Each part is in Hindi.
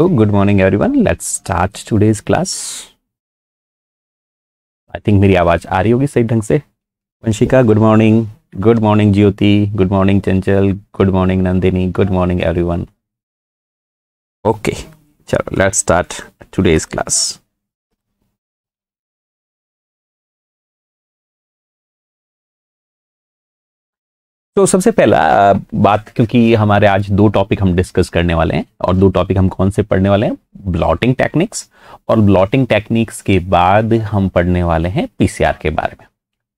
So good morning everyone. Let's start today's class. I think मेरी आवाज आ रही होगी सही ढंग से Vanshika good morning good morning Jyoti good morning Chanchal good morning Nandini good morning everyone okay चलो लेट्स स्टार्ट टुडेज क्लास तो सबसे पहला बात क्योंकि हमारे आज दो टॉपिक हम डिस्कस करने वाले हैं और दो टॉपिक हम कौन से पढ़ने वाले हैं ब्लॉटिंग टेक्निक्स और ब्लॉटिंग टेक्निक्स के बाद हम पढ़ने वाले हैं पीसीआर के बारे में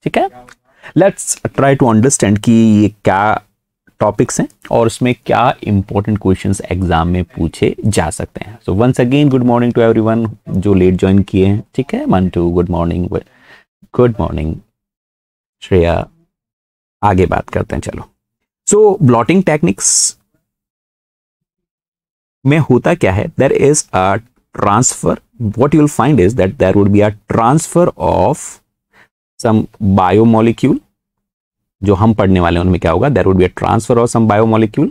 ठीक है लेट्स ट्राई टू अंडरस्टैंड कि ये क्या टॉपिक्स हैं और उसमें क्या इंपॉर्टेंट क्वेश्चंस एग्जाम में पूछे जा सकते हैं so once again good morning to every जो लेट ज्वाइन किए हैं ठीक है to good morning good morning Shreya आगे बात करते हैं चलो सो ब्लॉटिंग टेक्निक्स में होता क्या है there is a transfer what you'll find is that there would be a transfer of some biomolecule जो हम पढ़ने वाले हैं उनमें क्या होगा there would be a transfer of some biomolecule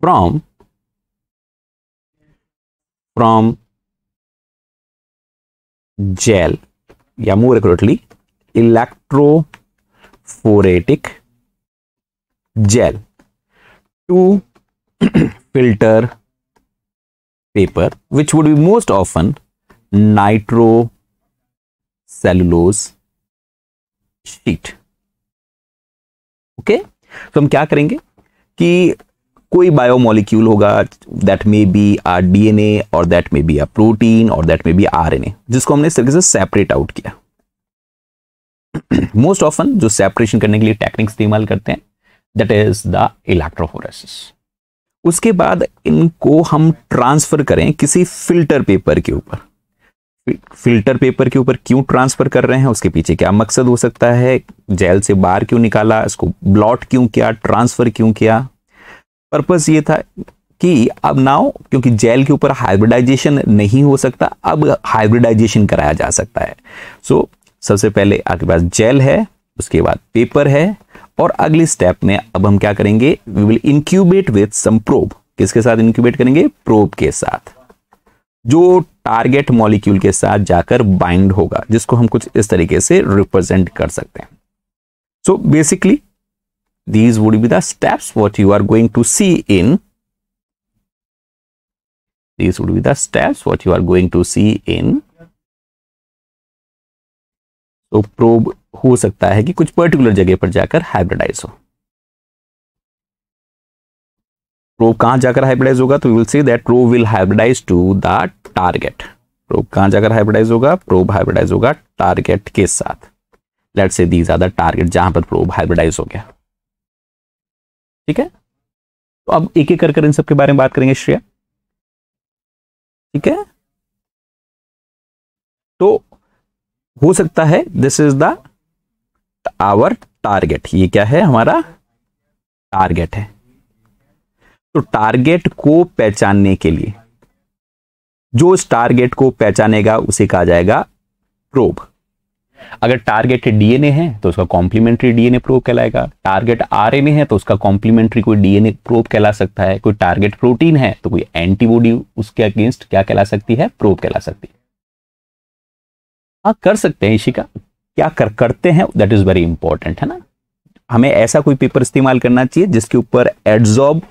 from from gel या more accurately electrophoretic gel to filter paper which would be most often nitrocellulose sheet okay तो हम क्या करेंगे कि कोई बायोमोलिक्यूल होगा that may be are DNA और that may be or protein और दैट मे बी आरएनए जिसको हमने इस तरीके से सेपरेट आउट किया मोस्ट ऑफन जो सेपरेशन करने के लिए टेक्निक इस्तेमाल करते हैं दैट इज द इलेक्ट्रोफोरेसिस उसके बाद इनको हम ट्रांसफर करें किसी फिल्टर पेपर के ऊपर फिल्टर पेपर के ऊपर क्यों ट्रांसफर कर रहे हैं उसके पीछे क्या मकसद हो सकता है जेल से बाहर क्यों निकाला इसको ब्लॉट क्यों किया ट्रांसफर क्यों किया पर्पस ये था कि अब नाउ क्योंकि जेल के ऊपर हाइब्रिडाइजेशन नहीं हो सकता अब हाइब्रिडाइजेशन कराया जा सकता है सो सबसे पहले आपके पास जेल है उसके बाद पेपर है और अगली स्टेप में अब हम क्या करेंगे we will incubate with some probe किसके साथ इंक्यूबेट करेंगे प्रोब के साथ जो टारगेट मॉलिक्यूल के साथ जाकर बाइंड होगा जिसको हम कुछ इस तरीके से रिप्रेजेंट कर सकते हैं so basically these would be the steps what you are going to see in these would be the steps what you are going to see in तो प्रोब हो सकता है कि कुछ पर्टिकुलर जगह पर जाकर हाइब्रिडाइज हो प्रोब कहां जाकर हाइब्रिडाइज होगा तो will see that probe will hybridise to the target probe कहां जाकर हाइब्रिडाइज होगा प्रोब हाइब्रिडाइज होगा टारगेट के साथ लेट से दी ज्यादा टारगेट जहां पर प्रोब हाइब्रिडाइज हो गया ठीक है तो अब एक एक कर इन सब के बारे में बात करेंगे श्रेया ठीक है तो हो सकता है this is the our target ये क्या है हमारा टारगेट है तो टारगेट को पहचानने के लिए जो इस टारगेट को पहचानेगा उसे कहा जाएगा प्रोब अगर टारगेट डीएनए है तो उसका कॉम्प्लीमेंट्री डीएनए प्रोब कहलाएगा टारगेट आरएनए है तो उसका कॉम्प्लीमेंट्री कोई डीएनए प्रोब कहला सकता है कोई टारगेट प्रोटीन है तो कोई एंटीबॉडी उसके अगेंस्ट क्या कहला सकती है प्रोब कहला सकती है हाँ कर सकते हैं इशिका क्या कर करते हैं दैट इज़ वेरी इंपॉर्टेंट है ना हमें ऐसा कोई पेपर इस्तेमाल करना चाहिए जिसके ऊपर एड्जॉर्ब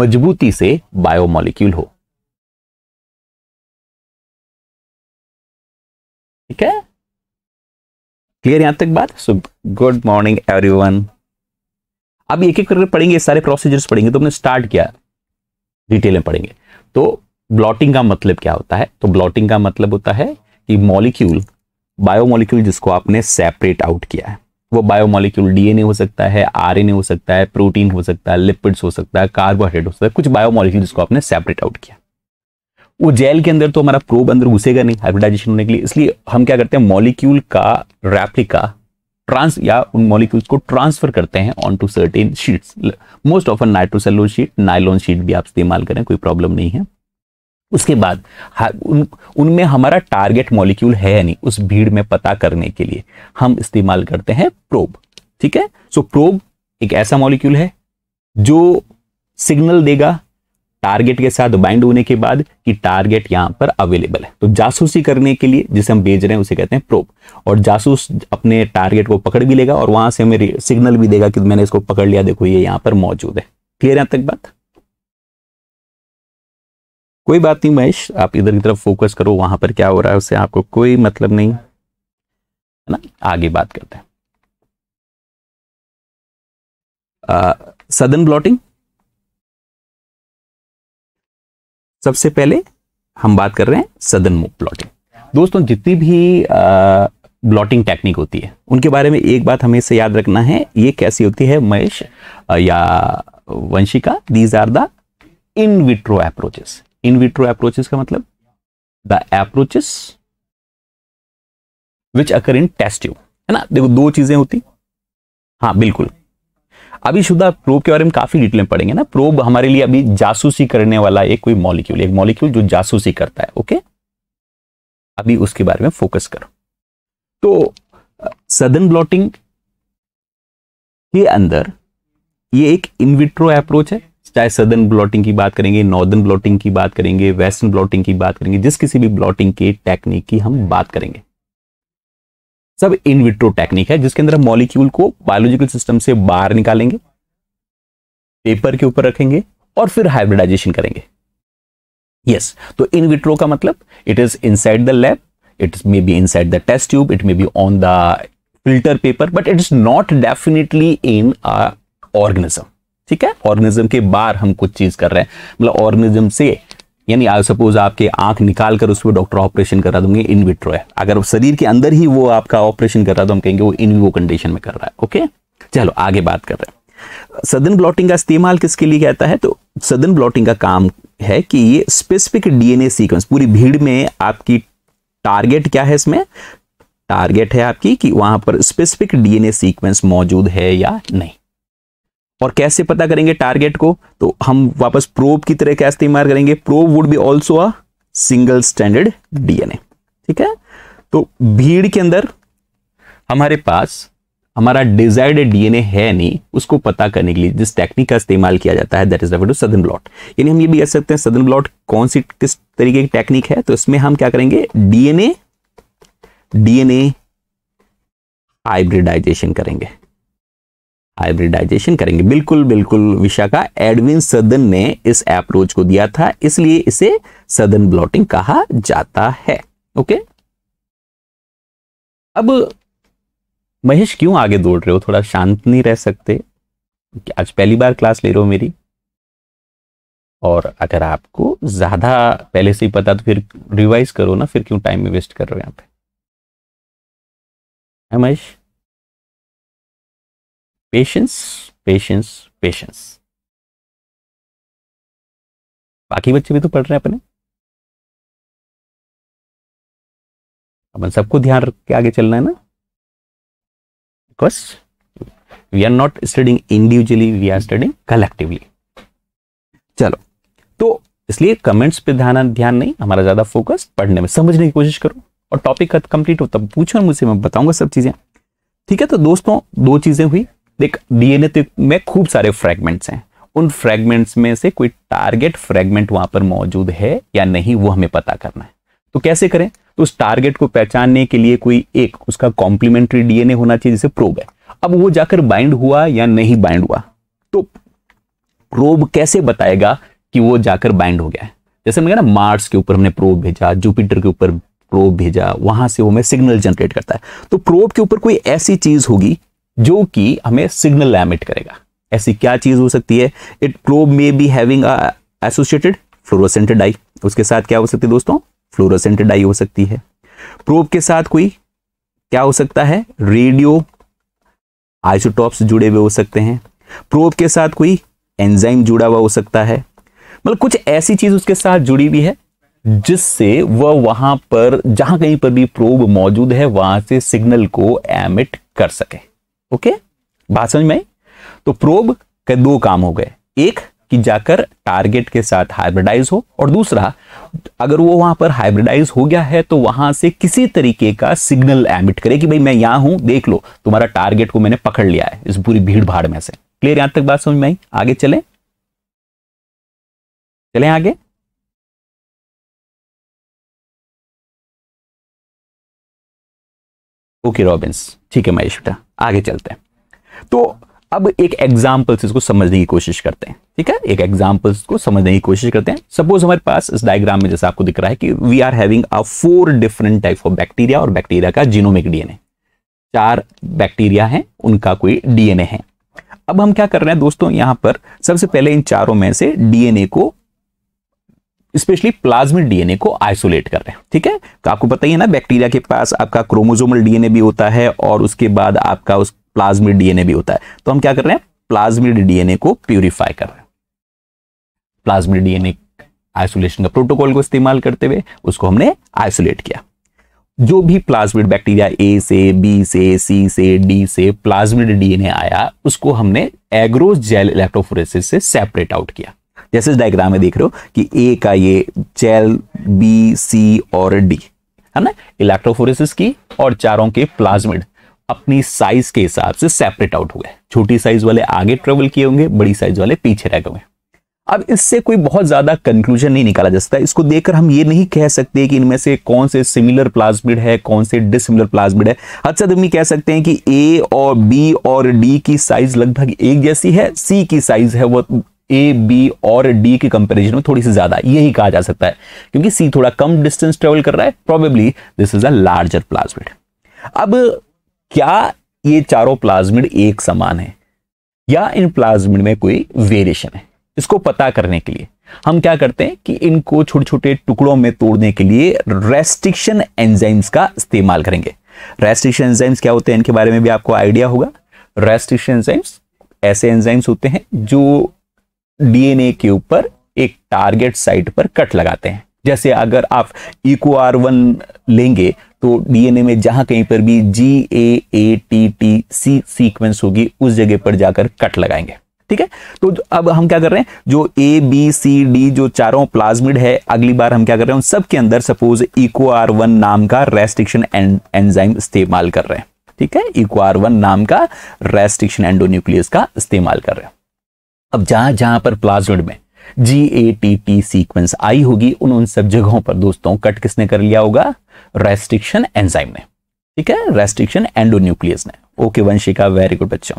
मजबूती से बायोमोलिक्यूल हो ठीक है क्लियर यहां तक बात सो गुड मॉर्निंग एवरीवन अब एक एक करके पढ़ेंगे सारे प्रोसीजर्स पढ़ेंगे तो हमने स्टार्ट किया डिटेल में पढ़ेंगे तो ब्लॉटिंग का मतलब क्या होता है तो ब्लॉटिंग का मतलब होता है कि मॉलिक्यूल बायोमोलिक्यूल जिसको आपने सेपरेट आउट किया है वो बायोमोलिक्यूल डीएनए हो सकता है आरएनए हो सकता है प्रोटीन हो सकता है लिपिड्स हो सकता है कार्बोहाइड्रेट हो सकता है कुछ बायोमोलिक्यूल जिसको आपने सेपरेट आउट किया वो जेल के अंदर तो हमारा प्रोब अंदर घुसेगा नहीं हाइब्रिडाइजेशन होने के लिए इसलिए हम क्या करते हैं मॉलिक्यूल का रेप्लिका ट्रांस या उन मॉलिक्यूल्स को ट्रांसफर करते हैं on to certain sheets most of nitrocellulose sheet nylon sheet भी आप इस्तेमाल करें कोई प्रॉब्लम नहीं है उसके बाद हाँ, उन उनमें हमारा टारगेट मॉलिक्यूल है या नहीं उस भीड़ में पता करने के लिए हम इस्तेमाल करते हैं प्रोब ठीक है सो so, प्रोब एक ऐसा मॉलिक्यूल है जो सिग्नल देगा टारगेट के साथ बाइंड होने के बाद कि टारगेट यहां पर अवेलेबल है तो जासूसी करने के लिए जिसे हम भेज रहे हैं उसे कहते हैं प्रोब और जासूस अपने टारगेट को पकड़ भी लेगा और वहां से हमें सिग्नल भी देगा कि मैंने इसको पकड़ लिया देखो ये यहां पर मौजूद है क्लियर यहां तक बात कोई बात नहीं महेश आप इधर की तरफ फोकस करो वहां पर क्या हो रहा है उससे आपको कोई मतलब नहीं है ना आगे बात करते हैं सदन ब्लॉटिंग सबसे पहले हम बात कर रहे हैं सदन ब्लॉटिंग दोस्तों जितनी भी ब्लॉटिंग टेक्निक होती है उनके बारे में एक बात हमें से याद रखना है ये कैसी होती है महेश या Vanshika these are the in vitro approaches in vitro approaches का मतलब the approaches which occur in test यू है ना देखो दो चीजें होती हाँ बिल्कुल अभी शुद्धा प्रोब के बारे में काफी डिटेल में पढ़ेंगे ना प्रोब हमारे लिए अभी जासूसी करने वाला एक कोई मॉलिक्यूल एक मॉलिक्यूल जो जासूसी करता है ओके अभी उसके बारे में फोकस करो तो सदन ब्लॉटिंग के अंदर ये एक इनविट्रो अप्रोच है चाहे सदर्न ब्लॉटिंग की बात करेंगे नॉर्दर्न ब्लॉटिंग की बात करेंगे वेस्टर्न ब्लॉटिंग की बात करेंगे जिस किसी भी ब्लॉटिंग के टेक्निक की हम बात करेंगे सब इन विट्रो टेक्निक है जिसके अंदर हम मॉलिक्यूल को बायोलॉजिकल सिस्टम से बाहर निकालेंगे पेपर के ऊपर रखेंगे और फिर हाइब्रिडाइजेशन करेंगे यस yes, तो इन विट्रो का मतलब it is inside the lab it may be inside the test tube it may be on the filter paper but it is not definitely in a organism ठीक है ऑर्गेनिज्म के बाहर हम कुछ चीज कर रहे हैं मतलब ऑर्गेनिज्म से यानी आई सपोज आपके आंख निकाल कर उस पर डॉक्टर ऑपरेशन करा दूंगे इन विट्रो है अगर शरीर के अंदर ही वो आपका ऑपरेशन कर रहा तो हम कहेंगे वो इन कंडीशन में कर रहा है ओके चलो आगे बात कर रहे हैं सदन ब्लॉटिंग का इस्तेमाल किसके लिए कहता है तो सदन ब्लॉटिंग का काम है कि ये स्पेसिफिक डीएनए सीक्वेंस पूरी भीड़ में आपकी टारगेट क्या है इसमें टारगेट है आपकी कि वहां पर स्पेसिफिक डीएनए सीक्वेंस मौजूद है या नहीं और कैसे पता करेंगे टारगेट को तो हम वापस प्रोब की तरह क्या इस्तेमाल करेंगे probe would be also a single standard DNA ठीक है तो भीड़ के अंदर हमारे पास हमारा डिजायर्ड डीएनए है नहीं उसको पता करने के लिए जिस टेक्निक का इस्तेमाल किया जाता है that is refer to Southern blot यानी हम ये भी कह सकते हैं सदन ब्लॉट कौन सी किस तरीके की टेक्निक है तो इसमें हम क्या करेंगे डीएनए डीएनए हाइब्रिडाइजेशन करेंगे हाइब्रिडाइजेशन करेंगे बिल्कुल बिल्कुल विशाखा एडविन सदन ने इस अप्रोच को दिया था इसलिए इसे सदन ब्लॉटिंग कहा जाता है ओके अब महेश क्यों आगे दौड़ रहे हो थोड़ा शांत नहीं रह सकते आज पहली बार क्लास ले रहे हो मेरी और अगर आपको ज़्यादा पहले से ही पता तो फिर रिवाइज करो ना फिर क्यों टाइम में वेस्ट कर रहे हो यहां पे हाँ महेश पेशेंस पेशेंस पेशेंस बाकी बच्चे भी तो पढ़ रहे हैं अपने अपन सबको ध्यान रख के आगे चलना है ना because we are not studying individually we are studying collectively चलो तो इसलिए कमेंट्स पे ध्यान ध्यान नहीं हमारा ज्यादा फोकस पढ़ने में समझने की कोशिश करो और टॉपिक कंप्लीट हो तब पूछो मुझसे मैं बताऊंगा सब चीजें ठीक है तो दोस्तों दो चीजें हुई देख डीएनए तो में खूब सारे फ्रेगमेंट्स हैं उन फ्रेगमेंट्स में से कोई टारगेट फ्रेगमेंट वहां पर मौजूद है या नहीं वो हमें पता करना है तो कैसे करें तो उस टारगेट को पहचानने के लिए कोई एक उसका कॉम्प्लीमेंट्री डीएनए होना चाहिए जिसे प्रोब है अब वो जाकर बाइंड हुआ या नहीं बाइंड हुआ तो प्रोब कैसे बताएगा कि वो जाकर बाइंड हो गया है जैसे मैंने कहा ना मार्स के ऊपर हमने प्रोब भेजा जुपिटर के ऊपर प्रोब भेजा वहां से वो हमें सिग्नल जनरेट करता है तो प्रोब के ऊपर कोई ऐसी चीज होगी जो कि हमें सिग्नल एमिट करेगा ऐसी क्या चीज हो सकती है it probe may be having associated fluorescent dye उसके साथ क्या हो सकती है दोस्तों फ्लोरोसेंट डाई हो सकती है प्रोब के साथ कोई क्या हो सकता है रेडियो आइसोटॉप्स जुड़े हुए हो सकते हैं प्रोब के साथ कोई एंजाइम जुड़ा हुआ हो सकता है मतलब कुछ ऐसी चीज उसके साथ जुड़ी हुई है जिससे वह वहां पर जहां कहीं पर भी प्रोब मौजूद है वहां से सिग्नल को एमिट कर सके ओके बात समझ में तो प्रोब के दो काम हो गए एक कि जाकर टारगेट के साथ हाइब्रिडाइज हो और दूसरा अगर वो वहां पर हाइब्रिडाइज हो गया है तो वहां से किसी तरीके का सिग्नल एमिट करे कि भाई मैं यहां हूं देख लो तुम्हारा टारगेट को मैंने पकड़ लिया है इस पूरी भीड़ भाड़ में से क्लियर यहां तक बात समझ में आई आगे चले चले आगे ओके रॉबिन्स ठीक है महेश बेटा आगे चलते हैं तो अब एक एग्जाम्पल से इसको समझने की कोशिश करते हैं ठीक है एक एग्जाम्पल को समझने की कोशिश करते हैं सपोज हमारे पास इस डायग्राम में जैसा आपको दिख रहा है कि we are having a four different type of bacteria और बैक्टीरिया का जीनोमिक डीएनए चार बैक्टीरिया हैं उनका कोई डीएनए है अब हम क्या कर रहे हैं दोस्तों यहां पर सबसे पहले इन चारों में से डीएनए को स्पेशली प्लाज्मिक डीएनए को आइसोलेट कर रहे हैं ठीक है तो आपको पता ही है ना बैक्टीरिया के पास आपका क्रोमोजोमल डीएनए भी होता है और उसके बाद आपका उस प्लाज्मिक डीएनए भी होता है तो हम क्या कर रहे हैं प्लाज्मिक डीएनए को प्यूरिफाई कर रहे हैं प्लाज्मिक डीएनए आइसोलेशन का प्रोटोकॉल को इस्तेमाल करते हुए उसको हमने आइसोलेट किया जो भी प्लाज्मिड बैक्टीरिया ए से बी से सी से डी से प्लाज्मिड डीएनए आया उसको हमने एग्रोजेल इलेक्ट्रोफोरेसिस से सेपरेट आउट किया जैसे इस डायग्राम में देख रहे हो कि ए का ये चेल बी सी और डी है ना इलेक्ट्रोफोरेसिस की और चारों के प्लाज्मिड अपनी साइज के हिसाब से सेपरेट आउट हुए छोटी साइज वाले आगे ट्रेवल किए होंगे बड़ी साइज वाले पीछे रह गए अब इससे कोई बहुत ज्यादा कंक्लूजन नहीं निकाला जा सकता इसको देखकर हम ये नहीं कह सकते कि इनमें से कौन से सिमिलर प्लाज्मिड है कौन से डिसिमिलर प्लाज्मिड है हद से हम कह सकते हैं कि ए और बी और डी की साइज लगभग एक जैसी है सी की साइज है वो ए बी और डी के कंपेरिजन में थोड़ी सी ज्यादा यही कहा जा सकता है क्योंकि सी थोड़ा कम डिस्टेंस ट्रेवल कर रहा है probably this is a larger plasmid अब क्या ये चारों प्लाज्मिड एक समान है या इन प्लाज्मिड में कोई वेरिएशन है इसको पता करने के लिए हम क्या करते हैं कि इनको छोटे छोटे टुकड़ों में तोड़ने के लिए रेस्ट्रिक्शन एंजाइम्स का इस्तेमाल करेंगे रेस्ट्रिक्शन एंजाइम्स क्या होते हैं इनके बारे में भी आपको आइडिया होगा रेस्ट्रिक्शन एंजाइम्स ऐसे एंजाइम्स होते हैं जो डीएनए के ऊपर एक टारगेट साइट पर कट लगाते हैं जैसे अगर आप इको आर वन लेंगे तो डीएनए में जहां कहीं पर भी G A A T T C sequence होगी उस जगह पर जाकर कट लगाएंगे ठीक है तो अब हम क्या कर रहे हैं जो ए बी सी डी जो चारों प्लाज्मिड है अगली बार हम क्या कर रहे हैं उन सब के अंदर सपोज इको आर वन नाम का रेस्ट्रिक्शन एंजाइम इस्तेमाल कर रहे हैं ठीक है इको आर वन नाम का रेस्ट्रिक्शन एंडोन्यूक्लियस का इस्तेमाल कर रहे हैं अब जहां जहां पर प्लाजोड में G A T T sequence आई होगी उन उन सब जगहों पर दोस्तों कट किसने कर लिया होगा रेस्ट्रिक्शन एंजाइम ने ठीक है रेस्ट्रिक्शन एंडोन्यूक्लियस ने ओके वंशिका वेरी गुड बच्चों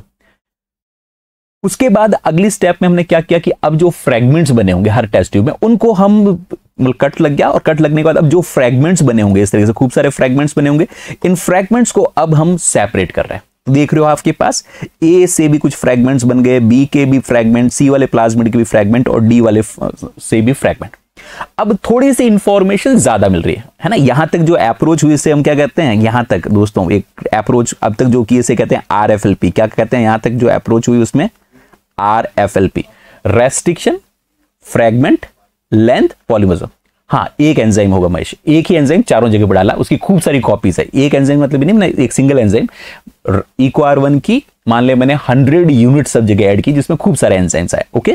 उसके बाद अगली स्टेप में हमने क्या किया कि अब जो फ्रेगमेंट्स बने होंगे हर टेस्ट ट्यूब में उनको हम कट मतलब लग गया और कट लगने के बाद अब जो फ्रेगमेंट्स बने होंगे इस तरीके से खूब सारे फ्रेगमेंट्स बने होंगे इन फ्रेगमेंट्स को अब हम सेपरेट कर रहे हैं देख रहे हो आपके पास ए से भी कुछ फ्रैगमेंट्स बन गए बी के भी फ्रेगमेंट सी वाले प्लाज्मिड के भी फ्रेगमेंट और डी वाले से भी फ्रेगमेंट अब थोड़ी सी इंफॉर्मेशन ज्यादा मिल रही है है ना यहां तक जो अप्रोच हुई से हम क्या कहते हैं यहां तक दोस्तों एक अप्रोच अब तक जो किए से कहते हैं आर एफ एल पी क्या कहते हैं यहां तक जो अप्रोच हुई उसमें R F L P restriction fragment length polymorphism हाँ एक एंजाइम होगा महेश एक ही एंजाइम चारों जगह पर डाला उसकी खूब सारी कॉपीज है एक एंजाइम मतलब नहीं, नहीं मतलब एक single enzyme Eco R one की मान ले मैंने हंड्रेड यूनिट सब जगह ऐड की जिसमें खूब सारे एंजाइम्स आए ओके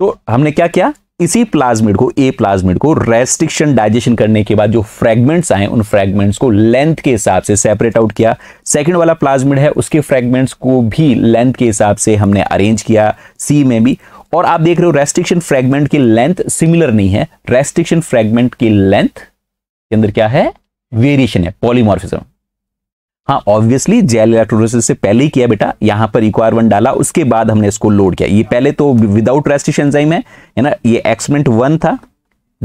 तो हमने क्या किया इसी प्लाज्मिड को ए प्लाज्मिड को रेस्ट्रिक्शन डाइजेशन करने के बाद जो फ्रेगमेंट्स आए उन फ्रेगमेंट्स को लेंथ के हिसाब से सेपरेट आउट किया सेकंड वाला प्लाज्मिड है उसके फ्रेगमेंट्स को भी लेंथ के हिसाब से हमने अरेंज किया सी में भी और आप देख रहे हो रेस्ट्रिक्शन फ्रेगमेंट की लेंथ सिमिलर नहीं है रेस्ट्रिक्शन फ्रेगमेंट की लेंथ के अंदर क्या है वेरिएशन है पॉलीमॉर्फिज्म हाँ ऑब्वियसली जेल इलेक्ट्रोलिसिस से पहले ही किया बेटा यहाँ पर इक्वायर वन डाला उसके बाद हमने इसको लोड किया ये पहले तो विदाउट रेस्टिश एंजाइम है है ना ये एक्समेंट वन था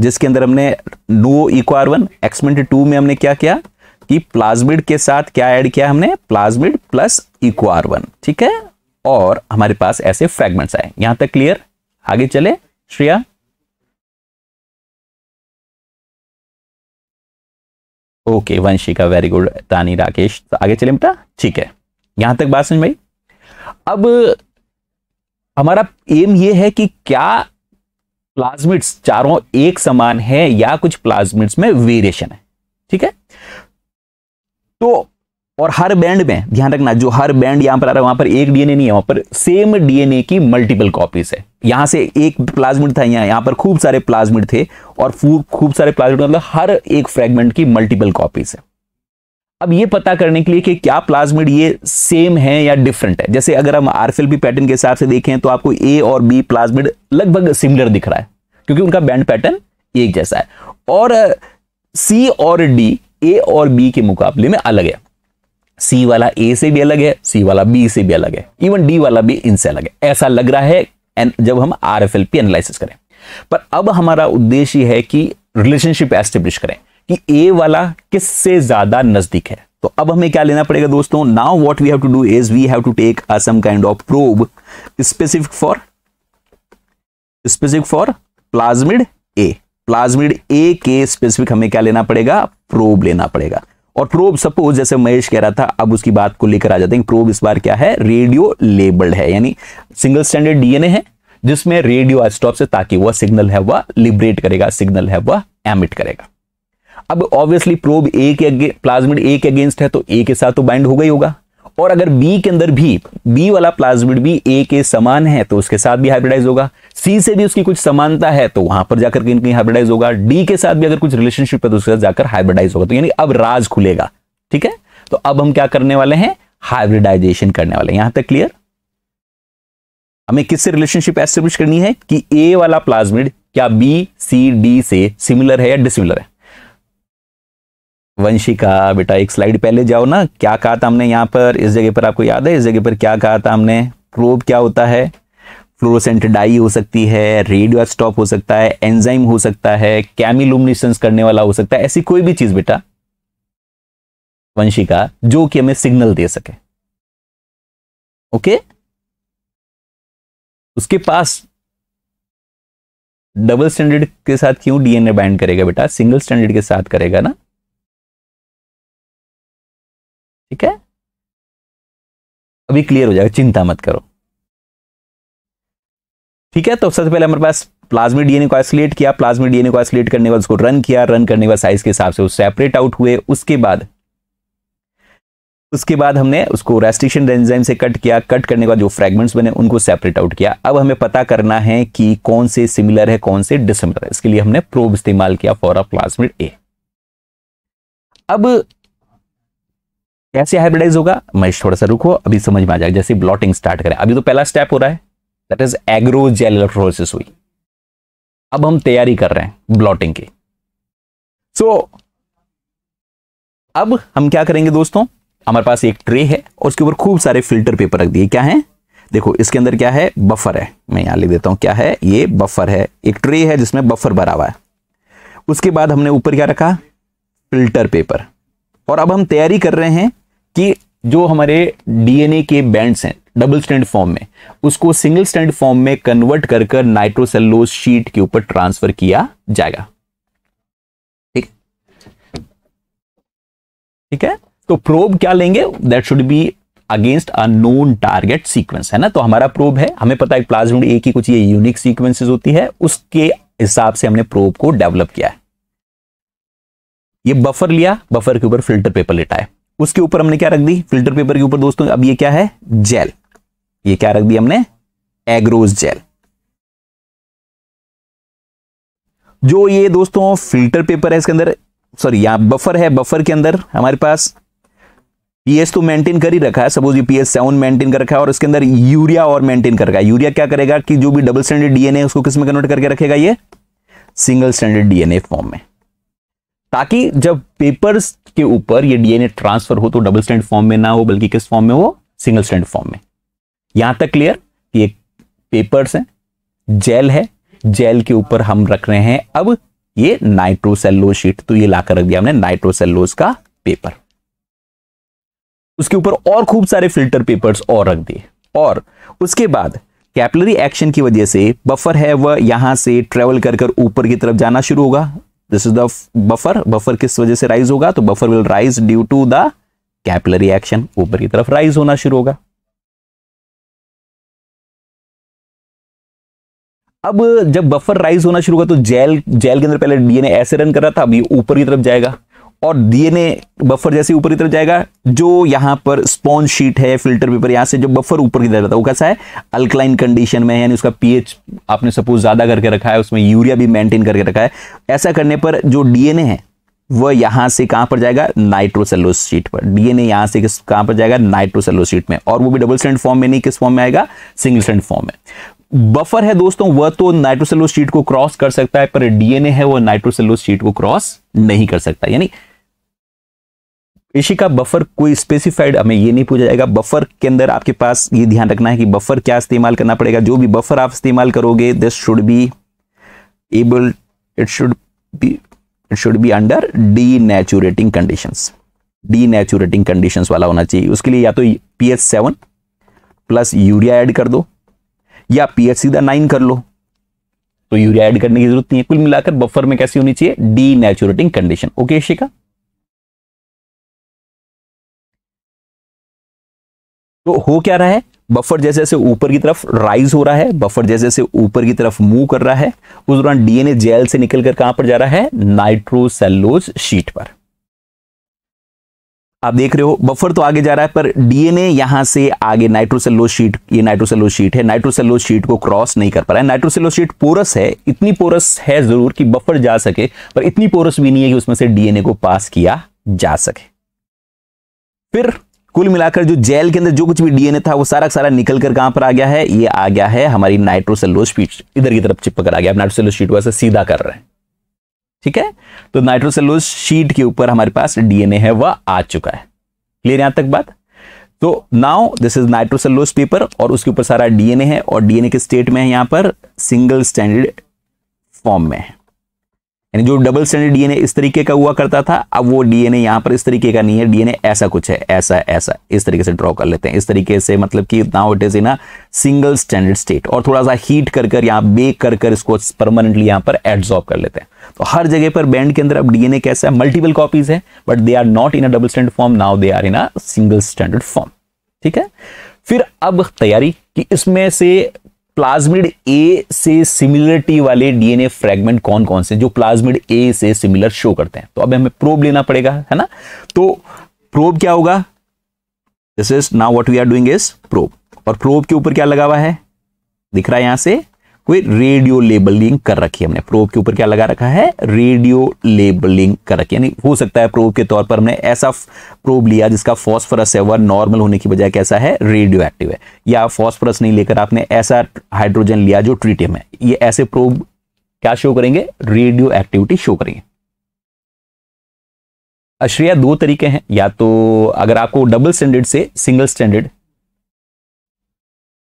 जिसके अंदर हमने नो इक्वायर वन एक्समेंट टू में हमने क्या किया कि प्लाज्मिड के साथ क्या ऐड किया हमने प्लाज्मिड प्लस इक्वायर वन ठीक है और हमारे पास ऐसे फ्रेगमेंट्स आए यहां तक क्लियर आगे चले श्रेया ओके वंशी का वेरी गुड तानी राकेश तो आगे चले बेटा ठीक है यहां तक बात समझ भाई अब हमारा एम ये है कि क्या प्लाज्मिड्स चारों एक समान है या कुछ प्लाज्मिड्स में वेरिएशन है ठीक है तो और हर बैंड में ध्यान रखना जो हर बैंड यहां पर आ रहा है वहां पर एक डीएनए नहीं है वहां पर सेम डीएनए की मल्टीपल कॉपीज है यहां से एक प्लाज्मिड था यहां यहां पर खूब सारे प्लाज्मिड थे और खूब सारे प्लाज्मिड मतलब हर एक फ्रेगमेंट की मल्टीपल कॉपीज है अब ये पता करने के लिए कि क्या प्लाज्मिड ये सेम है या डिफरेंट है जैसे अगर हम आरफेलपी पैटर्न के हिसाब से देखें तो आपको ए और बी प्लाज्मिड लगभग सिमिलर दिख रहा है क्योंकि उनका बैंड पैटर्न एक जैसा है और सी और डी ए और बी के मुकाबले में अलग है सी वाला ए से भी अलग है सी वाला बी से भी अलग है इवन डी वाला भी इनसे अलग है ऐसा लग रहा है जब हम R F L P analysis करें पर अब हमारा उद्देश्य है कि रिलेशनशिप एस्टेब्लिश करें कि ए वाला किससे ज्यादा नजदीक है तो अब हमें क्या लेना पड़ेगा दोस्तों now what we have to do is we have to take a some kind of probe specific for specific for plasmid A plasmid A के स्पेसिफिक हमें क्या लेना पड़ेगा प्रोब लेना पड़ेगा और प्रोब सपोज जैसे महेश कह रहा था अब उसकी बात को लेकर आ जाते हैं प्रोब इस बार क्या है रेडियो लेबल्ड है यानी सिंगल स्टैंडर्ड डीएनए है जिसमें रेडियो स्टॉप से ताकि वह सिग्नल है वह लिबरेट करेगा सिग्नल है वह एमिट करेगा अब ऑब्वियसली प्रोब ए के प्लाज्मिड ए के अगेंस्ट है तो ए के साथ तो बाइंड हो गई होगा और अगर बी के अंदर भी बी वाला प्लाज्मिड भी ए के समान है तो उसके साथ भी हाइब्रिडाइज होगा सी से भी उसकी कुछ समानता है तो वहां पर जाकर कहीं कहीं हाइब्रिडाइज होगा डी के साथ भी अगर कुछ रिलेशनशिप है तो उसके साथ जाकर हाइब्रिडाइज होगा तो यानी अब राज खुलेगा ठीक है तो अब हम क्या करने वाले हैं हाइब्रिडाइजेशन करने वाले यहां तक क्लियर हमें किससे रिलेशनशिप एस्टेब्लिश करनी है कि ए वाला प्लाज्मिड क्या बी सी डी से सिमिलर है या डिसिमिलर है वंशिका बेटा एक स्लाइड पहले जाओ ना क्या कहा था हमने यहाँ पर इस जगह पर आपको याद है इस जगह पर क्या कहा था हमने प्रोब क्या होता है फ्लोरोसेंट डाई हो सकती है रेडियो स्टॉप हो सकता है एंजाइम हो सकता है कैमिलुमिनेशंस करने वाला हो सकता है ऐसी कोई भी चीज बेटा वंशिका जो कि हमें सिग्नल दे सके ओके उसके पास डबल स्टैंडर्ड के साथ क्यों डीएनए बैंड करेगा बेटा सिंगल स्टैंडर्ड के साथ करेगा ना ठीक है अभी क्लियर हो जाएगा चिंता मत करो ठीक है तो सबसे पहले हमारे पास प्लाज्मिक डीएनए को आइसोलेट किया प्लाज्मिक डीएनए को आइसोलेट करने के बाद उसको रन किया रन करने के बाद साइज के हिसाब से वो सेपरेट आउट हुए उसके बाद उसके बाद हमने उसको रेस्ट्रिक्शन एंजाइम से कट किया कट करने के बाद जो फ्रेगमेंट्स बने उनको सेपरेट आउट किया अब हमें पता करना है कि कौन से सिमिलर है कौन से डिसिमिलर है इसके लिए हमने प्रोब इस्तेमाल किया फॉर अ प्लाज्मिड ए अब कैसे हाइब्रिडाइज होगा मैं थोड़ा सा रुको अभी समझ में आ जाएगा जैसे ब्लॉटिंग स्टार्ट करें अभी तो पहला स्टेप हो रहा है दैट इज एग्रोजेल हुई अब हम तैयारी कर रहे हैं ब्लॉटिंग की सो so, अब हम क्या करेंगे दोस्तों हमारे पास एक ट्रे है और उसके ऊपर खूब सारे फिल्टर पेपर रख दिए क्या है देखो इसके अंदर क्या है बफर है मैं यहां लिख देता हूं क्या है ये बफर है एक ट्रे है जिसमें बफर भरा हुआ है उसके बाद हमने ऊपर क्या रखा फिल्टर पेपर और अब हम तैयारी कर रहे हैं कि जो हमारे डीएनए के बैंड्स हैं डबल स्टैंड फॉर्म में उसको सिंगल स्टैंड फॉर्म में कन्वर्ट कर कर नाइट्रोसेलोज शीट के ऊपर ट्रांसफर किया जाएगा ठीक ठीक है तो प्रोब क्या लेंगे that should be against a known target sequence है ना तो हमारा प्रोब है हमें पता है प्लाज्मोड ए की कुछ ये यूनिक सीक्वेंसेस होती है उसके हिसाब से हमने प्रोब को डेवलप किया है ये बफर लिया बफर के ऊपर फिल्टर पेपर लेटा है उसके ऊपर हमने क्या रख दी फिल्टर पेपर के ऊपर दोस्तों अब ये क्या है जेल ये क्या रख दी हमने एग्रोज जेल जो ये दोस्तों फिल्टर पेपर है इसके अंदर सॉरी यहां बफर है बफर के अंदर हमारे पास पीएस तो मेंटेन कर ही रखा है सपोज ये पीएस सेवन मेंटेन कर रखा है और इसके अंदर यूरिया और मेंटेन कर रखा है यूरिया क्या करेगा कि जो भी डबल स्टैंडर्ड डीएनए उसको किस में कन्वर्ट करके रखेगा ये सिंगल स्टैंडर्ड डीएनए फॉर्म में ताकि जब पेपर्स के ऊपर ये डीएनए ट्रांसफर हो तो डबल स्टैंड फॉर्म में ना हो बल्कि किस फॉर्म में हो सिंगल स्टैंड फॉर्म में यहां तक क्लियर कि ये पेपर्स है जेल है जेल के ऊपर हम रख रहे हैं अब ये नाइट्रोसेलोज शीट तो ये लाकर रख दिया हमने नाइट्रोसेलोज का पेपर उसके ऊपर और खूब सारे फिल्टर पेपर्स और रख दिए और उसके बाद कैपलरी एक्शन की वजह से बफर है वह यहां से ट्रेवल कर ऊपर की तरफ जाना शुरू होगा this is the buffer buffer किस वजह से राइज होगा तो buffer will rise due to the capillary action ऊपर की तरफ राइज होना शुरू होगा अब जब बफर राइज होना शुरू होगा तो जेल जेल के अंदर पहले डीएनए ऐसे रन कर रहा था अब ये ऊपर की तरफ जाएगा और डीएनए बफर जैसे ऊपर की तरफ जाएगा जो यहां पर स्पॉन्ज शीट है फिल्टर पेपर यहां से जो बफर ऊपर की तरफ जाता है वो कैसा है अल्कलाइन कंडीशन में यानी उसका पीएच आपने सपोज ज़्यादा करके रखा है उसमें यूरिया भी मेंटेन करके रखा है ऐसा करने पर जो डीएनए है वह यहां से कहां पर जाएगा नाइट्रोसेलोस शीट पर डीएनए यहां से किस कहाँ पर जाएगा नाइट्रोसेलोस शीट में और वो भी डबल स्टैंड फॉर्म में नहीं किस फॉर्म में आएगा सिंगल स्टैंड फॉर्म में बफर है दोस्तों वह तो नाइट्रोसेलोस शीट को क्रॉस कर सकता है पर डीएनए है वह नाइट्रोसेलोस शीट को क्रॉस नहीं कर सकता यानी इसी का बफर कोई स्पेसिफाइड हमें ये नहीं पूछा जाएगा बफर के अंदर आपके पास ये ध्यान रखना है कि बफर क्या इस्तेमाल करना पड़ेगा जो भी बफर आप इस्तेमाल करोगे this should be able it should be it should be under denaturing condition denaturing condition वाला होना चाहिए उसके लिए या तो P H seven plus urea add कर दो या पी एच सीधा नाइन कर लो तो यूरिया ऐड करने की जरूरत नहीं है कुल मिलाकर बफर में कैसी होनी चाहिए डी नेचुरेटिंग कंडीशन ओके शिका तो हो क्या रहा है बफर जैसे जैसे ऊपर की तरफ राइज हो रहा है बफर जैसे जैसे ऊपर की तरफ मूव कर रहा है उस दौरान डीएनए जेल से निकलकर कहां पर जा रहा है नाइट्रोसेलोज शीट पर आप देख रहे हो बफर तो आगे जा रहा है पर डीएनए यहां से आगे नाइट्रोसेलो शीट ये नाइट्रोसेलो शीट है नाइट्रोसेलो शीट को क्रॉस नहीं कर पा रहा है नाइट्रोसेलो शीट पोरस है इतनी पोरस है जरूर कि बफर जा सके पर इतनी पोरस भी नहीं है कि उसमें से डीएनए को पास किया जा सके फिर कुल मिलाकर जो जेल के अंदर जो कुछ भी डीएनए था वो सारा सारा निकल कर कहां पर आ गया है ये आ गया है हमारी नाइट्रोसेलोज शीट इधर की तरफ चिपक कर आ गया नाइट्रोसेलोज शीट वैसे सीधा कर रहे हैं ठीक है तो नाइट्रोसेलोज शीट के ऊपर हमारे पास डीएनए है वह आ चुका है क्लियर यहां तक बात तो now this is nitrocellulose paper और उसके ऊपर सारा डीएनए है और डीएनए के स्टेट में है यहां पर सिंगल स्टैंडर्ड फॉर्म में है यानी जो डबल स्टैंडर्ड डीएनए इस तरीके का हुआ करता था अब वो डीएनए यहाँ पर इस तरीके का नहीं है डीएनए ऐसा कुछ है ऐसा ऐसा इस तरीके से ड्रॉ कर लेते हैं इस तरीके से मतलब कि now it is in a single standard state और थोड़ा सा हीट कर कर यहां बेक कर कर इसको परमानेंटली यहां पर एडजॉर्ब कर लेते हैं तो हर जगह पर बैंड के अंदर अब डीएनए कैसा है मल्टीपल कॉपीज है but they are not in a double standard form now they are in a single standard form ठीक है फिर अब तैयारी कि इसमें से प्लाज्मिड ए से सिमिलरिटी वाले डीएनए फ्रेगमेंट कौन कौन से जो प्लाज्मिड ए से सिमिलर शो करते हैं तो अब हमें प्रोब लेना पड़ेगा है ना तो प्रोब क्या होगा this is now what we are doing is probe और प्रोब के ऊपर क्या लगा हुआ है दिख रहा है यहां से वे रेडियो लेबलिंग कर रखी है हमने प्रोब के ऊपर क्या लगा रखा है रेडियो लेबलिंग कर रखी है यानी हो सकता है प्रोब के तौर पर हमने ऐसा प्रोब लिया जिसका फॉस्फरस है वह नॉर्मल होने की बजाय कैसा है रेडियो एक्टिव है या फॉस्फरस नहीं लेकर आपने ऐसा हाइड्रोजन लिया जो ट्रीटियम है ये ऐसे प्रोब क्या शो करेंगे रेडियो एक्टिविटी शो करेंगे अश्रिया दो तरीके हैं या तो अगर आपको डबल स्टैंडर्ड से सिंगल स्टैंडर्ड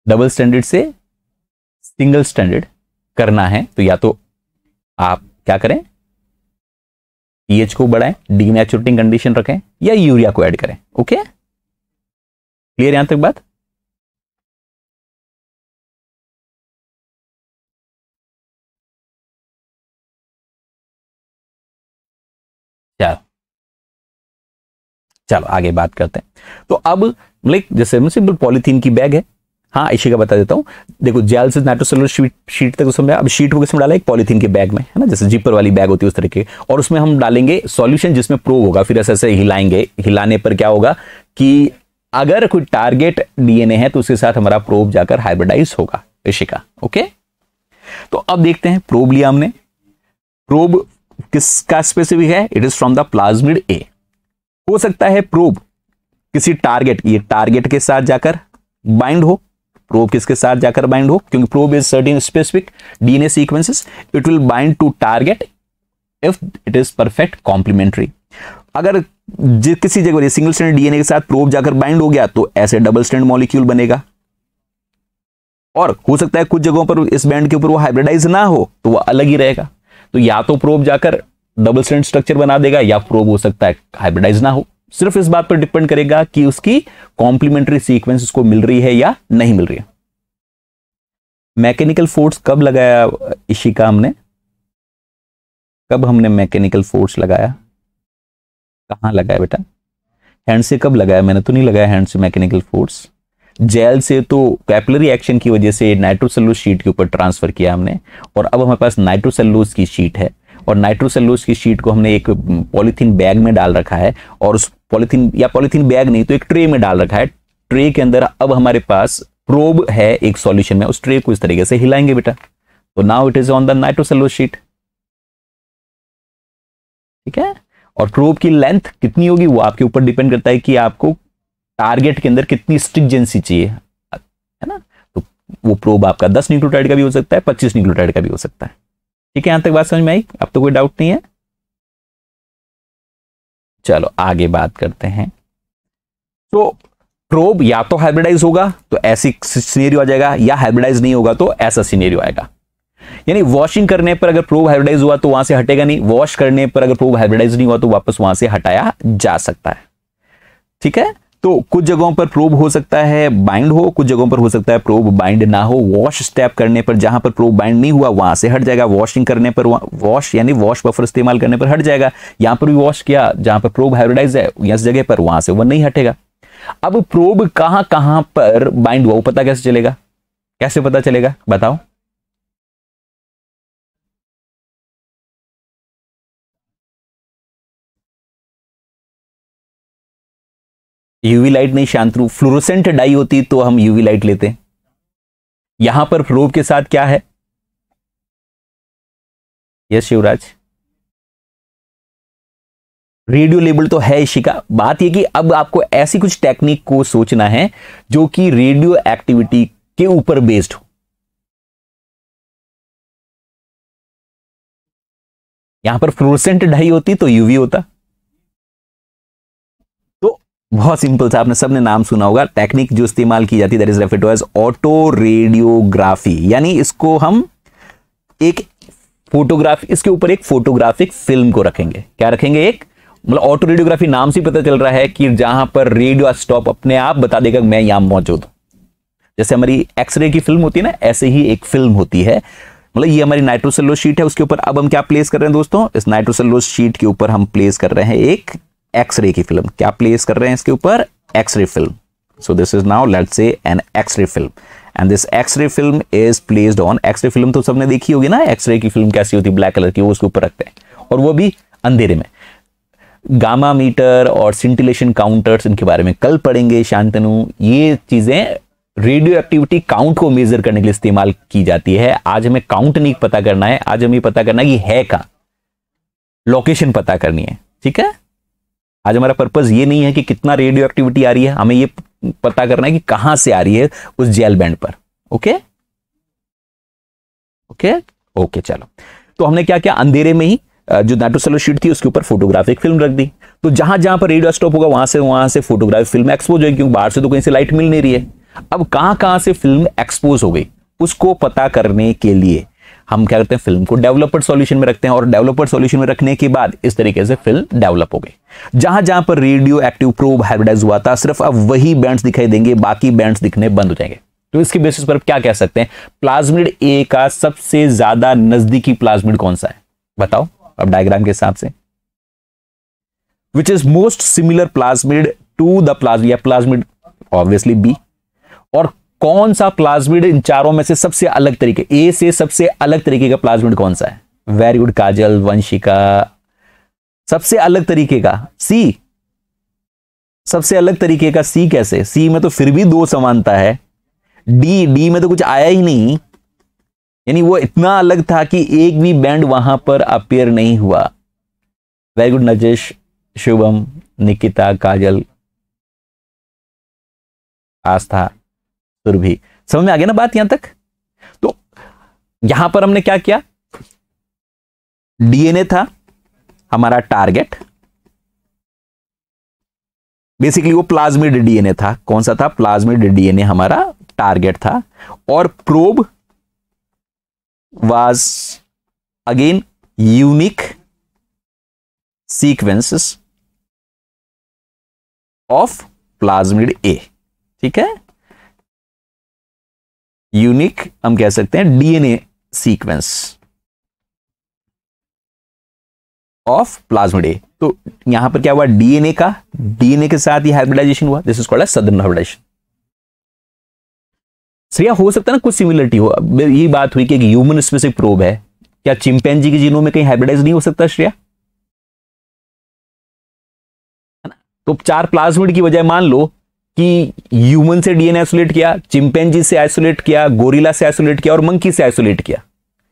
डबल स्टैंडर्ड से सिंगल स्टैंडर्ड करना है तो या तो आप क्या करें पीएच को बढ़ाएं डीनेचुरटिंग कंडीशन रखें या यूरिया को ऐड करें ओके क्लियर यहां तक बात चलो चलो आगे बात करते हैं तो अब लाइक जैसे सिंपल पॉलिथीन की बैग है हाँ इसी का बता देता हूँ देखो जेल से नाइट्रोसेलर शीट शीट तक उसमें अब शीट को किसमें डाला एक पॉलीथीन के बैग में है ना जैसे जिपर वाली बैग होती है उस तरीके और उसमें हम डालेंगे सॉल्यूशन जिसमें प्रूव होगा फिर ऐसे ऐसे हिलाएंगे हिलाने पर क्या होगा कि अगर कोई टारगेट डीएनए है तो उसके साथ हमारा प्रोब जाकर हाइब्रिडाइज होगा इशिका ओके तो अब देखते हैं प्रोब लिया हमने प्रोब किसका स्पेसिफिक है it is from the plasmid A हो सकता है प्रोब किसी टारगेट ये टारगेट के साथ जाकर बाइंड हो प्रोब किसके साथ जाकर बाइंड हो क्योंकि probe is certain specific DNA sequences it will bind to target if it is perfect complementary अगर जिस किसी जगह सिंगल स्टैंड डीएनए के साथ प्रोब जाकर बाइंड हो गया तो ऐसे डबल स्टैंड मॉलिक्यूल बनेगा और हो सकता है कुछ जगहों पर इस बैंड के ऊपर वो हाइब्रिडाइज ना हो तो वो अलग ही रहेगा तो या तो प्रोब जाकर डबल स्टैंड स्ट्रक्चर बना देगा या प्रोब हो सकता है हाइब्रिडाइज ना हो सिर्फ इस बात पर डिपेंड करेगा कि उसकी कॉम्प्लीमेंट्री सीक्वेंस उसको मिल रही है या नहीं मिल रही है मैकेनिकल फोर्स कब लगाया इशिका हमने कब हमने मैकेनिकल फोर्स लगाया कहा लगाया बेटा हैंड से कब लगाया मैंने तो नहीं लगाया हैंड से मैकेनिकल फोर्स जेल से तो कैपलरी एक्शन की वजह से नाइट्रोसेलूज शीट के ऊपर ट्रांसफर किया हमने और अब हमारे पास नाइट्रोसेलूज की शीट है और नाइट्रोसेलोज की शीट को हमने एक पॉलीथीन बैग में डाल रखा है और उस पॉलीथीन या पॉलीथीन बैग नहीं तो एक ट्रे में डाल रखा है ट्रे के अंदर अब हमारे पास प्रोब है एक सॉल्यूशन में उस ट्रे को इस तरीके से हिलाएंगे बेटा तो now it is on the nitrocellulose sheet ठीक है और प्रोब की लेंथ कितनी होगी वो आपके ऊपर डिपेंड करता है कि आपको टारगेट के अंदर कितनी स्ट्रिकजेंसी चाहिए है ना तो वो प्रोब आपका 10 न्यूक्लियोटाइड का भी हो सकता है 25 न्यूक्लियोटाइड का भी हो सकता है ठीक है यहां तक बात समझ में आई अब तो कोई डाउट नहीं है चलो आगे बात करते हैं तो प्रोब या तो हाइब्रिडाइज होगा तो ऐसी सीनेरियो आ जाएगा या हाइब्रिडाइज नहीं होगा तो ऐसा सीनेरियो आएगा यानी वॉशिंग करने पर अगर प्रोब हाइब्रिडाइज हुआ तो वहां से हटेगा नहीं वॉश करने पर अगर प्रोब हाइब्रिडाइज नहीं हुआ तो वापस वहां से हटाया जा सकता है ठीक है तो कुछ जगहों पर प्रोब हो सकता है बाइंड हो कुछ जगहों पर हो सकता है प्रोब बाइंड ना हो वॉश स्टेप करने पर जहां पर प्रोब बाइंड नहीं हुआ वहां से हट जाएगा वॉशिंग करने पर वॉश यानी वॉश बफर इस्तेमाल करने पर हट जाएगा यहां पर भी वॉश किया जहां पर प्रोब हाइब्रिडाइज है इस जगह पर वहां से वह नहीं हटेगा अब प्रोब कहां कहां पर बाइंड हुआ वो पता कैसे चलेगा कैसे पता चलेगा बताओ यूवी लाइट नहीं शांतरू फ्लोरोसेंट डाई होती तो हम यूवी लाइट लेते यहां पर प्रोब के साथ क्या है यस शिवराज रेडियो लेबल तो है इशिका बात यह कि अब आपको ऐसी कुछ टेक्निक को सोचना है जो कि रेडियो एक्टिविटी के ऊपर बेस्ड हो यहां पर फ्लोरोसेंट डाई होती तो यूवी होता बहुत सिंपल सा आपने सबने नाम सुना होगा टेक्निक जो इस्तेमाल की जाती है that is refer to as autoradiography यानी इसको हम एक फोटोग्राफी इसके ऊपर एक फोटोग्राफिक फिल्म को रखेंगे क्या रखेंगे एक मतलब ऑटो रेडियोग्राफी नाम से पता चल रहा है कि जहां पर रेडियो स्टॉप अपने आप बता देगा मैं यहां मौजूद हूं जैसे हमारी एक्सरे की फिल्म होती है ना ऐसे ही एक फिल्म होती है मतलब ये हमारी नाइट्रोसेलोज शीट है उसके ऊपर अब हम क्या प्लेस कर रहे हैं दोस्तों इस नाइट्रोसेलोज शीट के ऊपर हम प्लेस कर रहे हैं एक एक्सरे की फिल्म क्या प्लेस कर रहे हैं इसके ऊपर X ray film so this is now let say an X ray film and this X ray film is placed on X ray film तो सबने देखी होगी ना एक्सरे की फिल्म कैसी होती है ब्लैक कलर की वो उसके ऊपर रखते हैं और वो भी अंधेरे में गामा मीटर और सिंटिलेशन काउंटर्स इनके बारे में कल पढ़ेंगे शांतनु ये चीज़ें रेडियो एक्टिविटी काउंट को मेजर करने के लिए इस्तेमाल की जाती है आज हमें काउंट नहीं पता करना है आज हमें पता करना है कि है कहाँ लोकेशन पता करनी है ठीक है आज हमारा पर्पज ये नहीं है कि कितना रेडियो एक्टिविटी आ रही है हमें ये पता करना है कि कहां से आ रही है उस जेल बैंड पर ओके ओके ओके चलो तो हमने क्या किया अंधेरे में ही जो नाइट्रोसेलो शीट थी उसके ऊपर फोटोग्राफिक फिल्म रख दी तो जहां जहां पर रेडियो स्टॉप होगा वहां से वहां से फोटोग्राफिक फिल्म एक्सपोज होगी क्योंकि बाहर से तो कहीं से लाइट मिल नहीं रही है अब कहां कहां से फिल्म एक्सपोज हो गई उसको पता करने के लिए हम क्या करते हैं फिल्म को डेवलपर सॉल्यूशन में रखते हैं और डेवलपर सॉल्यूशन में रखने के बाद इस तरीके से फिल्म डेवलप हो गई जहां जहां पर रेडियो एक्टिव प्रोब हाइब्रिडाइज हुआ था सिर्फ अब वही बैंड्स दिखाई देंगे बाकी बैंड्स दिखने बंद हो जाएंगे तो इसके बेसिस पर क्या कह सकते हैं प्लाज्मिड ए का सबसे ज्यादा नजदीकी प्लाज्मिड कौन सा है बताओ अब डायग्राम के हिसाब से which is most similar plasmid to the plasmid plasmid obviously B और कौन सा प्लाज्मिड इन चारों में से सबसे अलग तरीके ए से सबसे अलग तरीके का प्लाज्मिड कौन सा है वेरी गुड काजल वंशिका सबसे अलग तरीके का सी सबसे अलग तरीके का सी कैसे सी में तो फिर भी दो समानता है डी डी में तो कुछ आया ही नहीं यानी वो इतना अलग था कि एक भी बैंड वहां पर अपेयर नहीं हुआ वेरी गुड नजेश शुभम निकिता काजल आस्था सुरभि समझ में आ गया ना बात यहां तक तो यहां पर हमने क्या किया डीएनए था हमारा टारगेट बेसिकली वो प्लाज्मिड डीएनए था कौन सा था प्लाज्मिड डीएनए हमारा टारगेट था और probe was again unique sequences of plasmid A ठीक है यूनिक हम कह सकते हैं डीएनए सीक्वेंस ऑफ प्लाज्मा तो यहां पर क्या हुआ डीएनए का डीएनए के साथ ही हाइब्रिडाइजेशन हुआ this is called Southern hybridization Shreya हो सकता है ना कुछ सिमिलरिटी हो ये बात हुई कि एक ह्यूमन स्पेसिफिक प्रोब है क्या चिंपैनजी के जीनों में कहीं हाइब्रिडाइज नहीं हो सकता श्रेया तो चार प्लाज्मिड की वजह मान लो कि ह्यूमन से डीएनए आइसोलेट किया चिंपेंजी से आइसोलेट किया गोरिला से आइसोलेट किया और मंकी से आइसोलेट किया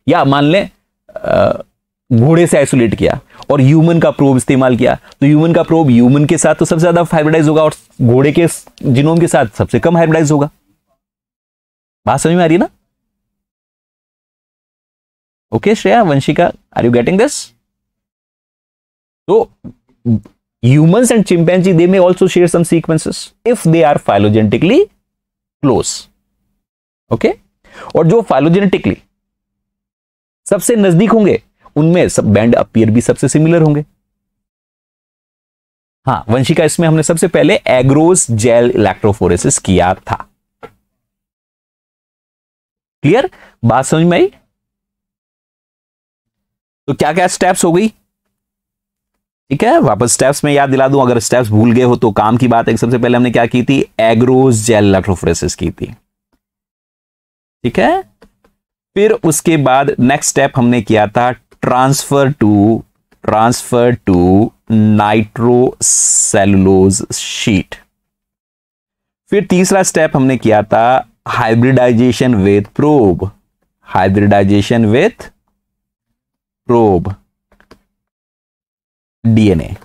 या मान लें घोड़े से आइसोलेट किया और ह्यूमन का प्रोब इस्तेमाल किया तो ह्यूमन का प्रोब ह्यूमन के साथ तो सबसे ज्यादा हाइब्रिडाइज होगा और घोड़े के जिनोम के साथ सबसे कम हाइब्रिडाइज होगा बात समझ में आ रही है ना okay Shreya Vanshika are you getting this तो humans and chimpanzee they may also share some sequences if they are phylogenetically close okay और जो फाइलोजेनेटिकली सबसे नजदीक होंगे उनमें सब बैंड अपियर भी सबसे सिमिलर होंगे हाँ वंशिका इसमें हमने सबसे पहले एग्रोस जेल इलेक्ट्रोफोरेसिस किया था क्लियर बात समझ में आई तो क्या क्या स्टेप्स हो गई ठीक है वापस स्टेप्स में याद दिला दूं अगर स्टेप्स भूल गए हो तो काम की बात है सबसे पहले हमने क्या की थी एग्रोस जेल इलेक्ट्रोफ्रेसिस की थी ठीक है फिर उसके बाद नेक्स्ट स्टेप हमने किया था transfer to transfer to nitrocellulose sheet फिर तीसरा स्टेप हमने किया था hybridization with probe hybridization with probe DNA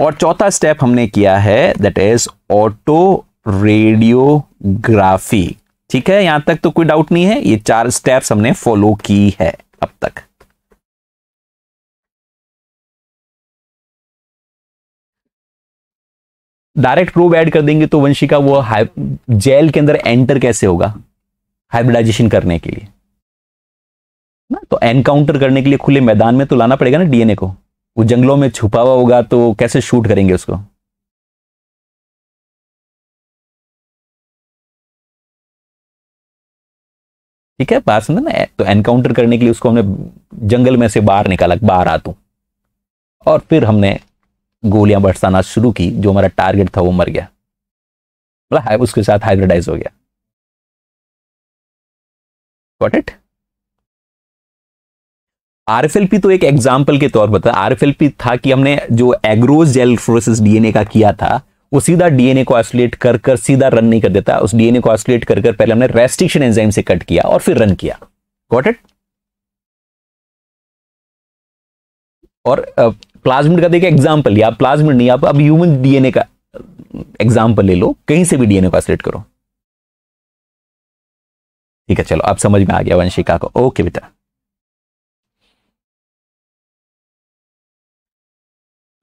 और चौथा स्टेप हमने किया है दैट इज ऑटो रेडियोग्राफी ठीक है यहां तक तो कोई डाउट नहीं है ये चार स्टेप्स हमने फॉलो की है अब तक डायरेक्ट प्रोब ऐड कर देंगे तो वंशिका वो जेल के अंदर एंटर कैसे होगा हाइब्रिडाइजेशन करने के लिए ना तो एनकाउंटर करने के लिए खुले मैदान में तो लाना पड़ेगा ना डीएनए को वो जंगलों में छुपा हुआ होगा तो कैसे शूट करेंगे उसको ठीक है बात समझ ना तो एनकाउंटर करने के लिए उसको हमने जंगल में से बाहर निकाला बाहर आ तू और फिर हमने गोलियां बरसाना शुरू की जो हमारा टारगेट था वो मर गया मतलब उसके साथ हाइब्रिडाइज हो गया वॉट इट आरएफएलपी तो एक एग्जाम्पल के तौर पर था आरएफएलपी था कि हमने जो एग्रोज जेल फ्लोरेसिस डीएनए का किया था वो सीधा डीएनए को आइसोलेट कर कर सीधा रन नहीं कर देता उस डीएनए को आइसोलेट कर कर पहले हमने रेस्ट्रिक्शन एंजाइम से कट किया और फिर रन किया गॉट इट और प्लाज्मिड का देखिए एग्जाम्पल लिया प्लाज्मिड नहीं आप अब ह्यूमन डीएनए का एग्जाम्पल ले लो कहीं से भी डीएनए को आइसोलेट करो ठीक है चलो आप समझ में आ गया वंशिका को ओके बेटा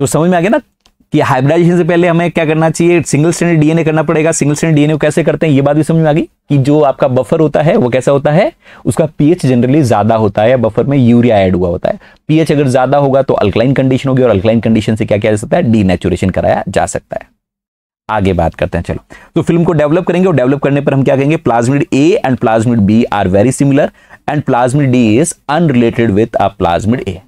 तो समझ में आ गया ना कि हाइब्रिडाइजेशन से पहले हमें क्या करना चाहिए सिंगल स्टैंडर्ड डीएनए करना पड़ेगा सिंगल स्टैंडर्ड डीएनए कैसे करते हैं ये बात भी समझ में आ गई कि जो आपका बफर होता है वो कैसा होता है उसका पीएच जनरली ज्यादा होता है या बफर में यूरिया ऐड हुआ होता है पीएच अगर ज्यादा होगा तो अल्कलाइन कंडीशन होगी और अल्कलाइन कंडीशन से क्या किया जा सकता है डीनेचुरेशन कराया जा सकता है आगे बात करते हैं चलो तो फिल्म को डेवलप करेंगे और डेवलप करने पर हम क्या कहेंगे plasmid A and plasmid B are very similar and plasmid D is unrelated with a plasmid A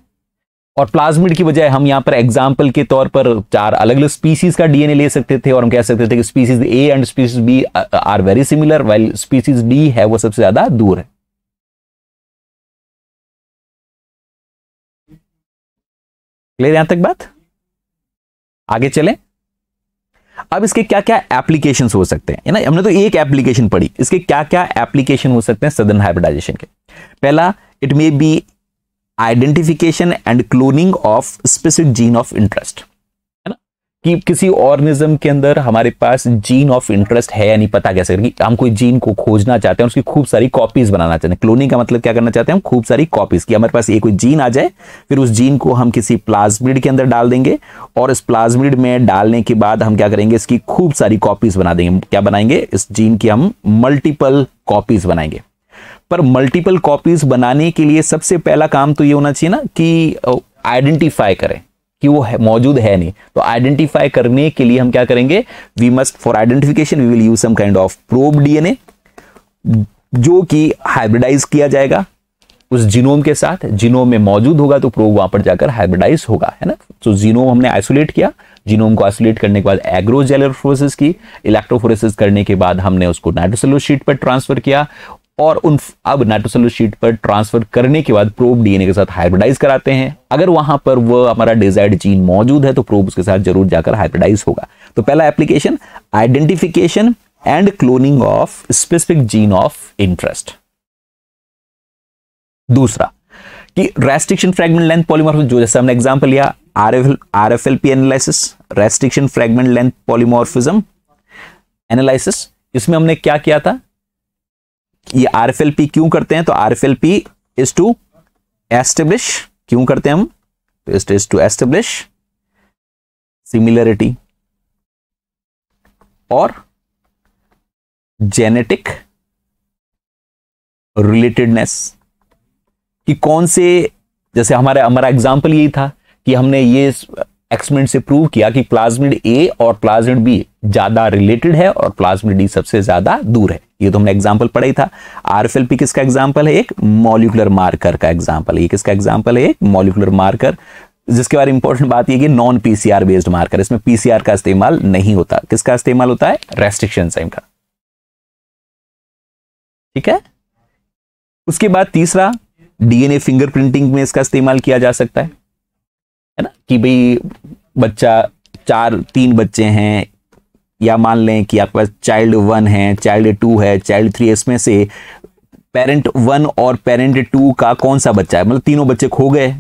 और प्लाज्मिड की बजाय हम यहाँ पर एग्जाम्पल के तौर पर चार अलग अलग स्पीसीज का डीएनए ले सकते थे और हम कह सकते थे कि species A and species B are very similar well species D है वो सबसे ज्यादा दूर है क्लियर यहां तक बात आगे चले अब इसके क्या क्या एप्लीकेशन हो सकते हैं ना हमने तो एक एप्लीकेशन पढ़ी इसके क्या क्या एप्लीकेशन हो सकते हैं सदन हाइब्रिडाइजेशन के पहला it may be identification and cloning of specific gene of interest है ना कि किसी ऑर्गेनिज्म के अंदर हमारे पास जीन ऑफ इंटरेस्ट है या नहीं पता कैसे कि हम कोई जीन को खोजना चाहते हैं उसकी खूब सारी कॉपीज बनाना चाहते हैं क्लोनिंग का मतलब क्या करना चाहते हैं हम खूब सारी कॉपीज की हमारे पास ये कोई जीन आ जाए फिर उस जीन को हम किसी प्लाज्मिड के अंदर डाल देंगे और इस प्लाज्मिड में डालने के बाद हम क्या करेंगे इसकी खूब सारी कॉपीज बना देंगे क्या बनाएंगे इस जीन की हम मल्टीपल कॉपीज बनाएंगे पर मल्टीपल कॉपीज बनाने के लिए सबसे पहला काम तो ये होना चाहिए ना कि आइडेंटिफाई करें कि वो है मौजूद है नहीं तो आइडेंटिफाई करने के लिए हम क्या करेंगे we must for identification we will use some kind of probe DNA जो कि हाइब्रिडाइज किया जाएगा उस जीनोम के साथ जीनोम में मौजूद होगा तो प्रोब वहां पर जाकर हाइब्रिडाइज होगा है ना तो जीनोम हमने आइसोलेट किया जीनोम को आइसोलेट करने के बाद एग्रोजेलोफोरेसिस की इलेक्ट्रोफोरेसिस करने के बाद हमने उसको नाइट्रोसेलोशीट पर ट्रांसफर किया और उन अब नाइट्रोसेलुलर शीट पर ट्रांसफर करने के बाद प्रोब डीएनए के साथ हाइब्रिडाइज कराते हैं अगर वहां पर वह हमारा डिजायर्ड जीन मौजूद है तो प्रोब उसके साथ जरूर जाकर हाइब्रिडाइज होगा तो पहला application identification and cloning of specific gene of interest दूसरा कि रेस्ट्रिक्शन फ्रेगमेंट लेंथ पॉलीमॉर्फिज्म जो जैसे हमने एग्जाम्पल लिया L P analysis restriction fragment length polymorphism analysis इसमें हमने क्या किया था ये आर एफ एल पी क्यों करते हैं तो R F L P is to establish क्यों करते हैं हम तो इज टू एस्टेब्लिश सिमिलरिटी और जेनेटिक रिलेटेडनेस कि कौन से जैसे हमारा हमारा एग्जाम्पल यही था कि हमने ये एक्सपेरिमेंट से प्रूव किया कि प्लाज्मिड ए और प्लाज्मिड बी ज्यादा रिलेटेड है और प्लाज्मिड डी सबसे ज्यादा दूर है ये तो हमने एग्जाम्पल पढ़ा ही था आर किसका एग्जाम्पल है एक मॉलिकुलर मार्कर का एग्जाम्पल ये किसका एग्जाम्पल है एक मॉलिकुलर मार्कर जिसके बारे में इंपॉर्टेंट बात यह कि नॉन पीसीआर बेस्ड मार्कर इसमें पीसीआर का इस्तेमाल नहीं होता किसका इस्तेमाल होता है रेस्ट्रिक्शन टाइम का ठीक है उसके बाद तीसरा डीएनए फिंगरप्रिंटिंग में इसका इस्तेमाल किया जा सकता है कि भाई बच्चा चार तीन बच्चे हैं या मान लें कि आपके पास चाइल्ड वन है चाइल्ड टू है चाइल्ड थ्री इसमें से पेरेंट वन और पेरेंट टू का कौन सा बच्चा है मतलब तीनों बच्चे खो गए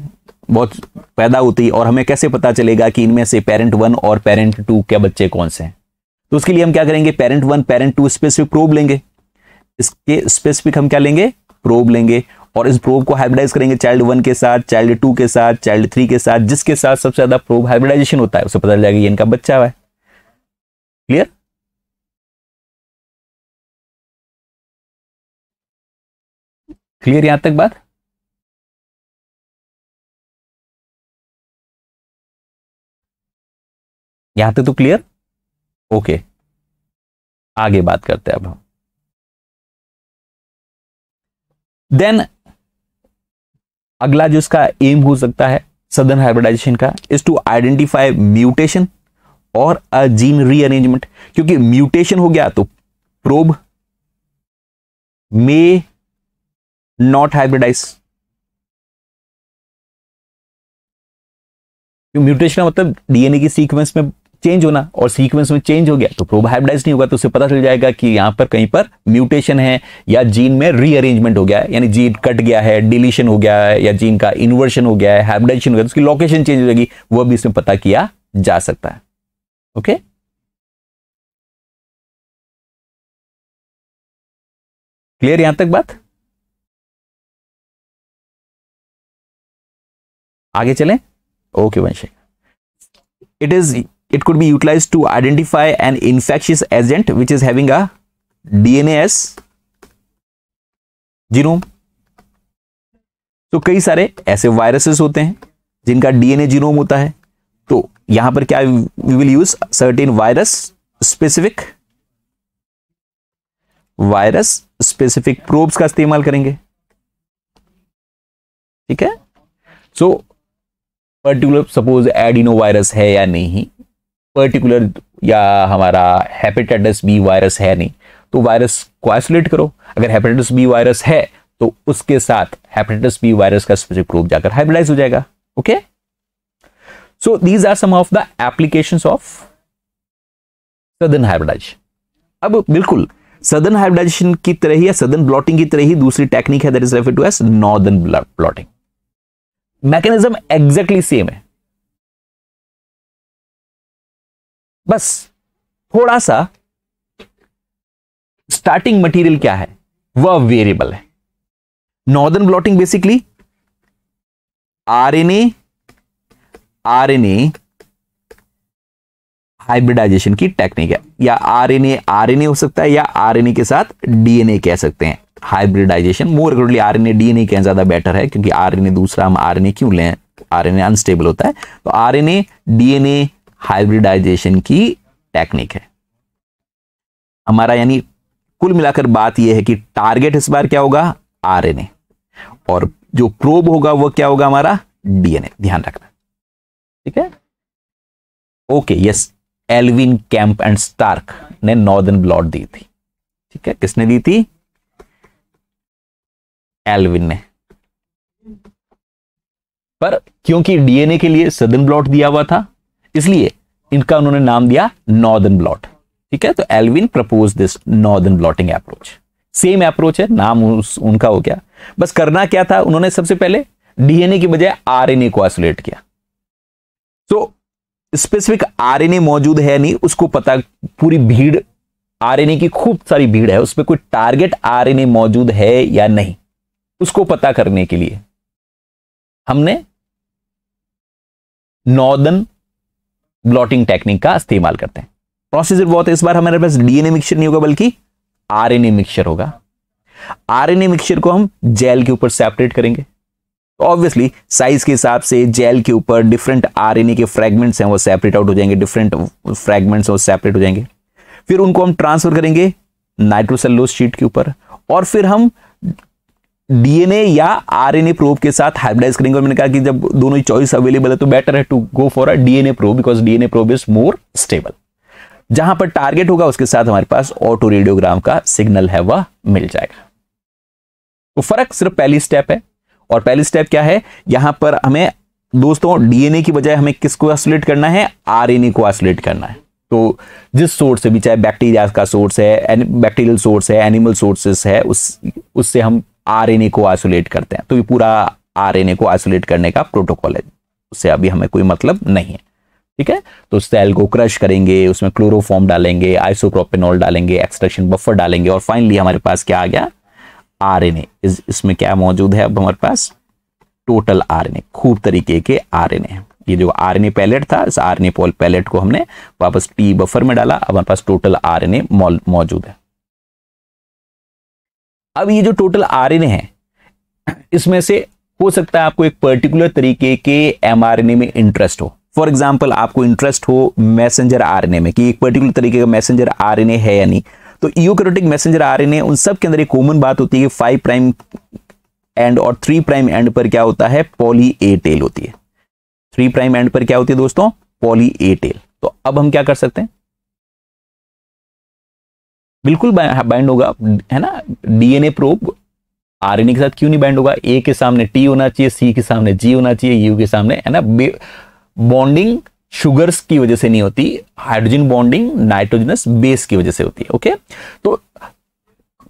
बहुत पैदा होती और हमें कैसे पता चलेगा कि इनमें से पेरेंट वन और पेरेंट टू के बच्चे कौन से हैं तो उसके लिए हम क्या करेंगे parent one parent two specific probe लेंगे इसके स्पेसिफिक हम क्या लेंगे प्रोब लेंगे और इस प्रोब को हाइब्रिडाइज करेंगे चाइल्ड वन के साथ चाइल्ड टू के साथ चाइल्ड थ्री के साथ जिसके साथ सबसे ज्यादा प्रोब हाइब्रिडाइजेशन होता है उसे पता चल ये इनका बच्चा है क्लियर क्लियर यहां तक बात यहां तक तो क्लियर ओके आगे बात करते हैं अब हम देन अगला जो इसका एम हो सकता है सदन हाइब्रिडाइजेशन का इज टू आइडेंटिफाई म्यूटेशन और अ जीन रीअरेंजमेंट क्योंकि म्यूटेशन हो गया तो probe may not hybridize mutation मतलब डीएनए की सीक्वेंस में चेंज होना और सीक्वेंस में चेंज हो गया तो प्रोब नहीं होगा तो उससे पता चल जाएगा कि यहां पर कहीं पर म्यूटेशन है या जीन में रीअरेंजमेंट हो गया है यानी जीन कट गया है डिलीशन हो गया है या जीन का इन्वर्शन हो गया है हाइब्रिडाइजेशन हो गया तो उसकी लोकेशन चेंज हो जाएगी वह भी इसमें पता किया जा सकता है ओके okay? क्लियर यहां तक बात आगे चलें okay Vanshi it is it could be utilized to identify an infectious agent which is having a DNA as तो कई सारे ऐसे वायरसेस होते हैं जिनका डीएनए जीनोम होता है तो यहां पर क्या we will use certain virus specific virus specific probes का इस्तेमाल करेंगे ठीक है so particular suppose adenovirus है या नहीं पर्टिकुलर या हमारा हेपेटाइटिस बी वायरस है नहीं तो वायरस को आइसोलेट करो अगर हेपेटाइटिस बी वायरस है तो उसके साथ हेपेटाइटिस बी वायरस का स्पेसिफिक रूप जाकर हाइब्रिडाइज हो जाएगा okay so these are some of the applications of Southern hybridize अब बिल्कुल सदन हाइब्रिडाइजेशन की तरह ही या सदन ब्लॉटिंग की तरह ही दूसरी टेक्निक है that is refer to as northern blotting mechanism exactly same है बस थोड़ा सा स्टार्टिंग मटेरियल क्या है वह वेरिएबल है northern blotting basically RNA RNA hybridization की टेक्निक है या आरएनए आरएनए हो सकता है या आरएनए के साथ डीएनए कह सकते हैं hybridization more accurately RNA DNA कह ज्यादा बेटर है क्योंकि आरएनए दूसरा हम आरएनए क्यों लें आरएनए अनस्टेबल होता है तो आरएनए डीएनए हाइब्रिडाइजेशन की टेक्निक है हमारा यानी कुल मिलाकर बात यह है कि टारगेट इस बार क्या होगा आरएनए और जो प्रोब होगा वह क्या होगा हमारा डीएनए ध्यान रखना ठीक है okay yes Alwine Kemp and Stark ने नॉर्दर्न ब्लॉट दी थी ठीक है किसने दी थी एलविन ने पर क्योंकि डीएनए के लिए सदन ब्लॉट दिया हुआ था इसलिए इनका उन्होंने नाम दिया नॉर्दर्न ब्लॉट ठीक है तो Alwine propose this northern blotting approach same approach है नाम उस, उनका हो गया बस करना क्या था उन्होंने सबसे पहले डीएनए की बजाय आरएनए को आइसोलेट किया तो स्पेसिफिक आरएनए मौजूद है नहीं उसको पता पूरी भीड़ आरएनए की खूब सारी भीड़ है उसमें कोई टारगेट आरएनए मौजूद है या नहीं उसको पता करने के लिए हमने नॉर्दर्न ब्लॉटिंग टेक्निक का इस्तेमाल करते हैं प्रोसीजर बहुत इस बार हमारे पास डीएनए मिक्सचर नहीं होगा बल्कि आरएनए मिक्सचर होगा आरएनए मिक्सचर को हम जेल के ऊपर सेपरेट करेंगे ऑब्वियसली तो साइज के हिसाब से जेल के ऊपर डिफरेंट आरएनए के फ्रेगमेंट्स हैं वो सेपरेट आउट हो जाएंगे डिफरेंट फ्रेगमेंट्स वो सेपरेट हो जाएंगे फिर उनको हम ट्रांसफर करेंगे नाइट्रोसेलोस शीट के ऊपर और फिर हम डीएनए या आरएनए प्रोब के साथ हाइब्रिडाइज करेंगे और मैंने कहा कि जब दोनों ही चॉइस अवेलेबल है तो बेटर है to go for a DNA probe because DNA probe is more stable जहां पर टारगेट होगा उसके साथ हमारे पास ऑटो रेडियोग्राम का सिग्नल है वह मिल जाएगा तो फर्क सिर्फ पहली स्टेप है और पहली स्टेप क्या है यहां पर हमें दोस्तों डीएनए की बजाय हमें किसको आइसोलेट करना है आरएनए को आइसोलेट करना है तो जिस सोर्स से भी चाहे बैक्टीरिया का सोर्स है बैक्टीरियल सोर्स है एनिमल सोर्सेस है उस उससे हम आरएनए को आइसोलेट करते हैं तो ये पूरा आरएनए को आइसोलेट करने का प्रोटोकॉल है उससे अभी हमें कोई मतलब नहीं है ठीक है तो सेल को क्रश करेंगे उसमें क्लोरोफॉर्म डालेंगे आइसोप्रोपेनॉल डालेंगे एक्सट्रैक्शन बफर डालेंगे और फाइनली हमारे पास क्या आ गया आरएनए इस इसमें क्या मौजूद है अब हमारे पास टोटल आरएनए खूब तरीके के आरएनए ये जो आरएनए पैलेट था इस आरएनए पैलेट को हमने वापस टी बफर में डाला अब हमारे पास टोटल आरएनए मौजूद है अब ये जो टोटल आर है इसमें से हो सकता है आपको एक पर्टिकुलर तरीके के एम में इंटरेस्ट हो फॉर एग्जाम्पल आपको इंटरेस्ट हो मैसेंजर आर में कि एक पर्टिकुलर तरीके का मैसेंजर आर है या नहीं तो यूक्रोटिक मैसेंजर आर उन सब के अंदर एक कॉमन बात होती है कि फाइव प्राइम एंड और थ्री प्राइम एंड पर क्या होता है पॉली ए टेल होती है थ्री प्राइम एंड पर क्या होती है दोस्तों पॉली ए टेल तो अब हम क्या कर सकते हैं बिल्कुल बाइंड हाँ, होगा है ना डीएनए प्रोब आरएनए के साथ क्यों नहीं बाइंड होगा ए के सामने टी होना चाहिए सी के सामने जी होना चाहिए यू के सामने है ना बॉन्डिंग शुगर्स की वजह से नहीं होती हाइड्रोजन बॉन्डिंग नाइट्रोजनस बेस की वजह से होती है ओके तो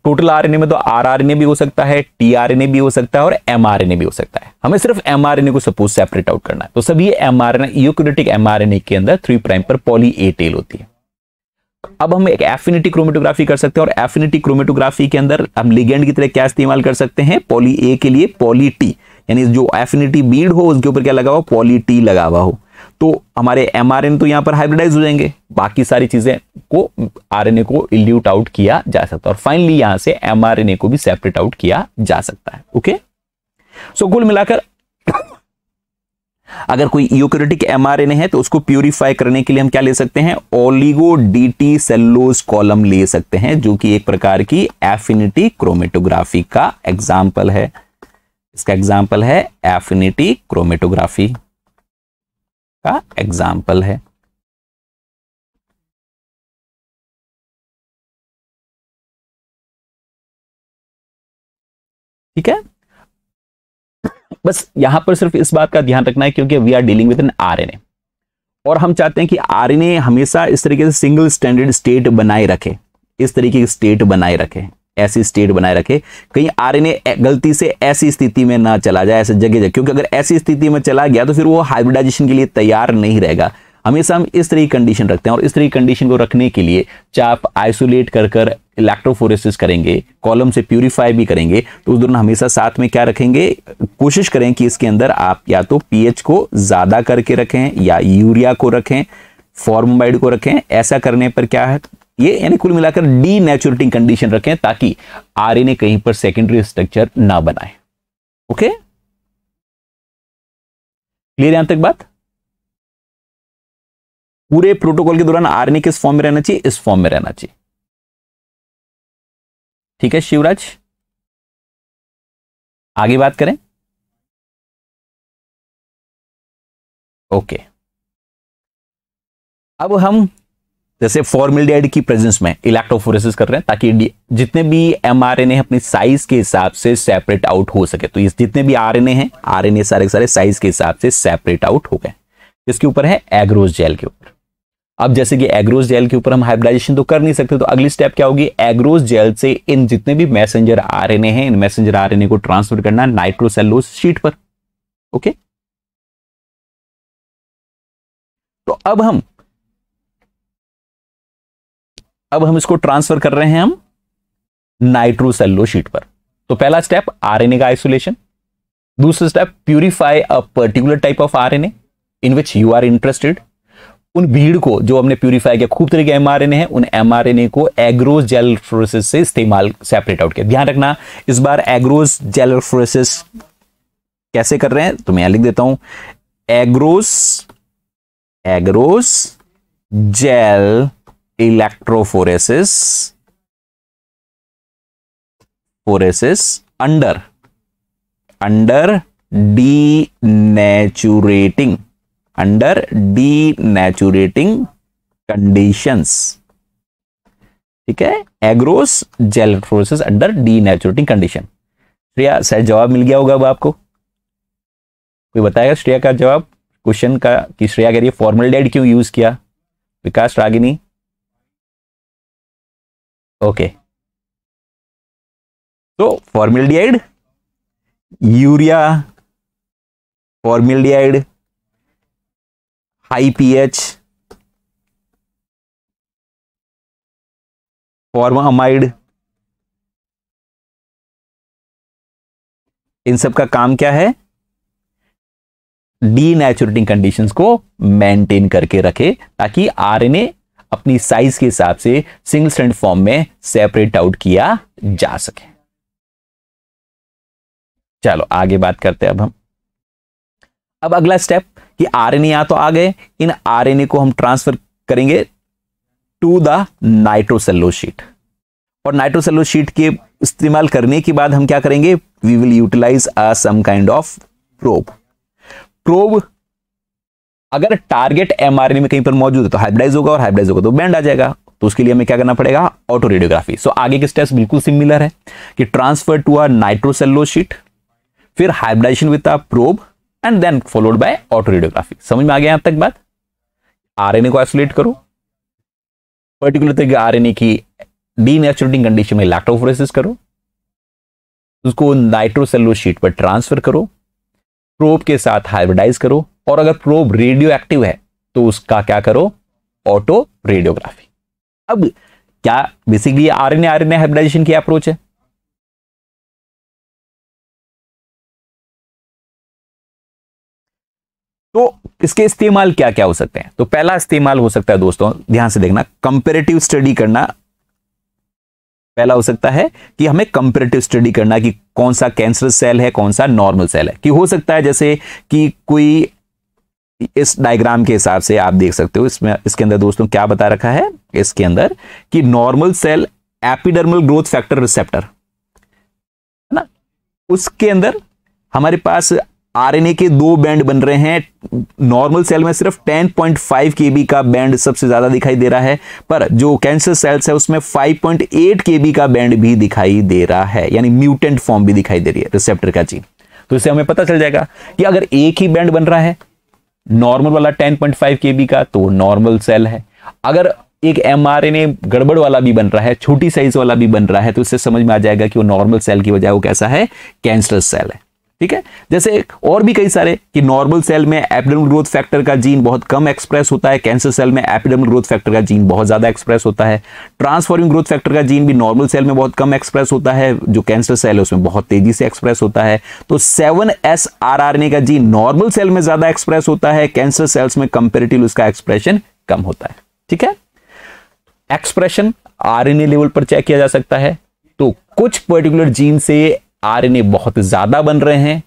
टोटल आरएनए में तो आरआरएनए भी हो सकता है टीआरएनए भी हो सकता है और एमआरएनए भी हो सकता है हमें सिर्फ एमआरएनए को सपोज सेपरेट आउट करना है तो सभी एमआरएनए यूक्रियोटिक एमआरएनए के अंदर थ्री प्राइम पर पॉली ए टेल होती है अब हम एक एफिनिटी क्रोमेटोग्राफी कर सकते हैं और एफिनिटी क्रोमेटोग्राफी के अंदर हम लिगेंड की तरह क्या इस्तेमाल कर सकते हैं पॉली ए के लिए पॉली टी यानी जो एफिनिटी बीड हो उसके ऊपर क्या लगा हुआ पॉली टी लगा हुआ हो तो हमारे एम तो यहां पर हाइब्रिडाइज हो जाएंगे बाकी सारी चीज़ें को आर को इल्यूट आउट किया जा सकता है और फाइनली यहां से एम को भी सेपरेट आउट किया जा सकता है ओके सो कुल मिलाकर अगर कोई यूक्योरेटिक एमआरएनए है तो उसको प्योरीफाई करने के लिए हम क्या ले सकते हैं ओलिगो डीटी सेल्लोज कॉलम ले सकते हैं जो कि एक प्रकार की एफिनिटी क्रोमेटोग्राफी का एग्जाम्पल है इसका एग्जाम्पल है एफिनिटी क्रोमेटोग्राफी का एग्जाम्पल है ठीक है बस यहां पर सिर्फ इस बात का ध्यान रखना है क्योंकि we are dealing with N R और हम चाहते हैं कि आर हमेशा इस तरीके से सिंगल स्टैंडर्ड स्टेट बनाए रखे इस तरीके की स्टेट बनाए रखे ऐसी स्टेट बनाए रखे कहीं आर गलती से ऐसी स्थिति में ना चला जाए ऐसे जगह जगह क्योंकि अगर ऐसी स्थिति में चला गया तो फिर वो हाइब्रिडाइजेशन के लिए तैयार नहीं रहेगा हमेशा हम इस तरह की कंडीशन रखते हैं और इस तरह की कंडीशन को रखने के लिए चाहे आप आइसोलेट कर कर इलेक्ट्रोफोरेसिस करेंगे कॉलम से प्यूरिफाई भी करेंगे तो उस दौरान हमेशा साथ में क्या रखेंगे कोशिश करें कि इसके अंदर आप या तो पीएच को ज़्यादा करके रखें या यूरिया को रखें फॉर्मबाइड को रखें ऐसा करने पर क्या है ये यानी कुल मिलाकर डी नेचुरटिंग कंडीशन रखें ताकि आरएनए कहीं पर सेकेंडरी स्ट्रक्चर ना बनाए ओके क्लियर यहां तक बात पूरे प्रोटोकॉल के दौरान आरएनए किस फॉर्म में रहना चाहिए इस फॉर्म में रहना चाहिए ठीक है शिवराज आगे बात करें ओके अब हम जैसे फॉर्मिल्डेड की प्रेजेंस में इलेक्ट्रोफोरेसिस कर रहे हैं ताकि जितने भी एमआरएनए अपनी साइज के हिसाब से सेपरेट आउट हो सके तो जितने भी आरएनए हैं आरएनए सारे सारे साइज के हिसाब से सेपरेट आउट हो गए इसके ऊपर है एग्रोस जेल के ऊपर अब जैसे कि एग्रोस जेल के ऊपर हम हाइब्रिडाइजेशन तो कर नहीं सकते तो अगली स्टेप क्या होगी एग्रोस जेल से इन जितने भी मैसेंजर आर हैं इन मैसेंजर ए को ट्रांसफर करना नाइट्रोसेलोज शीट पर ओके तो अब हम अब हम इसको ट्रांसफर कर रहे हैं हम नाइट्रोसेलो शीट पर तो पहला स्टेप आरएनए का आइसोलेशन दूसरा step purify a particular type of RNA in which you are interested उन भीड़ को जो हमने प्यूरिफाई किया खूब तरह के ए है उन एम को एग्रोज जेल फ्रोसेस से इस्तेमाल सेपरेट आउट किया ध्यान रखना इस बार एग्रोज जेल फ्रोसेस कैसे कर रहे हैं तो मैं यहां लिख देता हूं agarose agarose gel electrophoresis phoresis under under denaturing under naturing conditions ठीक है agarose gel process under denaturing condition Shreya sir जवाब मिल गया होगा अब आपको कोई बताएगा श्रेया का जवाब क्वेश्चन का कि श्रेया कह रही है फॉर्मल क्यों यूज किया विकास रागिनी ओके तो formaldehyde urea formaldehyde high formamide इन सब का काम क्या है डी नेचुरेटिंग कंडीशन को मेंटेन करके रखे ताकि आरएनए अपनी साइज के हिसाब से सिंगल स्टैंड फॉर्म में सेपरेट आउट किया जा सके चलो आगे बात करते हैं अब हम अब अगला स्टेप कि आरएनए यहां तो आ गए इन आरएनए को हम ट्रांसफर करेंगे टू द नाइट्रोसेलो शीट और नाइट्रोसेलो शीट के इस्तेमाल करने के बाद हम क्या करेंगे we will utilize some kind of probe probe अगर टारगेट एमआरएनए में कहीं पर मौजूद है तो हाइब्रिडाइज होगा और हाइब्रिडाइज होगा तो बैंड आ जाएगा तो उसके लिए हमें क्या करना पड़ेगा ऑटो रेडियोग्राफी सो आगे के स्टेप्स बिल्कुल सिमिलर है कि transfer to a nitrocellulose sheet फिर hybridization with a probe and then followed by autoradiography समझ में आ गया यहां तक बात आरएनए को आइसोलेट करो पर्टिकुलर तरीके आरएनए की डीनेचुरेटिंग कंडीशन में लैक्टोफोरेसिस करो उसको नाइट्रोसेलो शीट पर ट्रांसफर करो प्रोब के साथ हाइब्रिडाइज करो और अगर प्रोब रेडियो एक्टिव है तो उसका क्या करो ऑटो रेडियोग्राफी अब क्या बेसिकली आरएनए आरएनए हाइब्रिडाइजेशन की अप्रोच है तो इसके इस्तेमाल क्या क्या हो सकते हैं तो पहला इस्तेमाल हो सकता है दोस्तों ध्यान से देखना कंपेरेटिव स्टडी करना पहला हो सकता है कि हमें कंपेरेटिव स्टडी करना कि कौन सा कैंसर सेल है कौन सा नॉर्मल सेल है कि हो सकता है जैसे कि कोई इस डायग्राम के हिसाब से आप देख सकते हो इसमें इसके अंदर दोस्तों क्या बता रखा है इसके अंदर कि normal cell epidermal growth factor receptor है ना उसके अंदर हमारे पास आरएनए के दो बैंड बन रहे हैं नॉर्मल सेल में सिर्फ 10.5 पॉइंट केबी का बैंड सबसे ज़्यादा दिखाई दे रहा है पर जो कैंसर सेल्स है उसमें 5.8 पॉइंट केबी का बैंड भी दिखाई दे रहा है यानी म्यूटेंट फॉर्म भी दिखाई दे रही है रिसेप्टर का जीन तो इससे हमें पता चल जाएगा कि अगर एक ही बैंड बन रहा है नॉर्मल वाला टेन पॉइंट का तो नॉर्मल सेल है अगर एक एम गड़बड़ वाला भी बन रहा है छोटी साइज वाला भी बन रहा है तो इससे समझ में आ जाएगा कि वो नॉर्मल सेल की बजाय वो कैसा है कैंसर सेल है ठीक है जैसे और भी कई सारे कि नॉर्मल सेल में एपिडर्मल ग्रोथ फैक्टर का जीन बहुत कम एक्सप्रेस होता है कैंसर सेल में एपिडर्मल ग्रोथ फैक्टर का जीन बहुत ज़्यादा एक्सप्रेस होता है ट्रांसफॉर्मिंग ग्रोथ फैक्टर का जीन भी नॉर्मल सेल में बहुत कम एक्सप्रेस होता है जो कैंसर सेल है उसमें बहुत तेजी से एक्सप्रेस होता है तो seven S R R A का जीन नॉर्मल सेल में ज़्यादा एक्सप्रेस होता है कैंसर सेल्स में कंपेरेटिव उसका एक्सप्रेशन कम होता है ठीक है एक्सप्रेशन ए लेवल पर चेक किया जा सकता है तो कुछ पर्टिकुलर जीन से आरएनए बहुत ज़्यादा बन रहे हैं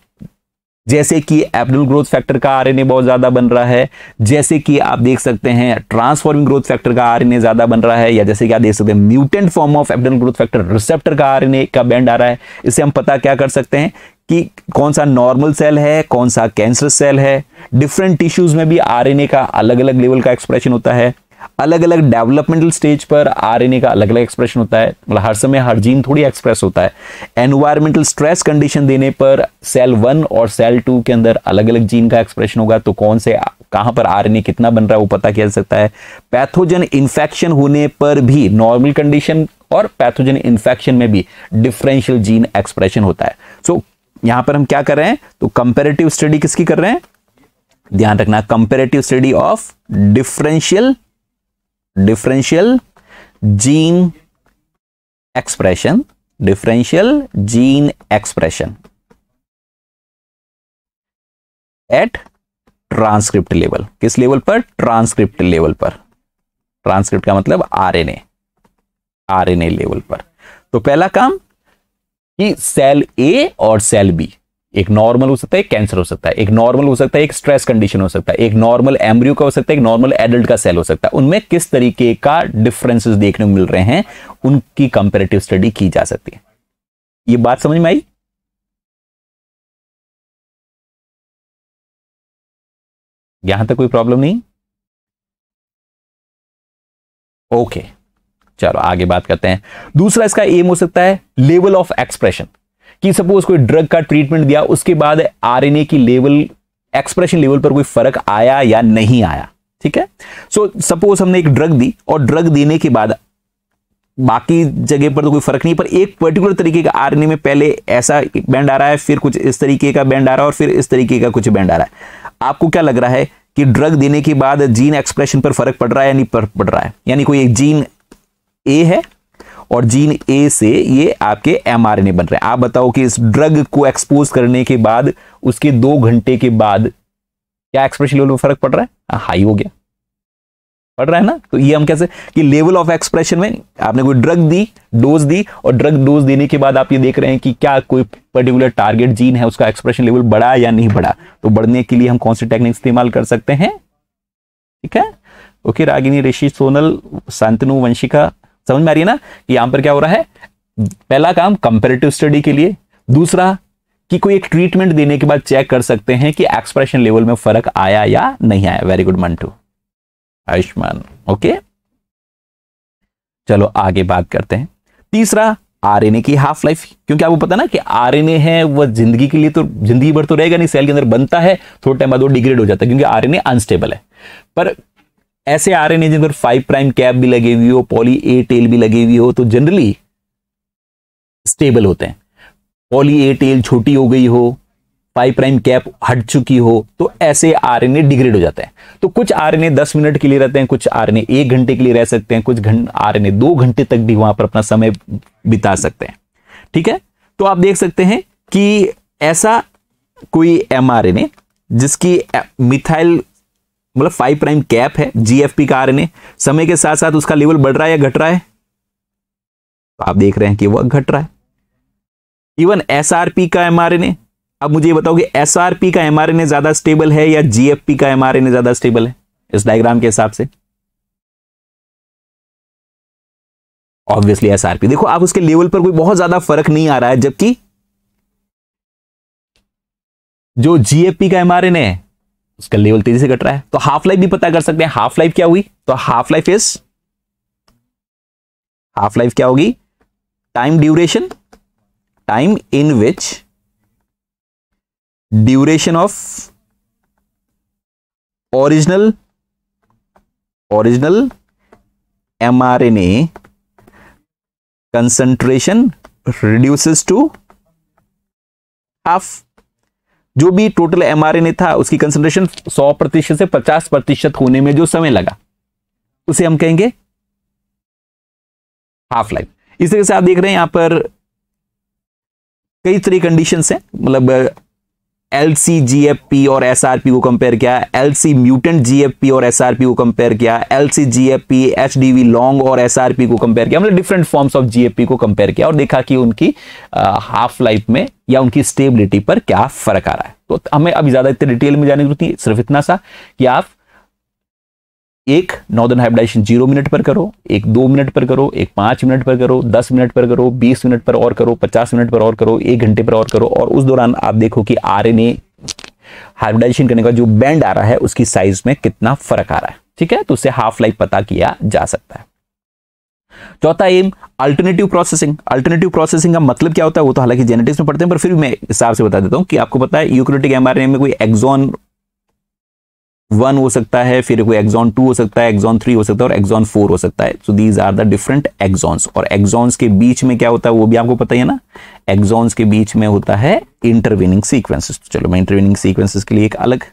जैसे कि एपडल ग्रोथ फैक्टर का आरएनए बहुत ज़्यादा बन रहा है जैसे कि आप देख सकते हैं ट्रांसफॉर्मिंग ग्रोथ फैक्टर का आरएनए ज़्यादा बन रहा है या जैसे कि आप देख सकते हैं mutant form of epidermal growth factor receptor का आरएनए का बैंड आ रहा है इससे हम पता क्या कर सकते हैं कि कौन सा नॉर्मल सेल है कौन सा कैंसर सेल है डिफरेंट टिश्यूज में भी आर का अलग अलग लेवल का एक्सप्रेशन होता है अलग अलग डेवलपमेंटल स्टेज पर आरएनए का अलग अलग एक्सप्रेशन होता है मतलब हर समय हर जीन थोड़ी एक्सप्रेस होता है एनवायरमेंटल स्ट्रेस कंडीशन देने पर सेल वन और सेल टू के अंदर अलग अलग जीन का एक्सप्रेशन होगा तो कौन से कहां पर आरएनए कितना बन रहा है वो पता किया जा सकता है पैथोजन इन्फेक्शन होने पर भी नॉर्मल कंडीशन और पैथोजन इन्फेक्शन में भी डिफरेंशियल जीन एक्सप्रेशन होता है सो so, यहां पर हम क्या कर रहे हैं तो कंपेरेटिव स्टडी किसकी कर रहे हैं ध्यान रखना comparative study of differential differential gene expression differential gene expression at transcript level किस लेवल पर ट्रांसक्रिप्ट लेवल पर ट्रांसक्रिप्ट का मतलब आरएनए आरएनए लेवल पर तो पहला काम कि सेल ए और सेल बी एक नॉर्मल हो सकता है एक कैंसर हो सकता है एक नॉर्मल हो सकता है एक स्ट्रेस कंडीशन हो सकता है एक नॉर्मल एम्ब्रियो का हो सकता है एक नॉर्मल एडल्ट का सेल हो सकता है उनमें किस तरीके का डिफरेंसेस देखने को मिल रहे हैं उनकी कंपेरेटिव स्टडी की जा सकती है ये बात समझ में आई यहां तक कोई प्रॉब्लम नहीं ओके चलो आगे बात करते हैं दूसरा इसका एम हो सकता है लेवल ऑफ एक्सप्रेशन कि सपोज कोई ड्रग का ट्रीटमेंट दिया उसके बाद आर की लेवल एक्सप्रेशन लेवल पर कोई फर्क आया या नहीं आया ठीक है सो so, सपोज हमने एक ड्रग दी और ड्रग देने के बाद बाकी जगह पर तो कोई फर्क नहीं पर एक पर्टिकुलर तरीके का आरएनए में पहले ऐसा बैंड आ रहा है फिर कुछ इस तरीके का बैंड आ रहा है और फिर इस तरीके का कुछ बैंड आ रहा है आपको क्या लग रहा है कि ड्रग देने के बाद जीन एक्सप्रेशन पर फर्क पड़ रहा है या नहीं पड़ रहा है यानी कोई एक जीन ए है और जीन ए से ये आपके ए बन रहे हैं आप बताओ कि इस ड्रग को एक्सपोज करने के बाद उसके दो घंटे के बाद क्या एक्सप्रेशन लेवल में फर्क पड़ रहा है हाई हो गया पड़ रहा है ना तो ये हम कैसे कि लेवल ऑफ एक्सप्रेशन में आपने कोई ड्रग दी डोज दी और ड्रग डोज देने के बाद आप ये देख रहे हैं कि क्या कोई पर्टिकुलर टारगेट जीन है उसका एक्सप्रेशन लेवल बढ़ा या नहीं बढ़ा तो बढ़ने के लिए हम कौन सी टेक्निक इस्तेमाल कर सकते हैं ठीक है ओके रागिनी ऋषि सोनल शांतनु वंशिका समझ में आ रही है ना कि यहां पर क्या हो रहा है पहला काम कंपेरेटिव स्टडी के लिए दूसरा कि कोई एक ट्रीटमेंट देने के बाद चेक कर सकते हैं कि एक्सप्रेशन लेवल में फर्क आया या नहीं आया very good Mantu Ayushman okay चलो आगे बात करते हैं तीसरा आरएनए की हाफ लाइफ क्योंकि आपको पता ना कि आरएनए है वह जिंदगी के लिए तो जिंदगी भर तो रहेगा नहीं सेल के अंदर बनता है थोड़े टाइम बाद वो डिग्रेड हो जाता है क्योंकि आरएनए अनस्टेबल है पर ऐसे आर एन ए जिन पर फाइव प्राइम कैप भी लगी हुई हो पॉली ए टेल भी लगी हुई हो तो जनरली स्टेबल होते हैं पॉली ए टेल छोटी हो गई हो फाइव प्राइम कैप हट चुकी हो तो ऐसे आर डिग्रेड हो जाते हैं तो कुछ आरएनए 10 मिनट के लिए रहते हैं कुछ ए एक घंटे के लिए रह सकते हैं कुछ आर ए दो घंटे तक भी वहां पर अपना समय बिता सकते हैं ठीक है तो आप देख सकते हैं कि ऐसा कोई ए जिसकी मिथाइल मतलब फाइव प्राइम कैप है जीएफपी का आरएनए समय के साथ साथ उसका लेवल बढ़ रहा है या घट रहा है तो आप देख रहे हैं कि वह घट रहा है इवन एसआरपी का एमआरएनए अब मुझे बताओ कि एसआरपी का एमआरएनए ज्यादा स्टेबल है या जीएफपी का एमआरएनए ज्यादा स्टेबल है इस डायग्राम के हिसाब से ऑब्वियसली एसआरपी देखो आप उसके लेवल पर कोई बहुत ज्यादा फर्क नहीं आ रहा है जबकि जो जीएफपी का एमआरएनए है उसका लेवल तेजी से घट रहा है तो हाफ लाइफ भी पता कर सकते हैं हाफ लाइफ क्या हुई तो half life is half life क्या होगी time duration time in which duration of original original a concentration reduces to half जो भी टोटल एम था उसकी कंसेंट्रेशन 100 प्रतिशत से 50 प्रतिशत होने में जो समय लगा उसे हम कहेंगे हाफ लाइफ इस तरह से आप देख रहे हैं यहां पर कई तरह कंडीशन है मतलब L C G F P और एस आर पी को कंपेयर किया L C mutant G F P और एस आर पी को कंपेयर किया L C G F P H D V long और एस आर पी को कंपेयर किया मतलब different forms of G F P को कंपेयर किया और देखा कि उनकी हाफ लाइफ में या उनकी स्टेबिलिटी पर क्या फर्क आ रहा है तो हमें अभी ज्यादा इतने डिटेल में जाने की जरूरत नहीं सिर्फ इतना सा कि आप एक नॉर्दर्न हाइब्रिडाइजेशन जीरो मिनट पर करो एक दो मिनट पर करो एक पांच मिनट पर करो दस मिनट पर करो बीस मिनट पर और करो पचास मिनट पर और करो एक घंटे पर और करो और उस दौरान आप देखो कि आर एन हाइब्रिडाइजेशन करने का जो बैंड आ रहा है उसकी साइज में कितना फर्क आ रहा है ठीक है तो उससे हाफ लाइफ पता किया जा सकता है चौथा M alternative processing alternative processing का मतलब क्या होता है वो तो हालांकि जेनेटिक्स में पढ़ते हैं पर फिर मैं हिसाब से बता देता हूं कि आपको पता है यूक्रोटिक एमआरएनए में कोई एक्सॉन वन हो सकता है फिर कोई एक्सॉन टू हो सकता है एक्सॉन थ्री हो सकता है और एक्सॉन फोर हो सकता है so these are the different exons और एक्सॉन्स के बीच में क्या होता है वो भी आपको पता है ना एक्सॉन्स के बीच में होता है इंटरविनिंग सीक्वेंसेस तो चलो मैं इंटरवीनिंग सीक्वेंसेस के लिए एक अलग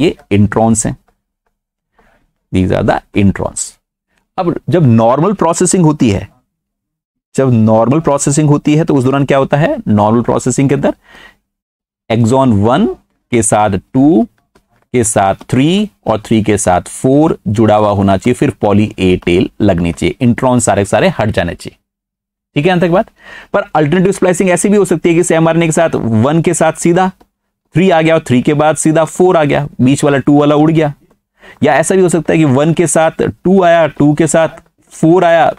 ये इंट्रॉन्स है दीज आर द इंट्रॉन्स अब जब नॉर्मल प्रोसेसिंग होती है जब नॉर्मल प्रोसेसिंग होती है तो उस दौरान क्या होता है नॉर्मल प्रोसेसिंग के अंदर एक्सॉन वन के साथ टू के साथ थ्री और थ्री के साथ फोर जुड़ा हुआ होना चाहिए फिर पॉली ए टेल लगनी चाहिए इंट्रॉन सारे सारे हट जाने चाहिए ठीक है अंत तक बात पर अल्टरनेटिव स्प्लाइसिंग ऐसी भी हो सकती है कि एमआरएनए के साथ वन के साथ सीधा थ्री आ गया और थ्री के बाद सीधा फोर आ गया बीच वाला टू वाला उड़ गया या ऐसा भी हो सकता है कि वन के साथ टू आया टू के साथ फोर आया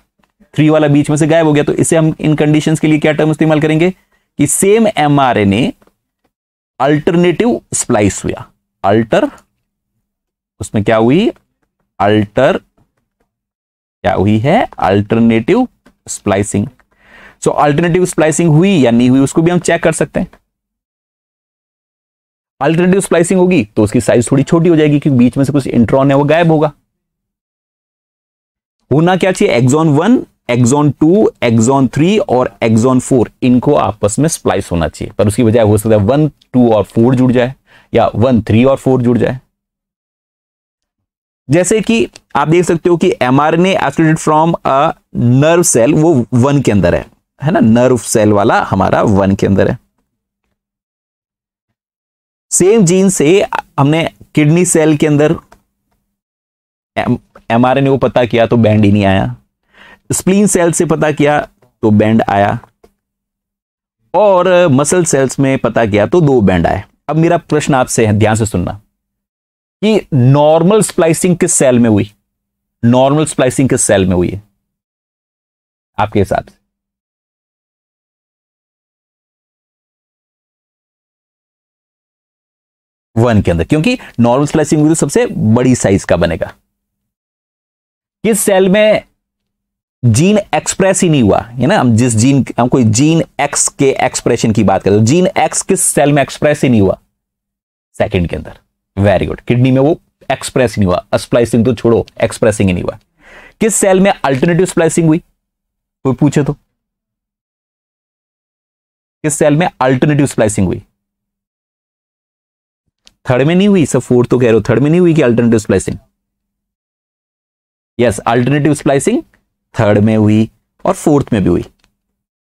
थ्री वाला बीच में से गायब हो गया तो इसे हम इन कंडीशन के लिए क्या टर्म इस्तेमाल करेंगे कि सेम एमआरएनए अल्टरनेटिव स्प्लाइस हुआ अल्टर उसमें क्या हुई अल्टर क्या हुई है alternative splicing so alternative splicing हुई या नहीं हुई उसको भी हम चेक कर सकते हैं अल्टरनेटिव स्प्लाइसिंग होगी तो उसकी साइज थोड़ी छोटी हो जाएगी क्योंकि बीच में से कुछ इंट्रॉन है वो गायब होगा होना क्या चाहिए exon one exon two exon three और एक्सॉन फोर इनको आपस में स्प्लाइस होना चाहिए पर उसकी बजाय हो सकता है वन टू और फोर जुड़ जाए या वन थ्री और फोर जुड़ जाए जैसे कि आप देख सकते हो कि M R N from a nerve cell वो वन के अंदर है है ना नर्व सेल वाला हमारा वन के अंदर है सेम जीन से हमने किडनी सेल के अंदर एम आर एन ए को पता किया तो बैंड ही नहीं आया स्प्लीन सेल से पता किया तो बैंड आया और मसल uh, सेल्स में पता किया तो दो बैंड आए अब मेरा प्रश्न आपसे है ध्यान से सुनना कि नॉर्मल स्प्लाइसिंग किस सेल में हुई नॉर्मल स्प्लाइसिंग किस सेल में हुई है आपके हिसाब से वन के अंदर क्योंकि नॉर्मल स्प्लाइसिंग तो सबसे बड़ी साइज का बनेगा किस सेल में जीन एक्सप्रेस ही नहीं हुआ है ना हम जिस जीन हम कोई जीन एक्स के एक्सप्रेशन की बात करें जीन एक्स किस सेल में एक्सप्रेस ही नहीं हुआ सेकंड के अंदर वेरी गुड किडनी में वो एक्सप्रेस ही नहीं हुआ स्प्लाइसिंग तो छोड़ो एक्सप्रेसिंग ही नहीं हुआ किस सेल में अल्टरनेटिव स्प्लाइसिंग हुई कोई पूछे तो किस सेल में अल्टरनेटिव स्प्लाइसिंग हुई थर्ड में नहीं हुई सब फोर्थ तो कह रहे हो थर्ड में नहीं हुई कि alternative splicing yes alternative splicing third में हुई और फोर्थ में भी हुई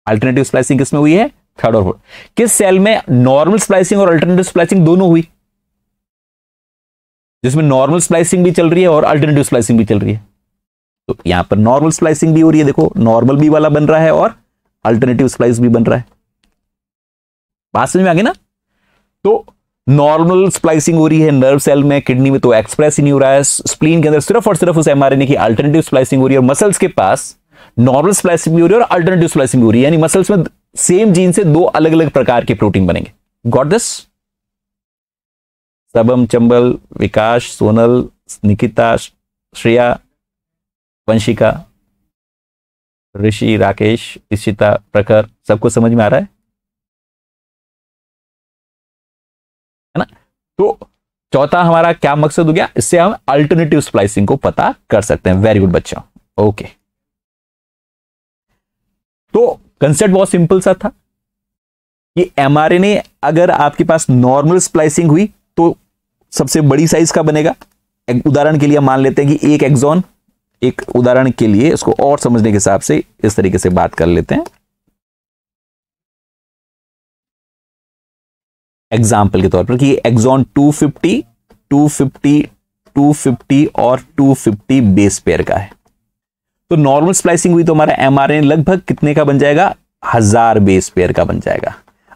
अल्टरनेटिव स्प्लाइसिंग किसमें हुई है थर्ड और फोर्थ किस सेल में नॉर्मल स्प्लाइसिंग और अल्टरनेटिव स्प्लाइसिंग दोनों हुई जिसमें नॉर्मल स्प्लाइसिंग भी चल रही है और अल्टरनेटिव स्प्लाइसिंग भी चल रही है तो यहां पर नॉर्मल स्प्लाइसिंग भी हो रही है देखो नॉर्मल भी वाला बन रहा है और अल्टरनेटिव स्प्लाइस भी बन रहा है बात समझ में आगे ना तो नॉर्मल स्प्लाइसिंग हो रही है नर्व सेल में किडनी में तो एक्सप्रेस ही नहीं हो रहा है स्प्लीन के अंदर सिर्फ और सिर्फ उस एमआरएनए की अल्टरनेटिव स्प्लाइसिंग हो रही है और मसल्स के पास नॉर्मल स्प्लाइसिंग भी हो रही है और अल्टरनेटिव स्प्लाइसिंग हो रही है यानी मसल्स में सेम जीन से दो अलग अलग प्रकार के प्रोटीन बनेंगे गॉट दिस सबम चंबल विकास सोनल निकिता श्रेया वंशिका ऋषि राकेश इशिता प्रखर सबको समझ में आ रहा है तो चौथा हमारा क्या मकसद हो गया इससे हम अल्टरनेटिव स्प्लाइसिंग को पता कर सकते हैं वेरी गुड बच्चा ओके तो कंसेप्ट बहुत सिंपल सा था कि एमआरएनए अगर आपके पास नॉर्मल स्प्लाइसिंग हुई तो सबसे बड़ी साइज का बनेगा उदाहरण के लिए मान लेते हैं कि एक एक्सॉन एक उदाहरण के लिए इसको और समझने के हिसाब से इस तरीके से बात कर लेते हैं एग्जाम्पल के तौर पर कि एग्जॉन 250, 250, 250 और 250 बेस पेयर का है तो नॉर्मल स्प्लाइसिंग हुई तो हमारा एम लगभग कितने का बन जाएगा हजार बेस पेयर का बन जाएगा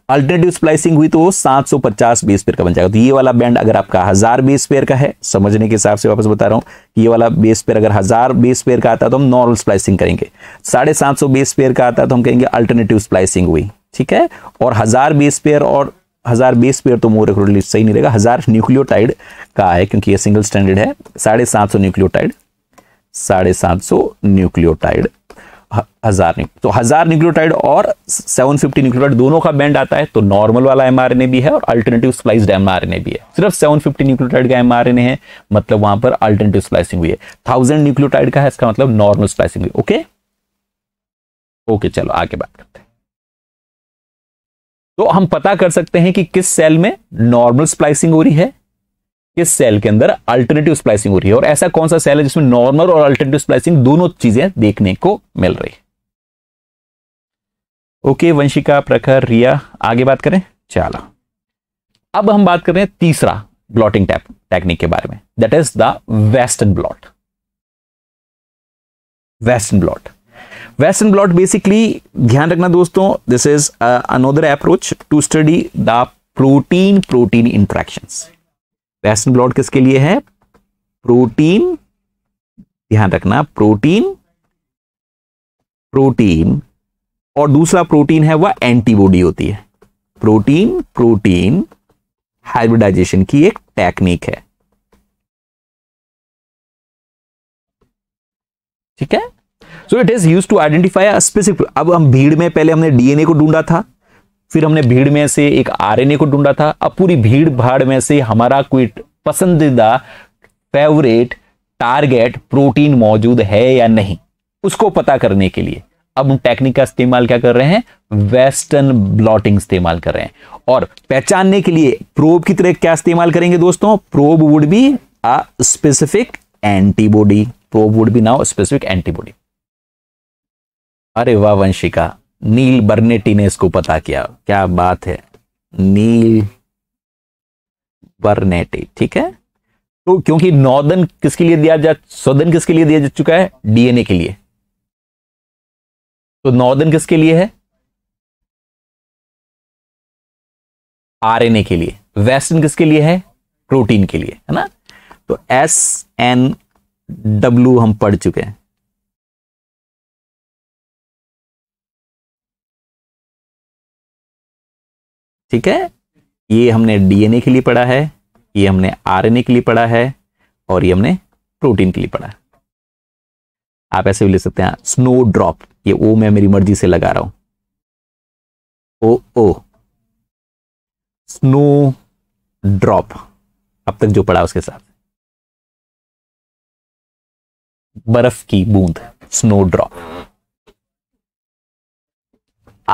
अल्टरनेटिव स्प्लाइसिंग हुई तो वो 750 बेस पेयर का बन जाएगा तो ये वाला बैंड अगर आपका हजार बेस पेयर का है समझने के हिसाब से वापस बता रहा हूं कि ये वाला बेस पेयर अगर हजार बेस पेयर का आता है तो हम नॉर्मल स्प्लाइसिंग करेंगे साढ़े सात सौ बेस पेयर का आता है तो हम कहेंगे अल्टरनेटिव स्प्लाइसिंग हुई ठीक है और हजार बेस पेयर और हज़ार बेस पेयर तो मोर रिक्रूट सही नहीं रहेगा हज़ार न्यूक्लियोटाइड का है क्योंकि ये सिंगल स्टैंडर्ड है साढ़े सात सौ न्यूक्लियोटाइड साढ़े सात सौ न्यूक्लियोटाइड हज़ार तो हज़ार न्यूक्लियोटाइड और सेवन फिफ्टी न्यूक्लियोटाइड दोनों का बैंड आता है तो नॉर्मल वाला एम भी है और अल्टरनेटिव स्प्लाइस्ड एमआरएनए भी है सिर्फ सेवन फिफ्टी न्यूक्लियोटाइड का एमआरएनए है मतलब वहां पर अल्टरनेटिव स्प्लाइसिंग हुई है थाउजेंड न्यूक्लियोटाइड का है इसका मतलब नॉर्मल स्प्लाइसिंग हुई ओके ओके चलो आगे बात करते हैं तो हम पता कर सकते हैं कि किस सेल में नॉर्मल स्प्लाइसिंग हो रही है किस सेल के अंदर अल्टरनेटिव स्प्लाइसिंग हो रही है और ऐसा कौन सा सेल है जिसमें नॉर्मल और अल्टरनेटिव स्प्लाइसिंग दोनों चीजें देखने को मिल रही है ओके वंशिका प्रखर रिया आगे बात करें चला अब हम बात कर रहे हैं तीसरा ब्लॉटिंग टैप टेक्निक के बारे में that is the western blot western blot western blot basically ध्यान रखना दोस्तों this is another approach to study the protein protein interaction western blot किसके लिए है प्रोटीन ध्यान रखना प्रोटीन प्रोटीन और दूसरा प्रोटीन है वह एंटीबॉडी होती है प्रोटीन प्रोटीन हाइब्रिडाइजेशन की एक टेक्निक है ठीक है so it is use to identify specific अब हम भीड़ में पहले हमने डीएनए को ढूंढा था फिर हमने भीड़ में से एक आरएनए को ढूंढा था अब पूरी भीड़ भाड़ में से हमारा कोई पसंदीदा फेवरेट टारगेट प्रोटीन मौजूद है या नहीं उसको पता करने के लिए अब हम टेक्निक का इस्तेमाल क्या कर रहे हैं वेस्टर्न ब्लॉटिंग इस्तेमाल कर रहे हैं और पहचानने के लिए प्रोब की तरह क्या इस्तेमाल करेंगे दोस्तों probe would be a specific antibody probe would be now specific antibody अरे वाह वंशिका नील बर्नेटी ने इसको पता किया क्या बात है नील बर्नेटी ठीक है तो क्योंकि नॉर्दन किसके लिए दिया जा सदन किसके लिए दिया जा चुका है डीएनए के लिए तो नॉर्दन किसके लिए है आरएनए के लिए वेस्टर्न किसके लिए है प्रोटीन के लिए है ना तो एस एन डब्ल्यू हम पढ़ चुके हैं ठीक है ये हमने डीएनए के लिए पढ़ा है ये हमने आरएनए के लिए पढ़ा है और ये हमने प्रोटीन के लिए पढ़ा है आप ऐसे भी ले सकते हैं स्नो ड्रॉप ये ओ मैं मेरी मर्जी से लगा रहा हूं ओ ओ स्नो ड्रॉप अब तक जो पढ़ा उसके साथ बर्फ की बूंद स्नो ड्रॉप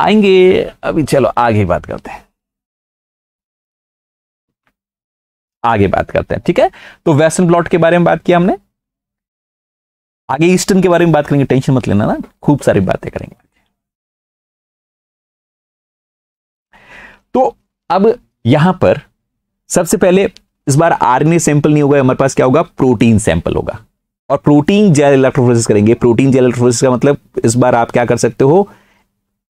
आएंगे अभी चलो आगे बात करते हैं आगे बात करते हैं ठीक है तो वेस्टर्न ब्लॉट के बारे में बात किया हमने आगे ईस्टर्न के बारे में बात करेंगे टेंशन मत लेना ना खूब सारी बातें करेंगे तो अब यहां पर सबसे पहले इस बार आरएनए सैंपल नहीं होगा हमारे पास क्या होगा प्रोटीन सैंपल होगा और प्रोटीन जेल इलेक्ट्रोफोरेसिस करेंगे प्रोटीन जेल इलेक्ट्रोफोरेसिस का मतलब इस बार आप क्या कर सकते हो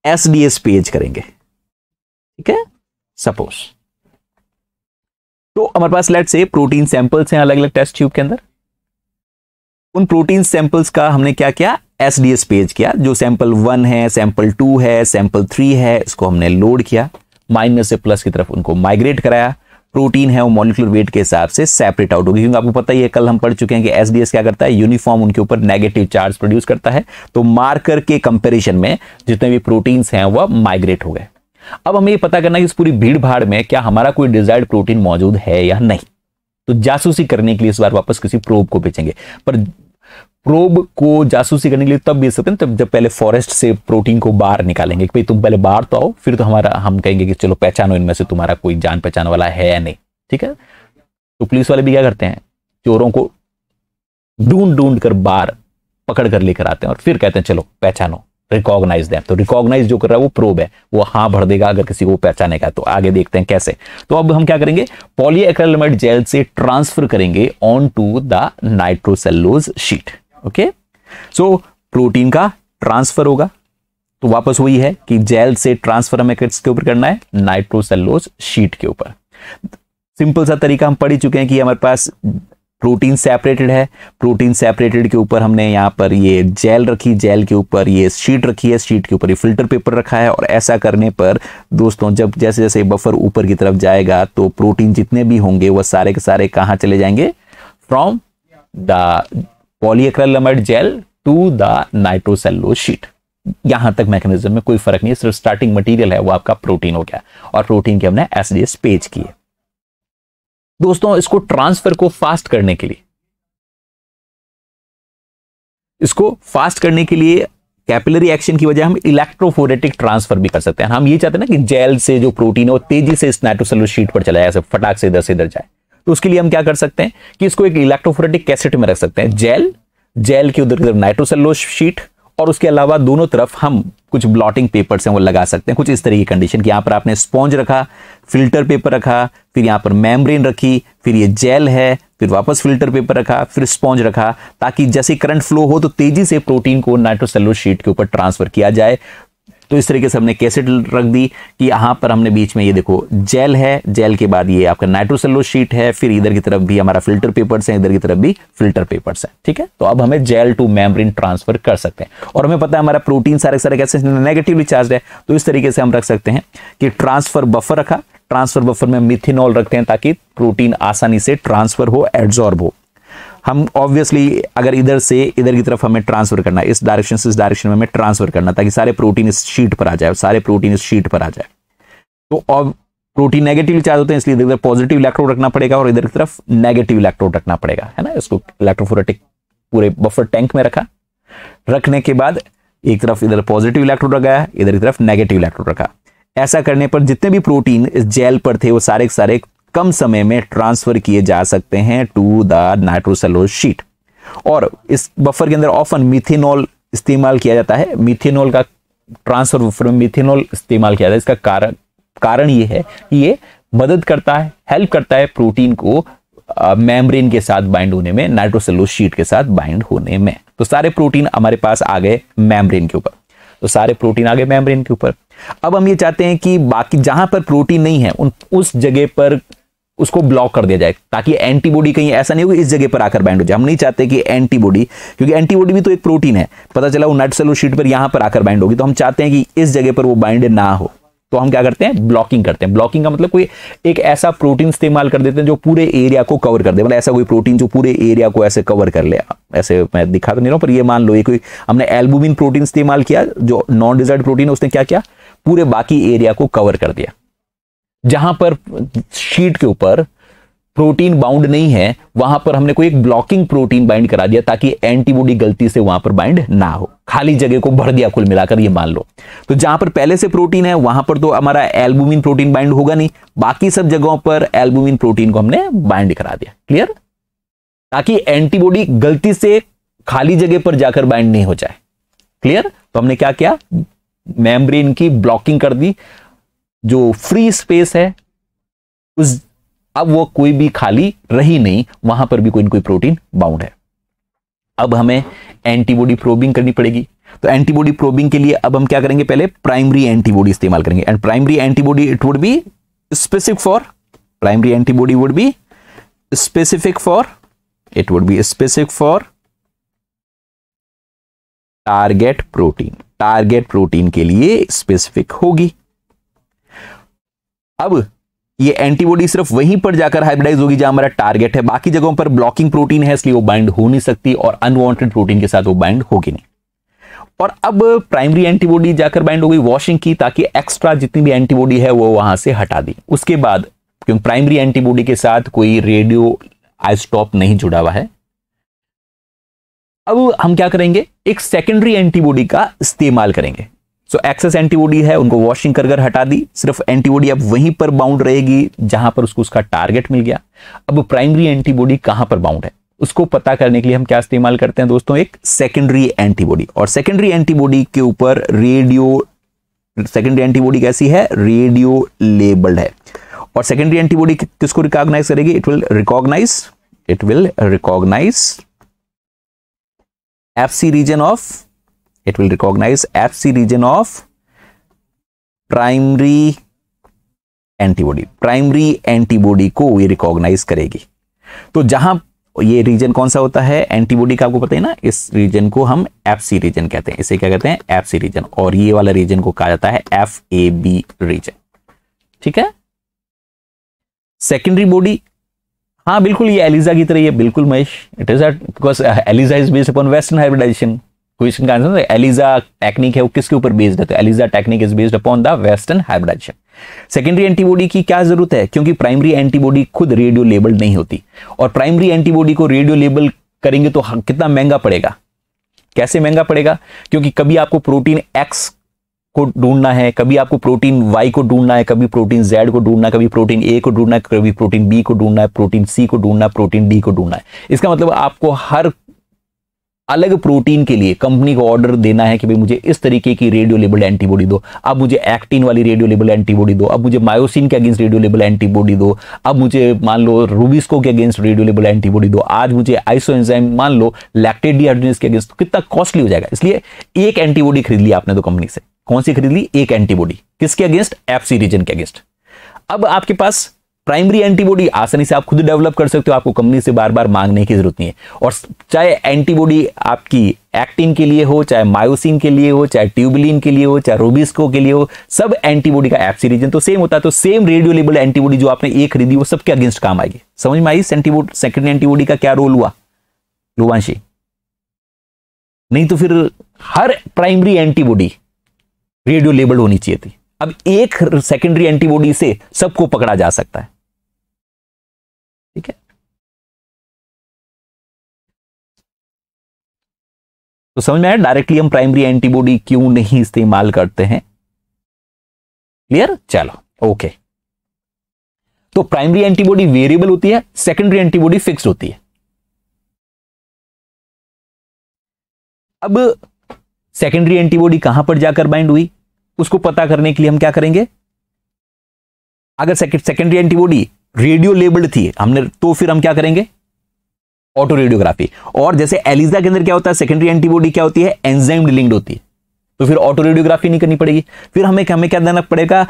एसडीएस पेज करेंगे ठीक है सपोज तो हमारे पास लेट से प्रोटीन सैंपल्स हैं अलग अलग टेस्ट ट्यूब के अंदर उन प्रोटीन सैंपल्स का हमने क्या किया एस डी एस पेज किया जो सैंपल वन है सैंपल टू है सैंपल थ्री है इसको हमने लोड किया माइनस से प्लस की तरफ उनको माइग्रेट कराया प्रोटीन है वो मॉलिकुलर वेट के हिसाब से सेपरेट आउट होगी क्योंकि आपको पता ही है कल हम पढ़ चुके हैं कि एसडीएस क्या करता है यूनिफॉर्म उनके ऊपर नेगेटिव चार्ज प्रोड्यूस करता है तो मार्कर के कंपेरिजन में जितने भी प्रोटीन्स हैं वह माइग्रेट हो गए अब हमें ये पता करना है कि इस पूरी भीड़ भाड़ में क्या हमारा कोई डिजायर्ड प्रोटीन मौजूद है या नहीं तो जासूसी करने के लिए इस बार वापस किसी प्रोब को बेचेंगे पर प्रोब को जासूसी करने के लिए तब बेच सकते हैं तब जब पहले फॉरेस्ट से प्रोटीन को बाहर निकालेंगे भाई तुम पहले बाहर तो आओ फिर तो हमारा हम कहेंगे कि चलो पहचानो इनमें से तुम्हारा कोई जान पहचान वाला है या नहीं ठीक है तो पुलिस वाले भी क्या करते हैं चोरों को ढूंढ ढूंढ कर बाहर पकड़ कर लेकर आते हैं और फिर कहते हैं चलो पहचानो रिकॉग्नाइज दैम तो रिकॉग्नाइज जो कर रहा है वो प्रोब है वो हाँ भर देगा अगर किसी को पहचाने का तो आगे देखते हैं कैसे तो अब हम क्या करेंगे पॉलीएक्रैलमाइड जेल से ट्रांसफर करेंगे on to the nitrocellulose sheet okay so protein का ट्रांसफर होगा तो वापस वही है कि जेल से ट्रांसफर हमें किसके ऊपर करना है नाइट्रोसेलोज शीट के ऊपर सिंपल सा तरीका हम पढ़ ही चुके हैं कि हमारे पास प्रोटीन सेपरेटेड है प्रोटीन सेपरेटेड के ऊपर हमने यहाँ पर ये जेल रखी जेल के ऊपर ये शीट रखी है शीट के ऊपर ये फिल्टर पेपर रखा है और ऐसा करने पर दोस्तों जब जैसे जैसे बफर ऊपर की तरफ जाएगा तो प्रोटीन जितने भी होंगे वह सारे के सारे कहाँ चले जाएंगे from the polyacrylamide gel to the nitrocellulose sheet यहां तक मैकेनिज्म में कोई फर्क नहीं है सिर्फ स्टार्टिंग मटेरियल है वो आपका प्रोटीन हो गया और प्रोटीन के हमने एसडीएस पेज किए दोस्तों इसको ट्रांसफर को फास्ट करने के लिए इसको फास्ट करने के लिए कैपिलरी एक्शन की वजह हम इलेक्ट्रोफोरेटिक ट्रांसफर भी कर सकते हैं हम ये चाहते हैं ना कि जेल से जो प्रोटीन है वो तेजी से स्नैटोसेलर शीट पर चला जाए फटाक से इधर से इधर जाए तो उसके लिए हम क्या कर सकते हैं कि इसको एक इलेक्ट्रोफोरेटिक कैसेट में रख सकते हैं जेल जेल के उधर नाइट्रोसेलो शीट और उसके अलावा दोनों तरफ हम कुछ ब्लॉटिंग पेपर्स हैं वो लगा सकते हैं कुछ इस तरह की कंडीशन की यहां पर आपने स्पॉन्ज रखा फिल्टर पेपर रखा फिर यहाँ पर मेम्ब्रेन रखी फिर ये जेल है फिर वापस फिल्टर पेपर रखा फिर स्पॉन्ज रखा ताकि जैसे करंट फ्लो हो तो तेजी से प्रोटीन को नाइट्रोसेलुलर शीट के ऊपर ट्रांसफर किया जाए तो इस तरीके से हमने कैसेट रख दी कि यहाँ पर हमने बीच में ये देखो जेल है जेल के बाद ये आपका नाइट्रोसेलो शीट है फिर इधर की तरफ भी हमारा फिल्टर पेपर्स है इधर की तरफ भी फिल्टर पेपर्स है ठीक है तो अब हमें जेल टू मेम्ब्रेन ट्रांसफर कर सकते हैं और हमें पता है हमारा प्रोटीन सारे सारे कैसे नेगेटिवली चार्ज है तो इस तरीके से हम रख सकते हैं कि ट्रांसफर बफर रखा ट्रांसफर बफर में मिथिनॉल रखते हैं ताकि प्रोटीन आसानी से ट्रांसफर हो एड्जॉर्ब हो हम ऑब्वियसली अगर इधर से इधर की तरफ हमें ट्रांसफ़र करना है इस डायरेक्शन से इस डायरेक्शन में हमें ट्रांसफ़र करना ताकि सारे प्रोटीन इस शीट पर आ जाए सारे प्रोटीन इस शीट पर आ जाए तो अब प्रोटीन नेगेटिव चार्ज होते हैं इसलिए इधर पॉजिटिव इलेक्ट्रोड रखना पड़ेगा और इधर की तरफ नेगेटिव इलेक्ट्रोड रखना पड़ेगा है ना इसको इलेक्ट्रोफोरेटिक पूरे बफर टैंक में रखा रखने के बाद एक तरफ इधर पॉजिटिव इलेक्ट्रोड रखा इधर की तरफ नेगेटिव इलेक्ट्रोड रखा ऐसा करने पर जितने भी प्रोटीन इस जेल पर थे वो सारे सारे कम समय में ट्रांसफ़र किए जा सकते हैं टू द नाइट्रोसेलोज शीट और इस बफर के अंदर ऑफन मिथेनॉल इस्तेमाल किया जाता है मिथेनॉल का ट्रांसफर बफर में मिथेनॉल इस्तेमाल किया जाता है इसका कारण कारण ये है कि ये मदद करता है हेल्प करता है प्रोटीन को मेम्ब्रेन के साथ बाइंड होने में नाइट्रोसेलो शीट के साथ बाइंड होने में तो सारे प्रोटीन हमारे पास आ गए मेम्ब्रेन के ऊपर तो सारे प्रोटीन आ गए मेम्ब्रेन के ऊपर अब हम ये चाहते हैं कि बाकी जहां पर प्रोटीन नहीं है उन उस जगह पर उसको ब्लॉक कर दिया जाए ताकि एंटीबॉडी कहीं ऐसा नहीं हो कि इस जगह पर आकर बाइंड हो जाए हम नहीं चाहते कि एंटीबॉडी क्योंकि एंटीबॉडी भी तो एक प्रोटीन है पता चला वो नट सेलो शीट पर यहाँ पर आकर बाइंड होगी तो हम चाहते हैं कि इस जगह पर वो बाइंड ना हो तो हम क्या करते हैं ब्लॉकिंग करते हैं ब्लॉकिंग का मतलब कोई एक ऐसा प्रोटीन इस्तेमाल कर देते हैं जो पूरे एरिया को कवर कर दे मतलब ऐसा कोई प्रोटीन जो पूरे एरिया को ऐसे कवर कर ले ऐसे मैं दिखा तो नहीं रहा पर ये मान लो ये कोई हमने एल्बुमिन प्रोटीन इस्तेमाल किया जो नॉन डिजर्ट प्रोटीन है उसने क्या किया पूरे बाकी एरिया को कवर कर दिया जहां पर शीट के ऊपर प्रोटीन बाउंड नहीं है वहां पर हमने कोई एक ब्लॉकिंग प्रोटीन बाइंड करा दिया ताकि एंटीबॉडी गलती से वहां पर बाइंड ना हो खाली जगह को भर दिया कुल मिलाकर ये मान लो तो जहां पर पहले से प्रोटीन है वहां पर तो हमारा एल्बुमिन प्रोटीन बाइंड होगा नहीं बाकी सब जगहों पर एल्बुमिन प्रोटीन को हमने बाइंड करा दिया क्लियर ताकि एंटीबॉडी गलती से खाली जगह पर जाकर बाइंड नहीं हो जाए क्लियर तो हमने क्या किया मेम्ब्रेन की ब्लॉकिंग कर दी जो फ्री स्पेस है उस अब वो कोई भी खाली रही नहीं वहां पर भी कोई ना कोई प्रोटीन बाउंड है अब हमें एंटीबॉडी प्रोबिंग करनी पड़ेगी तो एंटीबॉडी प्रोबिंग के लिए अब हम क्या करेंगे पहले प्राइमरी एंटीबॉडी इस्तेमाल करेंगे and primary antibody it would be specific for primary antibody would be specific for it would be specific for target protein target protein के लिए स्पेसिफिक होगी अब ये एंटीबॉडी सिर्फ वहीं पर जाकर हाइब्रिडाइज होगी जहां हमारा टारगेट है बाकी जगहों पर ब्लॉकिंग प्रोटीन है इसलिए वो बाइंड हो नहीं सकती और अनवांटेड प्रोटीन के साथ वो बाइंड होगी नहीं और अब प्राइमरी एंटीबॉडी जाकर बाइंड हो गई वॉशिंग की ताकि एक्स्ट्रा जितनी भी एंटीबॉडी है वो वहां से हटा दी उसके बाद क्योंकि प्राइमरी एंटीबॉडी के साथ कोई रेडियो आइसटॉप नहीं जुड़ा हुआ है अब हम क्या करेंगे एक सेकेंडरी एंटीबॉडी का इस्तेमाल करेंगे सो एक्सेस एंटीबॉडी है उनको वॉशिंग कर कर हटा दी सिर्फ एंटीबॉडी अब वहीं पर बाउंड रहेगी जहां पर उसको उसका टारगेट मिल गया अब प्राइमरी एंटीबॉडी कहां पर बाउंड है उसको पता करने के लिए हम क्या इस्तेमाल करते हैं दोस्तों एक सेकेंडरी एंटीबॉडी और सेकेंडरी एंटीबॉडी के ऊपर रेडियो सेकेंडरी एंटीबॉडी कैसी है रेडियो लेबल्ड है और सेकेंडरी एंटीबॉडी किसको रिकॉग्नाइज करेगी it will recognise it will recognise FC region of it will recognize FC region of primary antibody primary antibody को ये रिकॉग्नाइज करेगी तो जहां ये रीजन कौन सा होता है एंटीबॉडी का आपको पता है ना इस रीजन को हम एफसी रीजन कहते हैं इसे क्या कहते हैं एफसी रीजन और ये वाला रीजन को कहा जाता है एफ ए बी रीजन ठीक है सेकेंडरी बॉडी हाँ बिल्कुल ये एलिजा की तरह ये बिल्कुल Mahesh it is because ELISA is based upon western hybridisation question का आंसर एलिजा टेक्निक है वो किसके ऊपर बेस्ड है तो ELISA technique is based upon the western hybridisation secondary antibody की क्या जरूरत है क्योंकि प्राइमरी एंटीबॉडी खुद रेडियो लेबल नहीं होती और प्राइमरी एंटीबॉडी को रेडियो लेबल करेंगे तो हाँ, कितना महंगा पड़ेगा कैसे महंगा पड़ेगा क्योंकि कभी आपको प्रोटीन एक्स को ढूंढना है कभी आपको प्रोटीन वाई को ढूंढना है कभी प्रोटीन जेड को ढूंढना है कभी प्रोटीन ए को ढूंढना है कभी प्रोटीन बी को ढूंढना है प्रोटीन सी को ढूंढना है प्रोटीन डी को ढूंढना है इसका मतलब आपको हर अलग प्रोटीन के लिए कंपनी को ऑर्डर देना है कि भाई मुझे इस तरीके की रेडियो लेबल एंटीबॉडी दो अब मुझे एक्टिन वाली रेडियो लेबल एंटीबॉडी दो अब मुझे मायोसिन के अगेंस्ट रेडियो लेबल एंटीबॉडी दो अब मुझे मान लो रूबिस्को के अगेंस्ट रेडियो लेबल एंटीबॉडी दो आज मुझे आइसो एंजाइम मान लो लैक्टेड के अगेंस्ट कितना कॉस्टली हो जाएगा इसलिए एक एंटीबॉडी खरीद लिया आपने दो तो कंपनी से कौन सी खरीद ली एक एंटीबॉडी किसके अगेंस्ट एफसी रीजन के अगेंस्ट अब आपके पास प्राइमरी एंटीबॉडी आसानी से आप खुद डेवलप कर सकते हो आपको कंपनी से बार बार मांगने की जरूरत नहीं है और चाहे एंटीबॉडी आपकी एक्टिन के लिए हो चाहे मायोसिन के लिए हो चाहे ट्यूबलिन के लिए हो चाहे रोबिस्को के लिए हो सब एंटीबॉडी का एफसी रीजन तो सेम होता है तो सेम रेडियो लेबल एंटीबॉडी जो आपने एक खरीदी वो सबके अगेंस्ट काम आएगी समझ में आई एंटीबॉडी सेकंड एंटीबॉडी का क्या रोल हुआ लुवांशी नहीं तो फिर हर प्राइमरी एंटीबॉडी रेडियो लेबल होनी चाहिए थी अब एक सेकेंडरी एंटीबॉडी से सबको पकड़ा जा सकता है ठीक है तो समझ में आया डायरेक्टली हम प्राइमरी एंटीबॉडी क्यों नहीं इस्तेमाल करते हैं क्लियर चलो ओके तो प्राइमरी एंटीबॉडी वेरिएबल होती है सेकेंडरी एंटीबॉडी फिक्स होती है अब सेकेंडरी एंटीबॉडी कहां पर जाकर बाइंड हुई उसको पता करने के लिए हम क्या करेंगे अगर सेकेंडरी एंटीबॉडी रेडियो लेबल्ड थी हमने तो फिर हम क्या करेंगे ऑटो रेडियोग्राफी और जैसे एलिजा के अंदर क्या होता है सेकेंडरी एंटीबॉडी क्या होती है एंजाइम लिंक्ड होती है तो फिर ऑटो रेडियोग्राफी नहीं करनी पड़ेगी फिर हमें हमें क्या देना पड़ेगा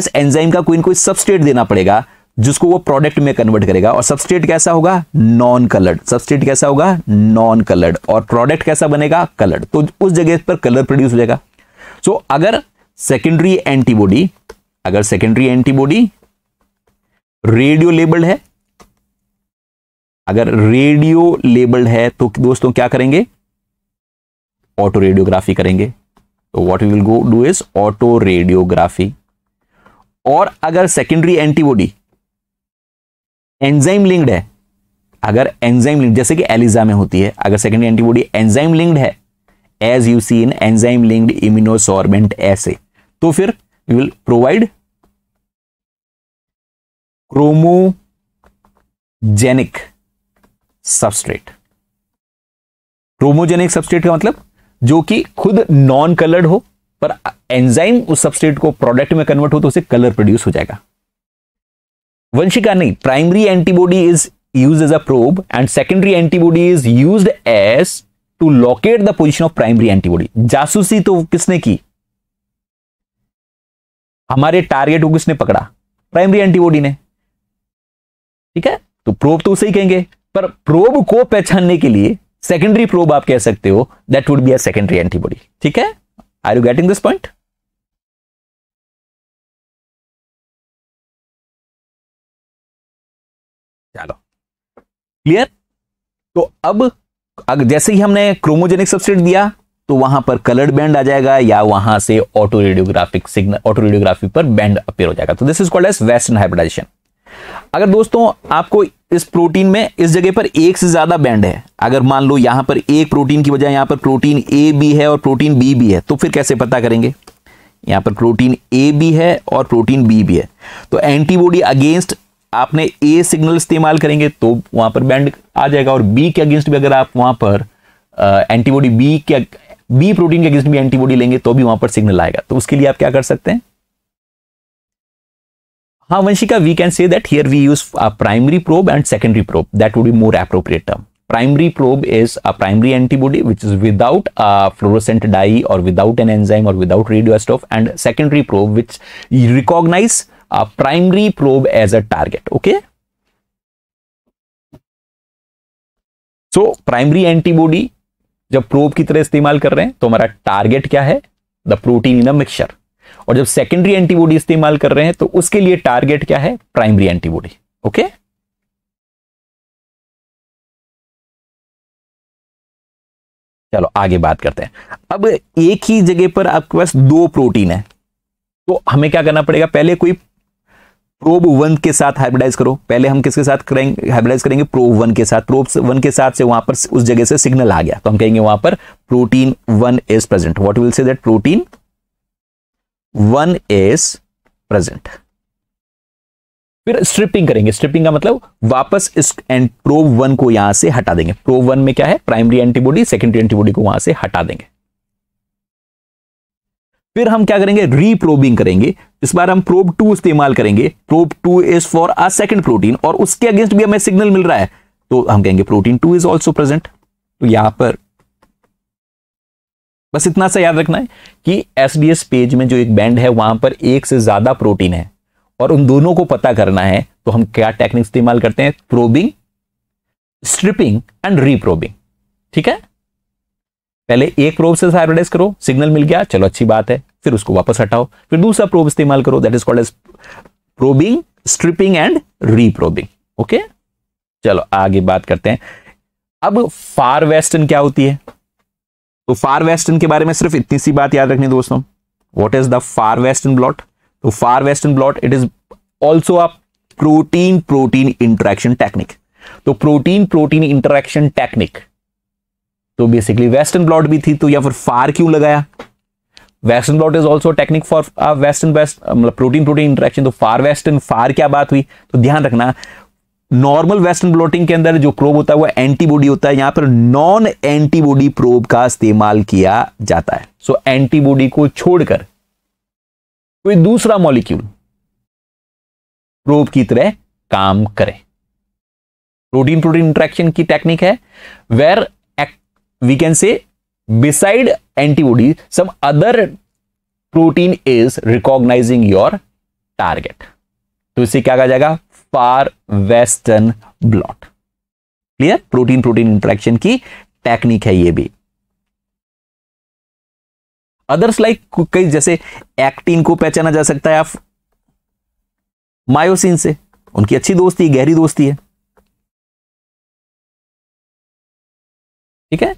इस एंजाइम का कोई ना कोई सबस्टेट देना पड़ेगा जिसको वो प्रोडक्ट में कन्वर्ट करेगा और सबस्टेट कैसा होगा नॉन कलर्ड सबस्टेट कैसा होगा नॉन कलर्ड और प्रोडक्ट कैसा बनेगा कलर्ड तो उस जगह पर कलर प्रोड्यूस हो जाएगा सो so, अगर सेकेंडरी एंटीबॉडी अगर सेकेंडरी एंटीबॉडी रेडियो लेबल्ड है अगर रेडियो लेबल्ड है तो दोस्तों क्या करेंगे ऑटो रेडियोग्राफी करेंगे तो what we will go do is autoradiography और अगर सेकेंडरी एंटीबॉडी एंजाइम लिंक्ड है अगर एंजाइम लिंक जैसे कि एलिजा में होती है अगर सेकेंडरी एंटीबॉडी एंजाइम लिंक्ड है as you see in enzyme linked immunosorbent ऐसे तो फिर we will provide chromogenic substrate chromogenic substrate का मतलब जो कि खुद नॉन कलर्ड हो पर एंजाइम उस सबस्ट्रेट को प्रोडक्ट में कन्वर्ट हो तो उसे कलर प्रोड्यूस हो जाएगा वंशिका नहीं primary antibody is use as a probe and secondary antibody is use as to locate the position of primary antibody जासूसी तो किसने की हमारे टारगेट को किसने पकड़ा प्राइमरी एंटीबॉडी ने ठीक है तो प्रोब तो उसे ही कहेंगे पर प्रोब को पहचानने के लिए सेकेंडरी प्रोब आप कह सकते हो that would be a secondary antibody ठीक है are you getting this point चलो क्लियर तो अब अगर जैसे ही हमने क्रोमोजेनिक सब्सटेट दिया तो वहां पर कलर्ड बैंड आ जाएगा या वहां से autoradiographic signal autoradiography पर बैंड अपेयर हो जाएगा तो this is called as western hybridisation अगर दोस्तों आपको इस प्रोटीन में इस जगह पर एक से ज्यादा बैंड है अगर मान लो यहां पर एक प्रोटीन की बजाय यहां पर प्रोटीन ए भी है और प्रोटीन बी भी है तो फिर कैसे पता करेंगे यहां पर प्रोटीन ए भी है और प्रोटीन बी भी है तो एंटीबॉडी अगेंस्ट आपने ए सिग्नल इस्तेमाल करेंगे तो वहां पर बैंड आ जाएगा और बी के अगेंस्ट भी अगर आप वहां पर एंटीबॉडी बी के बी प्रोटीन के अगेंस्ट भी एंटीबॉडी लेंगे तो भी वहां पर सिग्नल आएगा तो उसके लिए आप क्या कर सकते हैं हाँ Vanshika we can say that here we use a primary probe and secondary probe that would be more appropriate term primary probe is a primary antibody which is without a fluorescent dye और विदाउट एन एंजाइम और without radio stuff and secondary probe which recognise a primary probe as a target okay so primary antibody जब प्रोब की तरह इस्तेमाल कर रहे हैं तो हमारा टारगेट क्या है the protein in a mixture और जब सेकेंडरी एंटीबॉडी इस्तेमाल कर रहे हैं तो उसके लिए टारगेट क्या है प्राइमरी एंटीबॉडी ओके चलो आगे बात करते हैं अब एक ही जगह पर आपके पास दो प्रोटीन है तो हमें क्या करना पड़ेगा पहले कोई प्रोब वन के साथ हाइब्रिडाइज करो पहले हम किसके साथ करेंगे हाइब्रिडाइज करेंगे प्रोब वन के साथ प्रोब वन के साथ से वहां पर उस जगह से सिग्नल आ गया तो हम कहेंगे वहां पर protein one is present what will say that protein one is present फिर स्ट्रिपिंग करेंगे स्ट्रिपिंग का मतलब वापस इस एंड वन को यहां से हटा देंगे प्रो वन में क्या है प्राइमरी एंटीबॉडी सेकेंडरी एंटीबॉडी को वहां से हटा देंगे फिर हम क्या करेंगे रीप्रोबिंग करेंगे इस बार हम प्रोब टू इस्तेमाल करेंगे probe two is for a second protein और उसके अगेंस्ट भी हमें सिग्नल मिल रहा है तो हम कहेंगे protein two is also present तो यहां पर बस इतना सा याद रखना है कि एस पेज में जो एक बैंड है वहां पर एक से ज्यादा प्रोटीन है और उन दोनों को पता करना है तो हम क्या टेक्निक इस्तेमाल करते हैं प्रोबिंग स्ट्रिपिंग एंड रीप्रोबिंग ठीक है पहले एक प्रोब से हाइब्रिडाइज करो सिग्नल मिल गया चलो अच्छी बात है फिर उसको वापस हटाओ फिर दूसरा प्रोब इस्तेमाल करो that is called as probing stripping and reprobing okay चलो आगे बात करते हैं अब फार वेस्टर्न क्या होती है तो फार वेस्टर्न के बारे में सिर्फ इतनी सी बात याद रखनी दोस्तों what is the far western blot तो far western blot it is also a protein protein interaction technique तो प्रोटीन प्रोटीन इंटरेक्शन टेक्निक तो बेसिकली वेस्टर्न ब्लॉट भी थी तो या फिर फार क्यों लगाया western blot is also technique for western west मतलब प्रोटीन प्रोटीन इंटरेक्शन तो फार वेस्टर्न फार क्या बात हुई तो ध्यान रखना नॉर्मल वेस्टर्न ब्लॉटिंग के अंदर जो प्रोब होता है वह एंटीबॉडी होता है यहां पर नॉन एंटीबॉडी प्रोब का इस्तेमाल किया जाता है सो so, एंटीबॉडी को छोड़कर कोई दूसरा मॉलिक्यूल प्रोब की तरह काम करे प्रोटीन प्रोटीन इंट्रैक्शन की टेक्निक है where we can say beside antibody some other protein is recognising your target तो इसे क्या कहा जाएगा far western blot clear protein protein interaction की टेक्निक है ये भी अदर्स लाइक कई जैसे एक्टिन को पहचाना जा सकता है आप मायोसिन से उनकी अच्छी दोस्ती गहरी दोस्ती है ठीक है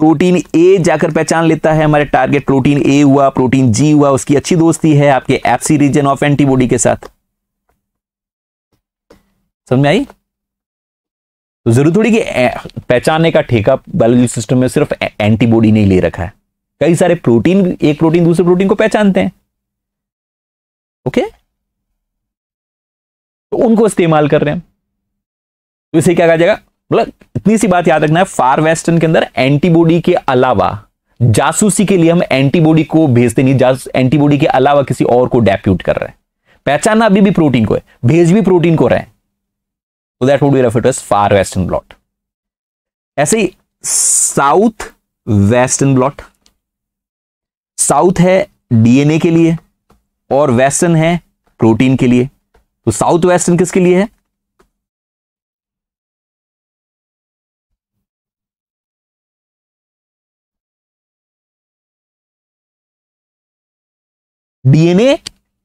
प्रोटीन ए जाकर पहचान लेता है हमारे टारगेट प्रोटीन ए हुआ प्रोटीन जी हुआ उसकी अच्छी दोस्ती है आपके एफसी रीजन ऑफ एंटीबॉडी के साथ समझ में आई तो जरूर थोड़ी कि पहचानने का ठेका बायोलॉजी सिस्टम में सिर्फ एंटीबॉडी नहीं ले रखा है कई सारे प्रोटीन एक प्रोटीन दूसरे प्रोटीन को पहचानते हैं ओके तो उनको इस्तेमाल कर रहे हैं तो इसे क्या कहा जाएगा मतलब इतनी सी बात याद रखना है फार वेस्टर्न के अंदर एंटीबॉडी के अलावा जासूसी के लिए हम एंटीबॉडी को भेजते नहीं एंटीबॉडी के अलावा किसी और को डेप्यूट कर रहे हैं पहचानना अभी भी प्रोटीन को है भेज भी प्रोटीन को रहे हैं तो that would be refer to as far western blot ऐसे ही साउथ वेस्टर्न ब्लॉट साउथ है डीएनए के लिए और वेस्टर्न है प्रोटीन के लिए तो साउथ वेस्टर्न किसके लिए है डीएनए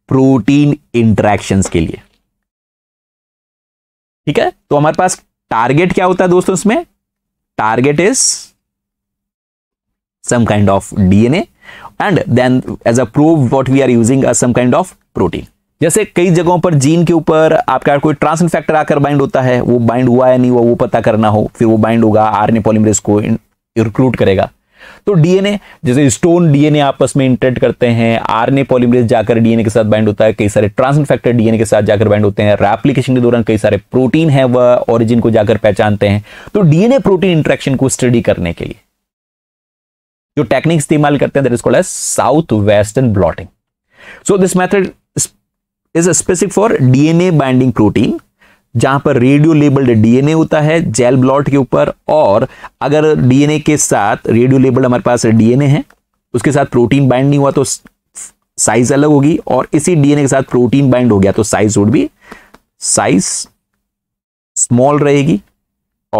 प्रोटीन इंटरेक्शंस के लिए ठीक है तो हमारे पास टारगेट क्या होता है दोस्तों इसमें target is some kind of DNA and then as a probe what we are using some kind of protein जैसे कई जगहों पर जीन के ऊपर आपका कोई ट्रांसन फैक्टर आकर बाइंड होता है वो बाइंड हुआ या नहीं हुआ वो पता करना हो फिर वो बाइंड होगा आरएनए पॉलीमरेज को रिक्रूट करेगा तो डीएनए जैसे स्टोन डीएनए आपस में इंटरेक्ट करते हैं आरएनए पॉलीमरेज जाकर डीएनए के साथ बाइंड होता है कई सारे ट्रांसमिट फैक्टर डीएनए के साथ जाकर बाइंड होते हैं रेप्लीकेशन के दौरान कई सारे प्रोटीन है वह ऑरिजिन को जाकर पहचानते हैं तो डीएनए प्रोटीन इंट्रैक्शन को स्टडी करने के लिए जो टेक्निक इस्तेमाल करते हैं that is called south western blotting so this method is specific for DNA binding protein जहां पर रेडियो लेबल्ड डीएनए होता है जेल ब्लॉट के ऊपर और अगर डीएनए के साथ रेडियो लेबल्ड हमारे पास डीएनए है उसके साथ प्रोटीन बाइंड नहीं हुआ तो साइज अलग होगी और इसी डीएनए के साथ प्रोटीन बाइंड हो गया तो साइज वुड भी साइज स्मॉल रहेगी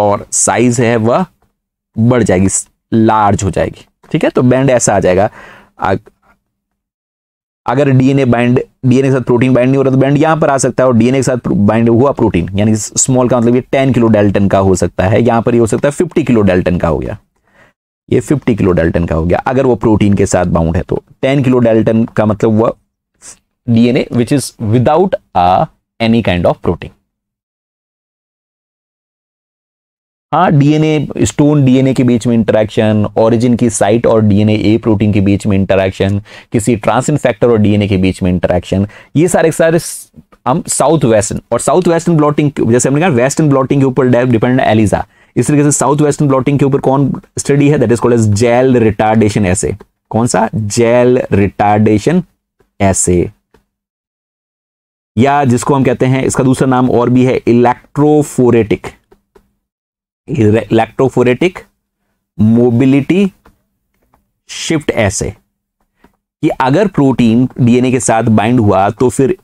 और साइज है वह बढ़ जाएगी लार्ज हो जाएगी ठीक है तो बैंड ऐसा आ जाएगा अगर डीएनए बाइंड डीएनए के साथ प्रोटीन बाइंड नहीं हो रहा तो बैंड यहां पर आ सकता है और डीएनए के साथ बाइंड हुआ प्रोटीन यानी स्मॉल का मतलब ये टेन किलो डेल्टन का हो सकता है यहां पर ये हो सकता है फिफ्टी किलो डेल्टन का हो गया ये फिफ्टी किलो डेल्टन का हो गया अगर वो प्रोटीन के साथ बाउंड है तो टेन किलो डेल्टन का मतलब हुआ DNA which is without any kind of protein हाँ डीएनए स्टोन डीएनए के बीच में इंटरेक्शन ओरिजिन की साइट और डीएनए ए प्रोटीन के बीच में इंटरेक्शन किसी ट्रांसिन फैक्टर और डीएनए के बीच में इंटरेक्शन ये सारे सारे हम साउथ वेस्टर्न और साउथ वेस्टर्न ब्लॉटिंग जैसे हमने कहा वेस्टर्न ब्लॉटिंग के ऊपर डिपेंड एलिजा इस तरीके से साउथ वेस्टर्न ब्लॉटिंग के ऊपर कौन स्टडी है that is called as gel retardation ऐसे कौन सा जेल रिटार्डेशन ऐसे या जिसको हम कहते हैं इसका दूसरा नाम और भी है इलेक्ट्रोफोरेटिक इलेक्ट्रोफोरेटिक मोबिलिटी शिफ्ट ऐसे कि अगर प्रोटीन डीएनए के साथ बाइंड हुआ तो फिर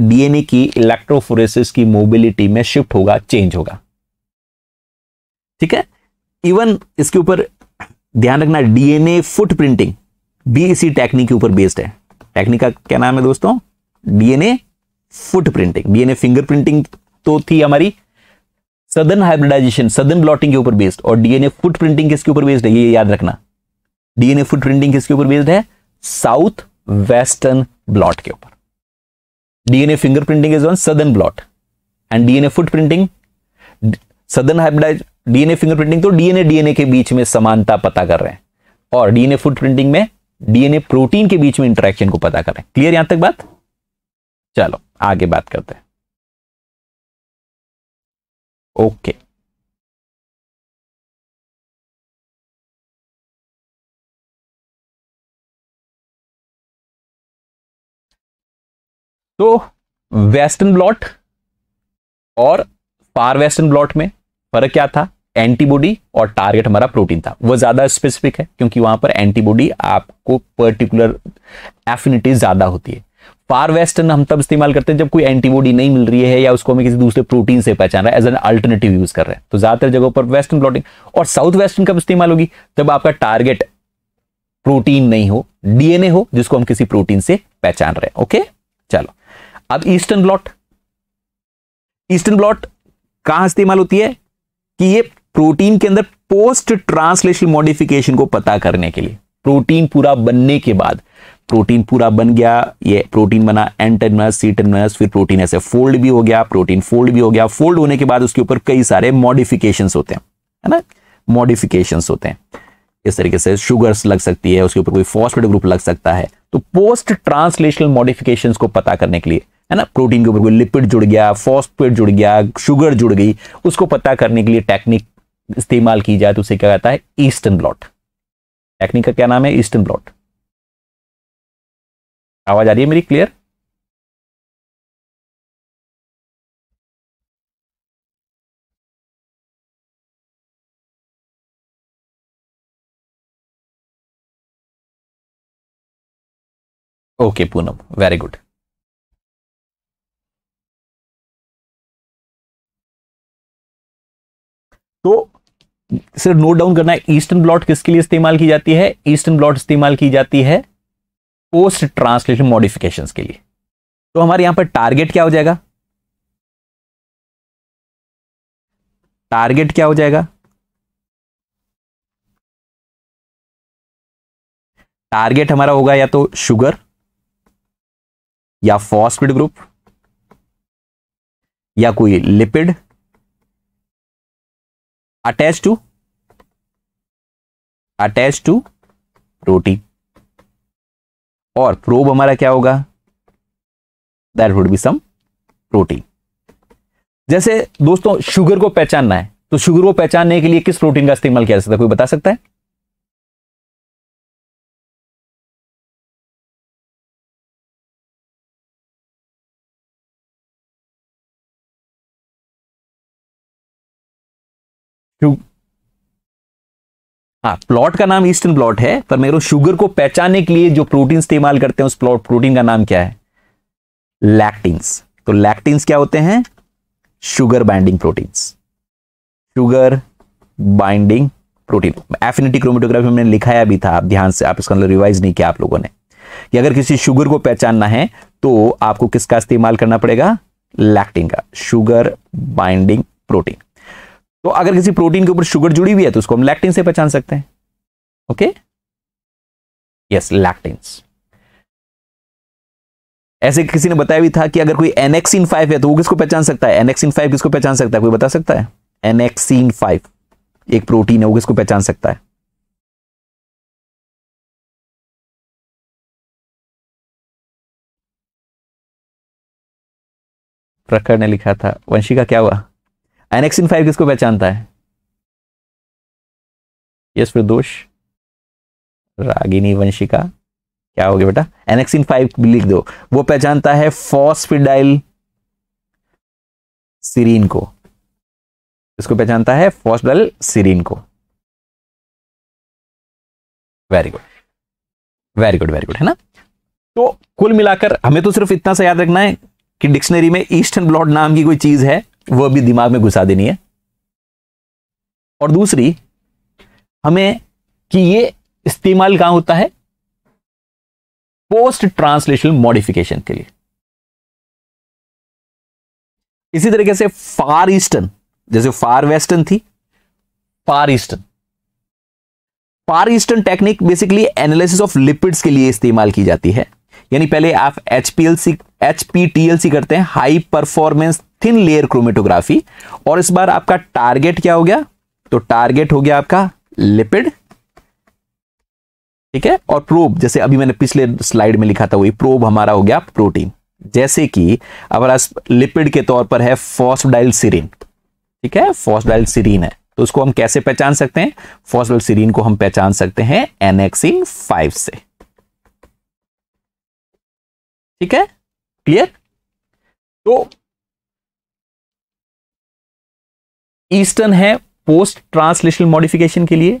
डीएनए की इलेक्ट्रोफोरेसिस की मोबिलिटी में शिफ्ट होगा चेंज होगा ठीक है इवन इसके ऊपर ध्यान रखना डीएनए फुट प्रिंटिंग भी इसी टेक्निक के ऊपर बेस्ड है टेक्निक का क्या नाम है दोस्तों DNA footprinting DNA fingerprinting तो थी हमारी सदन हाइब्रिडाइजेशन सदन ब्लॉटिंग के ऊपर बेस्ड और डीएनए फुट प्रिंटिंग किसके ऊपर बेस्ड है ये याद रखना डीएनए फुट प्रिंटिंग किसके ऊपर बेस्ड है साउथ वेस्टर्न ब्लॉट के ऊपर DNA fingerprinting is on southern blot and DNA footprinting southern hybridise DNA fingerprinting तो डीएनए डीएनए के बीच में समानता पता कर रहे हैं और डीएनए फुट प्रिंटिंग में डीएनए प्रोटीन के बीच में इंटरेक्शन को पता कर रहे हैं क्लियर यहां तक बात चलो आगे बात करते हैं ओके तो वेस्टर्न ब्लॉट और फार वेस्टर्न ब्लॉट में फर्क क्या था एंटीबॉडी और टारगेट हमारा प्रोटीन था वो ज्यादा स्पेसिफिक है क्योंकि वहां पर एंटीबॉडी आपको पर्टिकुलर एफिनिटी ज्यादा होती है पार वेस्टर्न हम तब इस्तेमाल करते हैं जब कोई एंटीबॉडी नहीं मिल रही है या उसको हमें किसी दूसरे प्रोटीन से पहचान रहा है एज एन अल्टरनेटिव यूज कर रहे हैं तो ज्यादातर जगहों पर वेस्टर्न प्लॉटिंग और साउथ वेस्टर्न कब इस्तेमाल होगी जब आपका टारगेट प्रोटीन नहीं हो डीएनए हो जिसको हम किसी प्रोटीन से पहचान रहे हैं ओके चलो अब ईस्टर्न ब्लॉट ईस्टर्न ब्लॉट कहां इस्तेमाल होती है कि ये प्रोटीन के अंदर पोस्ट ट्रांसलेशन मॉडिफिकेशन को पता करने के लिए प्रोटीन पूरा बनने के बाद प्रोटीन पूरा बन गया ये प्रोटीन बना एन टर्मिनस सी टर्मिनस फिर प्रोटीन ऐसे फोल्ड भी हो गया प्रोटीन फोल्ड भी हो गया फोल्ड होने के बाद उसके ऊपर कई सारे मॉडिफिकेशन होते हैं है ना मॉडिफिकेशन होते हैं इस तरीके से शुगर्स लग सकती है उसके ऊपर कोई फॉस्फेट ग्रुप लग सकता है तो पोस्ट ट्रांसलेशनल मॉडिफिकेशन को पता करने के लिए है ना प्रोटीन के ऊपर कोई लिपिड जुड़ गया फॉस्फेट जुड़ गया शुगर जुड़ गई उसको पता करने के लिए टेक्निक इस्तेमाल की जाए तो उसे क्या कहता है ईस्टर्न ब्लॉट टेक्निक का क्या नाम है ईस्टर्न ब्लॉट आवाज आ रही है मेरी clear okay Poonam very good तो सिर्फ नोट डाउन करना है ईस्टर्न ब्लॉट किसके लिए इस्तेमाल की जाती है ईस्टर्न ब्लॉट इस्तेमाल की जाती है पोस्ट ट्रांसलेशन मॉडिफिकेशन के लिए तो हमारे यहां पर टारगेट क्या हो जाएगा टारगेट क्या हो जाएगा टारगेट हमारा होगा या तो शुगर या फॉस्फिड ग्रुप या कोई lipid attach to attach to protein और प्रोब हमारा क्या होगा that would be some protein जैसे दोस्तों शुगर को पहचानना है तो शुगर को पहचानने के लिए किस प्रोटीन का इस्तेमाल किया जा सकता है कोई बता सकता है हाँ प्लॉट का नाम ईस्टर्न प्लॉट है पर मेरे शुगर को पहचानने के लिए जो प्रोटीन इस्तेमाल करते हैं उस प्लॉट प्रोटीन का नाम क्या है लैक्टिंस तो लैक्टिंस क्या होते हैं sugar binding proteins sugar binding protein affinity chromatography हमने लिखाया भी था आप ध्यान से आप इसका रिवाइज मतलब नहीं किया आप लोगों ने कि अगर किसी शुगर को पहचानना है तो आपको किसका इस्तेमाल करना पड़ेगा लैक्टिन का शुगर बाइंडिंग प्रोटीन तो अगर किसी प्रोटीन के ऊपर शुगर जुड़ी हुई है तो उसको हम लैक्टिन से पहचान सकते हैं ओके यस लैक्टिन्स ऐसे किसी ने बताया भी था कि अगर कोई एनेक्सिन फाइव है तो वो किसको पहचान सकता है एनेक्सिन फाइव किसको पहचान सकता है कोई बता सकता है एनेक्सिन फाइव एक प्रोटीन है वो किसको पहचान सकता है प्रखर ने लिखा था वंशिका क्या हुआ एनेक्सिन फाइव किसको पहचानता है यस प्रदोष रागिनी वंशिका क्या हो गया बेटा एनेक्सिन फाइव लिख दो वो पहचानता है फॉस्फिडाइल सीरीन को इसको पहचानता है फॉस्फिडाइल सीरीन को very good very good very good है ना तो कुल मिलाकर हमें तो सिर्फ इतना सा याद रखना है कि डिक्शनरी में ईस्टर्न ब्लॉड नाम की कोई चीज है वो अभी दिमाग में घुसा देनी है और दूसरी हमें कि ये इस्तेमाल कहां होता है पोस्ट ट्रांसलेशनल मॉडिफिकेशन के लिए इसी तरीके से फार ईस्टर्न जैसे फार वेस्टर्न थी far eastern far eastern technique basically analysis of lipids के लिए इस्तेमाल की जाती है यानी पहले आप एचपीएलसी एचपीटीएलसी करते हैं high performance thin layer chromatography और इस बार आपका टारगेट क्या हो गया तो टारगेट हो गया आपका लिपिड ठीक है और प्रोब जैसे अभी मैंने पिछले स्लाइड में लिखा था वही प्रोब हमारा हो गया प्रोटीन जैसे कि हमारा लिपिड के तौर पर है फॉस्डाइल सीरीन ठीक है फॉस्डाइल सीरीन है तो उसको हम कैसे पहचान सकते हैं फॉस्डाइल सीरीन को हम पहचान सकते हैं एनएक्सिन फाइव e से ठीक है क्लियर तो ईस्टर्न है पोस्ट ट्रांसलेशनल मॉडिफिकेशन के लिए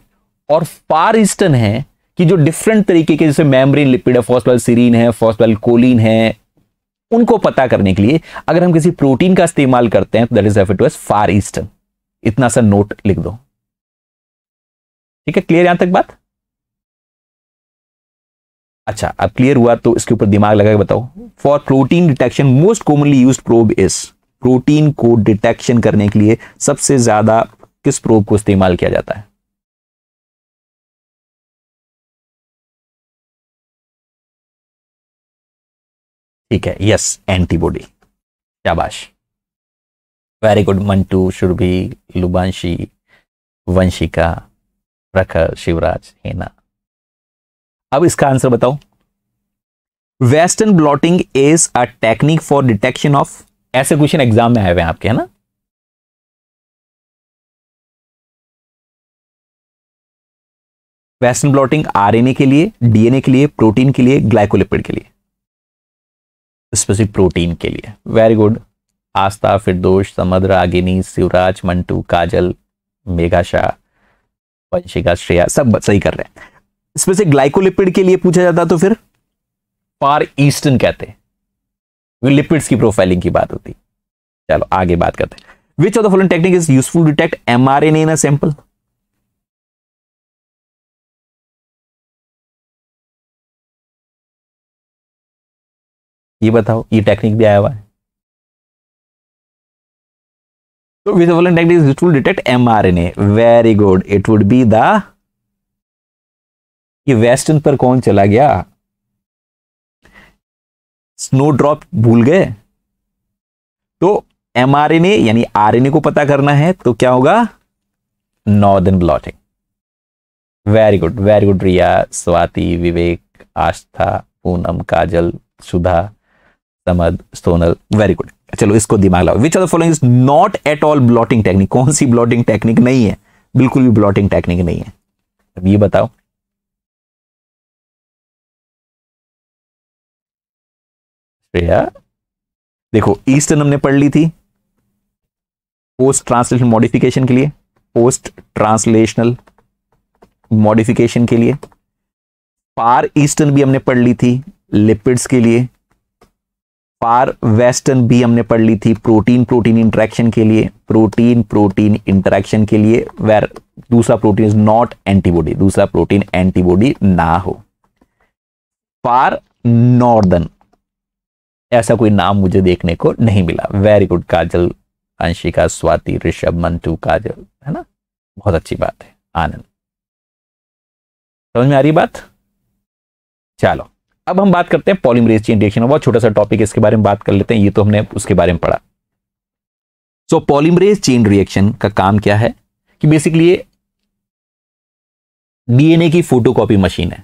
और फार ईस्टर्न है कि जो डिफरेंट तरीके के जैसे मेम्ब्रेन लिपिड है फॉस्टवेल सीरीन है फॉस्टवेल कोलिन है उनको पता करने के लिए अगर हम किसी प्रोटीन का इस्तेमाल करते हैं तो that is F two S far eastern इतना सा नोट लिख दो ठीक है क्लियर यहां तक बात अच्छा अब क्लियर हुआ तो इसके ऊपर दिमाग लगा के बताओ for protein detection most commonly use probe is protein को डिटेक्शन करने के लिए सबसे ज़्यादा किस प्रोब को इस्तेमाल किया जाता है ठीक है यस एंटीबॉडी शाबाश वेरी गुड मंटू शुरभि लुबांशी वंशिका प्रखर शिवराज हेना अब इसका आंसर बताओ western blotting is a technique for detection of ऐसे क्वेश्चन एग्जाम में आए हुए हैं आपके है ना वेस्टर्न ब्लॉटिंग आरएनए के लिए डीएनए के लिए प्रोटीन के लिए ग्लाइकोलिपिड के लिए स्पेसिफिक प्रोटीन के लिए वेरी गुड आस्था फिरदोश समद्र आगिनी शिवराज मंटू काजल मेघा शाह वंशिका श्रेया सब सही कर रहे हैं स्पेसिफिक ग्लाइकोलिपिड के लिए पूछा जाता तो फिर फार ईस्टर्न कहते हैं लिपिड्स की प्रोफाइलिंग की बात होती चलो आगे बात करते हैं which of the following technique is useful detect mRNA in a sample ये बताओ ये टेक्निक भी आया हुआ है तो with following technique is useful detect a very good it would be the ये वेस्टर्न पर कौन चला गया स्नो ड्रॉप भूल गए तो एमआरएनए यानी आरएनए को पता करना है तो क्या होगा northern blotting very good very good Riya Swati Vivek Aastha Poonam Kajal Sudha Samad Sonal very good चलो इसको दिमाग लाओ which are the following is not at all blotting technique कौन सी ब्लॉटिंग टेक्निक नहीं है बिल्कुल भी ब्लॉटिंग टेक्निक नहीं है अब ये बताओ श्रेया देखो ईस्टर्न हमने पढ़ ली थी पोस्ट ट्रांसलेशन मॉडिफिकेशन के लिए पोस्ट ट्रांसलेशनल मॉडिफिकेशन के लिए पार ईस्टर्न भी हमने पढ़ ली थी लिपिड्स के लिए पार वेस्टर्न भी हमने पढ़ ली थी प्रोटीन प्रोटीन इंटरेक्शन के लिए प्रोटीन प्रोटीन इंटरेक्शन के लिए वेर दूसरा प्रोटीन इज नॉट एंटीबॉडी दूसरा प्रोटीन एंटीबॉडी ना हो पार नॉर्दर्न ऐसा कोई नाम मुझे देखने को नहीं मिला वेरी गुड काजल अंशिका स्वाति ऋषभ मंटू काजल है ना बहुत अच्छी बात है आनंद समझ में आ रही बात चलो अब हम बात करते हैं पॉलीमरेज चेन रिएक्शन बहुत छोटा सा टॉपिक इसके बारे में बात कर लेते हैं ये तो हमने उसके बारे में पढ़ा सो पॉलीमरेज चेन रिएक्शन का काम क्या है कि बेसिकली डीएनए की फोटोकॉपी मशीन है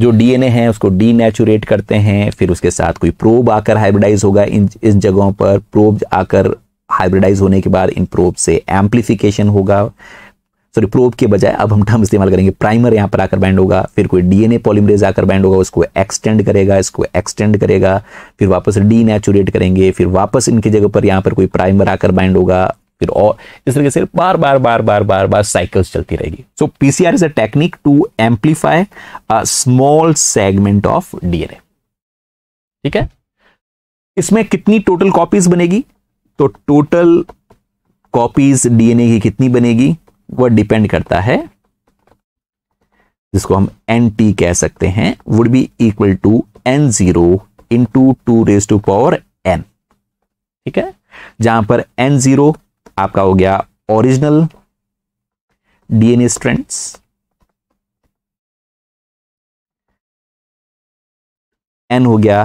जो डीएनए है उसको डी करते हैं फिर उसके साथ कोई प्रोब आकर हाइब्रिडाइज होगा इन इन जगहों पर प्रोब आकर हाइब्रिडाइज होने के बाद इन प्रोब से एम्प्लीफिकेशन होगा सॉरी प्रोब के बजाय अब हम टर्म इस्तेमाल करेंगे प्राइमर यहाँ पर आकर बैंड होगा फिर कोई डीएनए पॉलीमरेज आकर बैंड होगा उसको एक्सटेंड करेगा इसको एक्सटेंड करेगा फिर वापस डीनेचुरेट करेंगे फिर वापस इनकी जगह पर यहाँ पर कोई प्राइमर आकर बैंड होगा फिर और इस तरीके से बार बार बार बार बार बार साइकिल्स चलती रहेगी so PCR is a technique to amplify a small segment of DNA ठीक है इसमें कितनी टोटल कॉपीज बनेगी तो टोटल कॉपीज डीएनए की कितनी बनेगी वह डिपेंड करता है जिसको हम एन टी कह सकते हैं would be equal to N zero into two raise to power N ठीक है जहां पर एन जीरो आपका हो गया ओरिजिनल डीएनए स्ट्रेंड्स एन हो गया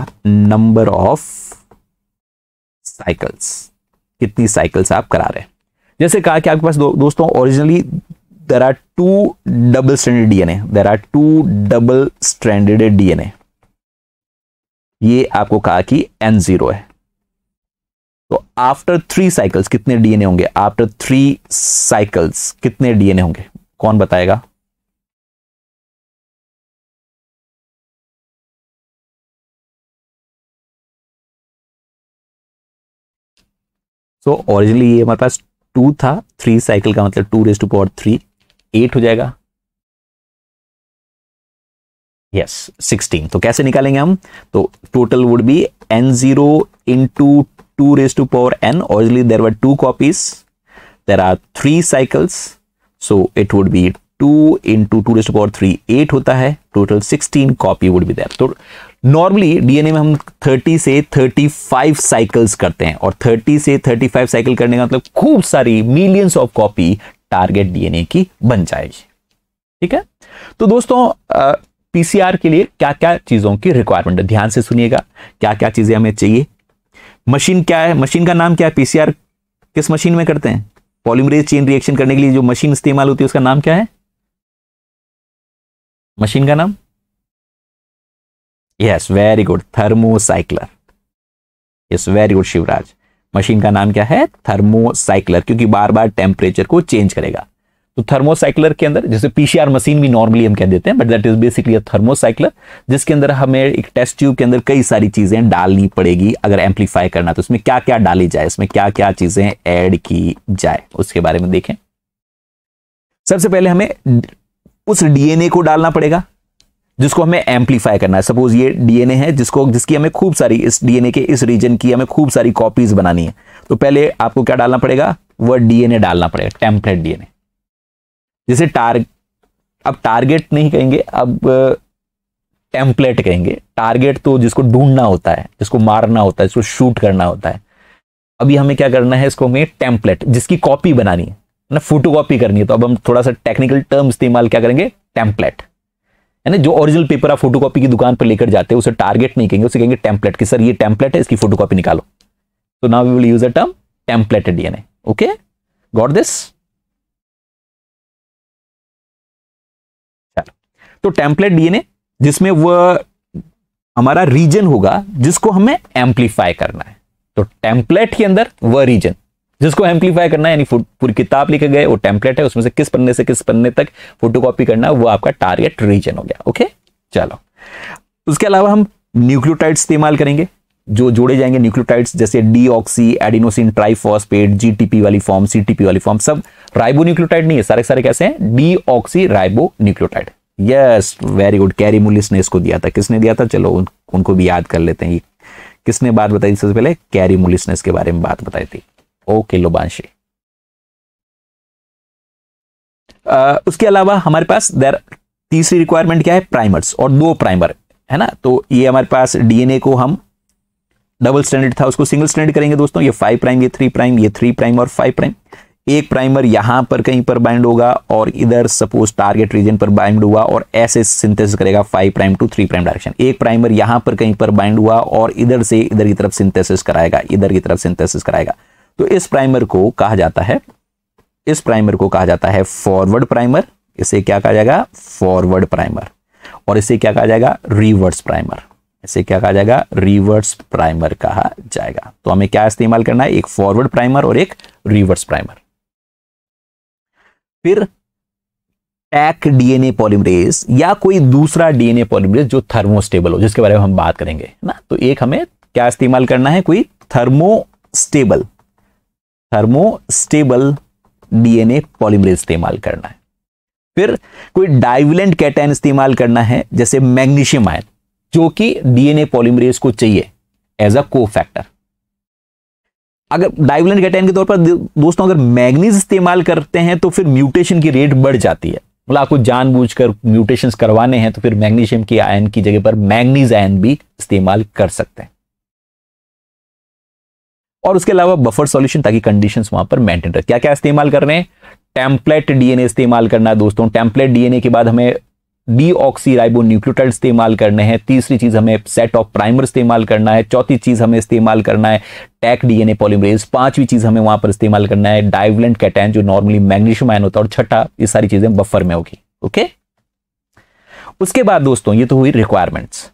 नंबर ऑफ साइकिल्स कितनी साइकिल्स आप करा रहे हैं जैसे कहा कि आपके पास दो, दोस्तों originally there are two double standard DNA there are two double standard DNA ये आपको कहा कि एन जीरो है तो आफ्टर थ्री साइकिल्स कितने डीएनए होंगे आफ्टर थ्री साइकिल्स कितने डीएनए होंगे कौन बताएगा सो so, ओरिजिनली ये हमारे पास टू था थ्री साइकिल का मतलब two raise to power three eight हो जाएगा यस yes, सिक्सटीन तो कैसे निकालेंगे हम तो total would be N zero into 2 raised to power n. Originally, there were two copies. There are three cycles. So it would be 2 into 2 raised to power 3, 8 होता है. Total 16 copy would be there. तो नॉर्मली डीएनए में हम 30 से 35 साइकिल्स करते हैं और 30 से 35 साइकिल करने का मतलब खूब सारी millions of copy target DNA की बन जाएगी ठीक है तो दोस्तों आ, पीसीआर के लिए क्या क्या चीज़ों की रिक्वायरमेंट है ध्यान से सुनिएगा क्या क्या चीज़ें हमें चाहिए मशीन क्या है मशीन का नाम क्या है पीसीआर किस मशीन में करते हैं पॉलीमरेज चेन रिएक्शन करने के लिए जो मशीन इस्तेमाल होती है उसका नाम क्या है मशीन का नाम yes very good thermocycler yes very good Shivraj machine का नाम क्या है थर्मोसाइक्लर क्योंकि बार बार टेम्परेचर को चेंज करेगा तो थर्मोसाइक्लर के अंदर जैसे पीसीआर मशीन भी नॉर्मली हम कह देते हैं but that is basically a thermocycler जिसके अंदर हमें एक टेस्ट ट्यूब के अंदर कई सारी चीजें डालनी पड़ेगी अगर एम्पलीफाई करना तो इसमें क्या क्या डाली जाए इसमें क्या क्या चीजें ऐड की जाए उसके बारे में देखें सबसे पहले हमें उस डीएनए को डालना पड़ेगा जिसको हमें एम्पलीफाई करना है सपोज ये डीएनए है जिसको जिसकी हमें खूब सारी इस डीएनए के इस रीजन की हमें खूब सारी कॉपीज बनानी है तो पहले आपको क्या डालना पड़ेगा वह डीएनए डालना पड़ेगा टेम्पलेट डीएनए जैसे टार अब टारगेट नहीं कहेंगे अब टेम्पलेट कहेंगे टारगेट तो जिसको ढूंढना होता है जिसको मारना होता है जिसको शूट करना होता है अभी हमें क्या करना है इसको हमें टेम्पलेट जिसकी कॉपी बनानी है ना फोटो कॉपी करनी है तो अब हम थोड़ा सा टेक्निकल टर्म इस्तेमाल क्या करेंगे टेम्पलेट है ना जो ओरिजिनल पेपर आप फोटो की दुकान पर लेकर जाते हैं उसे टारगेट नहीं कहेंगे उसे कहेंगे टेम्पलेट कि सर ये टेम्पलेट है इसकी फोटो निकालो तो now we will use a term template DNA okay got this तो टेम्पलेट डीएनए जिसमें वह हमारा रीजन होगा जिसको हमें एम्पलीफाई करना है तो टेम्पलेट के अंदर वह रीजन जिसको एम्पलीफाई करना है यानी पूरी किताब लिखे गए वो टेम्पलेट है उसमें से किस पन्ने से किस पन्ने तक फोटोकॉपी करना है वो आपका टारगेट रीजन हो गया ओके चलो उसके अलावा हम न्यूक्लियोटाइड्स इस्तेमाल करेंगे जो जोड़े जाएंगे न्यूक्लियोटाइड्स जैसे deoxy adenosine triphosphate GTP वाली फॉर्म सीटीपी वाली फॉर्म सब राइबो न्यूक्लियोटाइड नहीं है सारे सारे कैसे हैं deoxyribonucleotide yes very good Kary Mullis ने इसको दिया था किसने दिया था चलो उन, उनको भी याद कर लेते हैं ये किसने बात बताई सबसे पहले कैरी मुलिस ने इसके बारे में बात बताई थी ओके लोबांशी उसके अलावा हमारे पास देर तीसरी रिक्वायरमेंट क्या है प्राइमर्स और दो प्राइमर है ना तो ये हमारे पास डीएनए को हम डबल स्टैंडर्ड था उसको सिंगल स्टैंडर्ड करेंगे दोस्तों ये फाइव प्राइम ये थ्री प्राइम ये थ्री प्राइम और फाइव प्राइम एक प्राइमर यहां पर कहीं पर बाइंड होगा और इधर सपोज टारगेट रीजन पर बाइंड हुआ और ऐसे सिंथेसिस करेगा five prime to three prime direction एक प्राइमर यहां पर कहीं पर बाइंड हुआ और इधर से इधर की तरफ सिंथेसिस कराएगा इधर की तरफ सिंथेसिस कराएगा तो इस प्राइमर को कहा जाता है इस प्राइमर को कहा जाता है फॉरवर्ड प्राइमर इसे क्या कहा जाएगा फॉरवर्ड प्राइमर और इसे क्या कहा जाएगा रिवर्स प्राइमर इसे क्या कहा जाएगा रिवर्स प्राइमर कहा जाएगा तो हमें क्या इस्तेमाल करना है एक फॉरवर्ड प्राइमर और एक रिवर्स प्राइमर फिर टैक डीएनए पॉलीमरेज या कोई दूसरा डीएनए पॉलीमरेज जो थर्मोस्टेबल हो जिसके बारे में हम बात करेंगे ना तो एक हमें क्या इस्तेमाल करना है कोई थर्मोस्टेबल थर्मोस्टेबल डीएनए पॉलीमरेज इस्तेमाल करना है फिर कोई डाइवलेंट कैटाइन इस्तेमाल करना है जैसे मैग्नीशियम आयन जो कि डीएनए पॉलीमरेज को चाहिए एज अ को फैक्टर अगर डाइवलेंट कैटाइन के तौर पर दोस्तों अगर मैग्नीज इस्तेमाल करते हैं तो फिर म्यूटेशन की रेट बढ़ जाती है मतलब आपको जानबूझकर म्यूटेशन करवाने हैं तो फिर मैग्नीशियम के आयन की जगह पर मैग्नीज आयन भी इस्तेमाल कर सकते हैं और उसके अलावा बफर सॉल्यूशन ताकि कंडीशन वहां पर मेंटेन रहे क्या क्या इस्तेमाल कर रहे हैं टेम्पलेट डीएनए इस्तेमाल करना है दोस्तों टेम्पलेट डीएनए के बाद हमें डी ऑक्सीराइबो न्यूक्लियोटाइड इस्तेमाल करने हैं तीसरी चीज हमें सेट ऑफ प्राइमर इस्तेमाल करना है चौथी चीज हमें इस्तेमाल करना है टैक डीएनए पॉलीमरेज पांचवी चीज हमें वहां पर इस्तेमाल करना है डाइवलेंट कैटैन जो नॉर्मली मैग्नीशियम आयन होता है और छठा ये सारी चीजें बफर में होगी ओके उसके बाद दोस्तों ये तो हुई रिक्वायरमेंट्स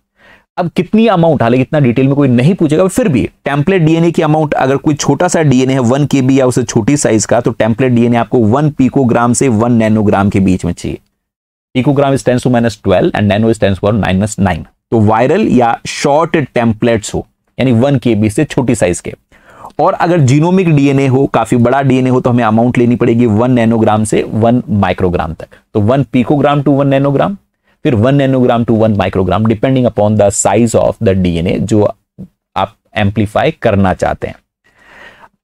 अब कितनी अमाउंट हालांकि इतना डिटेल में कोई नहीं पूछेगा फिर भी टेम्पलेट डीएनए की अमाउंट अगर कोई छोटा सा डीएनए है वन के या उससे छोटी साइज का तो टेम्पलेट डीएनए आपको वन पीकोग्राम से वन नैनोग्राम के बीच में चाहिए picogram is tens to minus twelve and nano is tens to minus nine तो वायरल या शॉर्ट टेम्पलेट्स हो यानी वन के बी से छोटी साइज के और अगर जीनोमिक डीएनए हो काफी बड़ा डीएनए हो तो हमें अमाउंट लेनी पड़ेगी वन नैनोग्राम से वन माइक्रोग्राम तक तो one picogram to one nanogram फिर one nanogram to one microgram depending upon the size of the DNA जो आप एम्पलीफाई करना चाहते हैं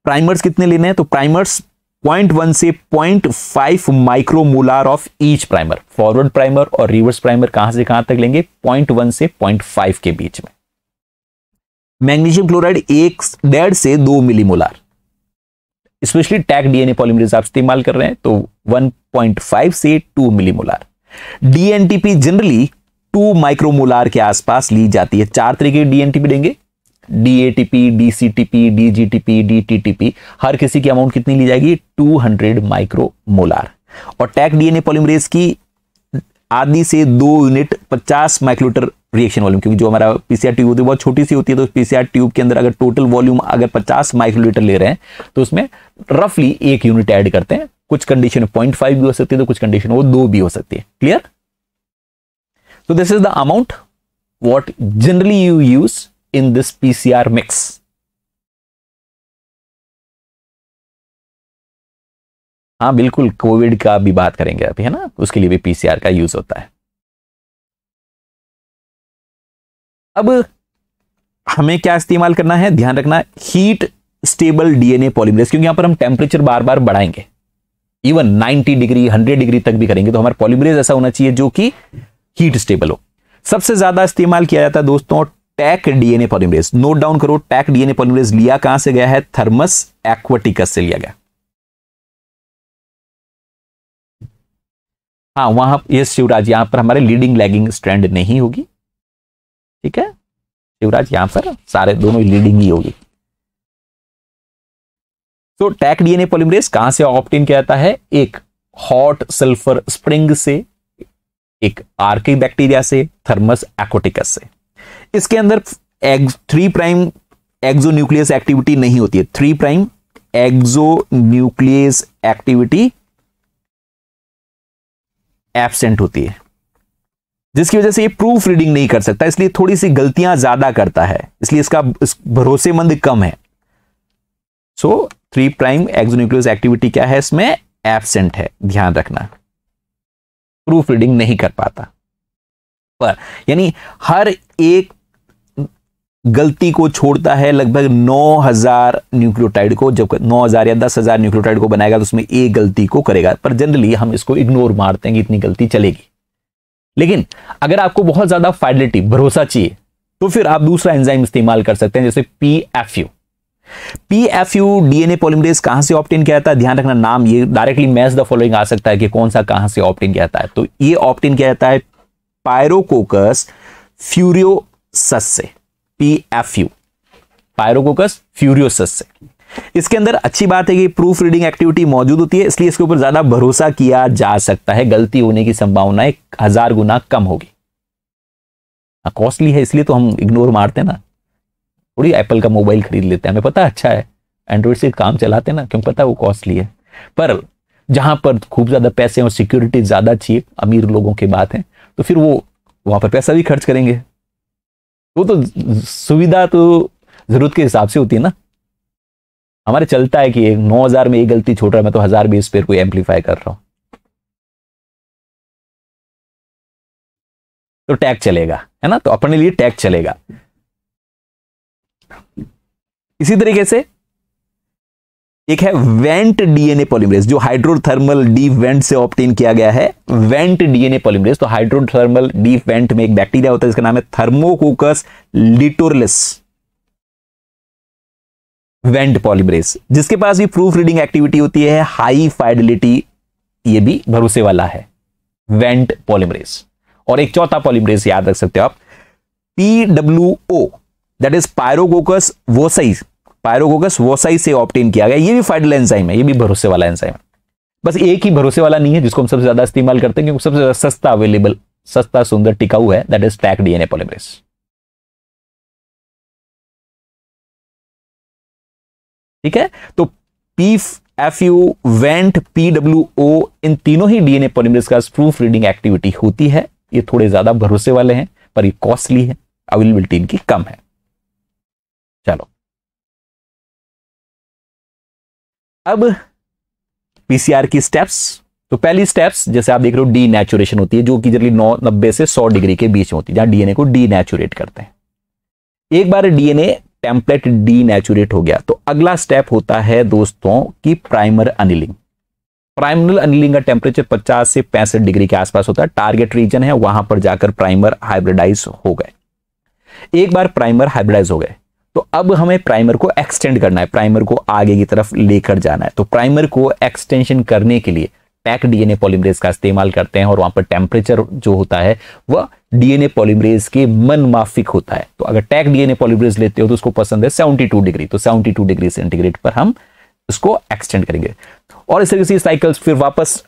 प्राइमर्स कितने लेने हैं तो प्राइमर्स 0.1 से 0.5 micromolar of each primer forward primer और रिवर्स प्राइमर कहां से कहां तक लेंगे 0.1 से 0.5 के बीच में मैग्नीशियम क्लोराइड एक डेढ़ से दो millimolar specially Taq DNA polymerase आप इस्तेमाल कर रहे हैं तो 1.5 से 2 मिलीमोलार डीएनटीपी जनरली 2 माइक्रोमोलार के आसपास ली जाती है चार तरीके डीएनटीपी देंगे डी टी टी पी हर किसी की अमाउंट कितनी ली जाएगी 200 माइक्रो मोलार और टैक डीएनए पॉलीमरेज की आधी से दो यूनिट 50 माइक्रोलीटर रिएक्शन वॉल्यूम क्योंकि जो हमारा पीसीआर ट्यूब होती है बहुत छोटी सी होती है तो पीसीआर ट्यूब के अंदर अगर टोटल वॉल्यूम अगर 50 माइक्रोलीटर ले रहे हैं तो उसमें रफली एक यूनिट ऐड करते हैं कुछ कंडीशन पॉइंट फाइव भी हो सकती है तो कुछ कंडीशन वो दो भी हो सकती है क्लियर तो this is the amount what generally you use in this PCR mix. हाँ बिल्कुल कोविड का भी बात करेंगे अभी है ना उसके लिए भी पीसीआर का यूज होता है अब हमें क्या इस्तेमाल करना है ध्यान रखना हीट स्टेबल डीएनए पॉलीमरेज क्योंकि यहां पर हम टेम्परेचर बार बार बढ़ाएंगे इवन 90 डिग्री 100 डिग्री तक भी करेंगे तो हमारा पॉलीमरेज ऐसा होना चाहिए जो कि हीट स्टेबल हो सबसे ज्यादा इस्तेमाल किया जाता है दोस्तों Taq DNA polymerase note down करो टैक डीएनए पॉलीमरेज लिया कहां से गया है थर्मस एक्वाटिकस से लिया गया हाँ वहां ये शिवराज यहां पर हमारे लीडिंग लैगिंग स्ट्रैंड नहीं होगी ठीक है शिवराज यहां पर सारे दोनों लीडिंग ही होगी तो टैक डीएनए पॉलीमरेज कहां से ऑप्ट किया जाता है एक हॉट सल्फर स्प्रिंग से एक आर्किक बैक्टीरिया से थर्मस एक्वाटिकस से इसके अंदर एग three prime exonuclease activity नहीं होती है three prime exonuclease activity absent होती है जिसकी वजह से ये प्रूफ रीडिंग नहीं कर सकता इसलिए थोड़ी सी गलतियां ज्यादा करता है इसलिए इसका इस भरोसेमंद कम है सो थ्री प्राइम एक्जोन्यूक्लियस एक्टिविटी क्या है इसमें एबसेंट है ध्यान रखना प्रूफ रीडिंग नहीं कर पाता पर यानी हर एक गलती को छोड़ता है लगभग 9000 न्यूक्लियोटाइड को जब 9000 या 10000 न्यूक्लियोटाइड को बनाएगा तो उसमें एक गलती को करेगा पर जनरली हम इसको इग्नोर मारते हैं कि इतनी गलती चलेगी लेकिन अगर आपको बहुत ज्यादा फाइडिलिटी भरोसा चाहिए तो फिर आप दूसरा एंजाइम इस्तेमाल कर सकते हैं जैसे P F U P F U DNA polymerase कहां से ऑप्टेन किया जाता है ध्यान रखना नाम ये डायरेक्टली मैच द फॉलोइंग आ सकता है कि कौन सा कहां से ऑप्टेन किया जाता है तो ये ऑप्टेन किया जाता है पायरोकोकस फ्यूरियोसस से P F U Pyrococcus furiosus से इसके अंदर अच्छी बात है कि प्रूफ रीडिंग एक्टिविटी मौजूद होती है इसलिए इसके ऊपर ज्यादा भरोसा किया जा सकता है गलती होने की संभावना एक हजार गुना कम होगी कॉस्टली हाँ, है इसलिए तो हम इग्नोर मारते ना थोड़ी एप्पल का मोबाइल खरीद लेते हैं हमें पता अच्छा है एंड्रॉइड से काम चलाते ना क्यों पता है वो कॉस्टली है पर जहां पर खूब ज्यादा पैसे और सिक्योरिटी ज्यादा चाहिए अमीर लोगों की बात है तो फिर वो वहां पर पैसा भी खर्च करेंगे वो तो सुविधा तो जरूरत के हिसाब से होती है ना हमारे चलता है कि एक नौ हजार में एक गलती छोड़ रहा है मैं तो हजार बीस पे कोई एम्पलीफाई कर रहा हूं तो टैग चलेगा है ना तो अपने लिए टैग चलेगा इसी तरीके से एक है वेंट डीएनए पॉलीमरेज जो हाइड्रोथर्मल डी वेंट से ऑप्टेन किया गया है वेंट डीएनए पॉलीमरेज तो हाइड्रोथर्मल डी वेंट में एक बैक्टीरिया होता है जिसका नाम है थर्मोकोकस लिटोरलिस वेंट पॉलीमरेज जिसके पास भी प्रूफ रीडिंग एक्टिविटी होती है हाई फाइडिलिटी ये भी भरोसे वाला है वेंट पॉलीमरेज और एक चौथा पॉलीमरेज याद रख सकते हो आप PW O that is Pyrococcus woesei Pyrococcus woesei से ऑप्टेन किया गया ये भी फाइटल एंजाइम है ये भी भरोसे वाला एंजाइम है बस एक ही भरोसे वाला नहीं है जिसको हम सबसे ज्यादा इस्तेमाल करते हैं क्योंकि सबसे ज्यादा सस्ता अवेलेबल सस्ता सुंदर टिकाऊ है that is Taq DNA polymerase ठीक है तो P F U vent PW O इन तीनों ही डीएनए पॉलीमरेज का प्रूफ रीडिंग एक्टिविटी होती है ये थोड़े ज्यादा भरोसे वाले हैं पर ये कॉस्टली है अवेलेबिलिटी इनकी कम है चलो अब पीसीआर की स्टेप्स तो पहली स्टेप्स जैसे आप देख रहे हो डी नेचुरेशन होती है जो कि जनरली नौ नब्बे से सौ डिग्री के बीच में होती है जहां डीएनए को डी नेचुरेट करते हैं एक बार डीएनए टेम्पलेट डी नेचुरेट हो गया तो अगला स्टेप होता है दोस्तों की प्राइमर अनिलिंग प्राइमर अनिलिंग का टेम्परेचर 50 से पैंसठ डिग्री के आसपास होता है टारगेट रीजन है वहां पर जाकर प्राइमर हाइब्रिडाइज हो गए एक बार प्राइमर हाइब्रिडाइज हो गए तो अब हमें प्राइमर को एक्सटेंड करना है प्राइमर को आगे की तरफ लेकर जाना है तो प्राइमर को एक्सटेंशन करने के लिए पैक डीएनए पॉलीमरेज का इस्तेमाल करते हैं और वहां पर टेम्परेचर जो होता है वह डीएनए पॉलीमरेज के मन माफिक होता है तो अगर टैक डीएनए पॉलीमरेज लेते हो तो उसको पसंद है 72 डिग्री तो 72 डिग्री सेंटीग्रेड पर हम उसको एक्सटेंड करेंगे और इस तरीके से साइकिल्स फिर वापस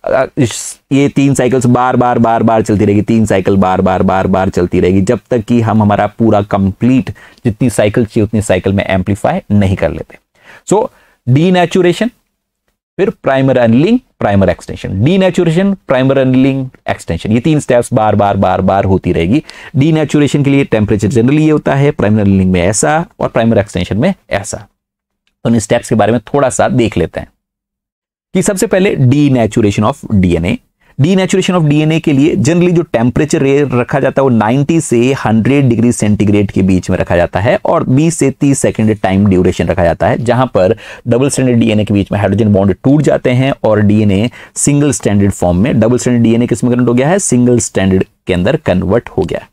ये तीन साइकिल्स बार बार बार बार चलती रहेगी तीन साइकिल बार बार बार बार चलती रहेगी जब तक कि हम हमारा पूरा कंप्लीट जितनी साइकिल चाहिए उतनी साइकिल में एम्पलीफाई नहीं कर लेते सो डी नेचुरेशन फिर primer annealing primer extension denaturation primer annealing extension ये तीन स्टेप्स बार बार बार बार होती रहेगी डी नेचुरेशन के लिए टेम्परेचर जनरली ये होता है प्राइमर अनलिंग में ऐसा और प्राइमर एक्सटेंशन में ऐसा तो इन स्टेप्स के बारे में थोड़ा सा देख लेते हैं कि सबसे पहले denaturation of DNA denaturation of DNA के लिए जनरली जो टेम्परेचर रखा जाता है वो 90 से 100 डिग्री सेंटीग्रेड के बीच में रखा जाता है और 20 से 30 सेकेंड टाइम ड्यूरेशन रखा जाता है जहां पर डबल स्टैंडर्ड डीएनए के बीच में हाइड्रोजन बॉन्ड टूट जाते हैं और डीएनए सिंगल स्टैंडर्ड फॉर्म में डबल स्टैंडर्ड डीएनए किसमें कन्वर्ट हो गया है सिंगल स्टैंडर्ड के अंदर कन्वर्ट हो गया है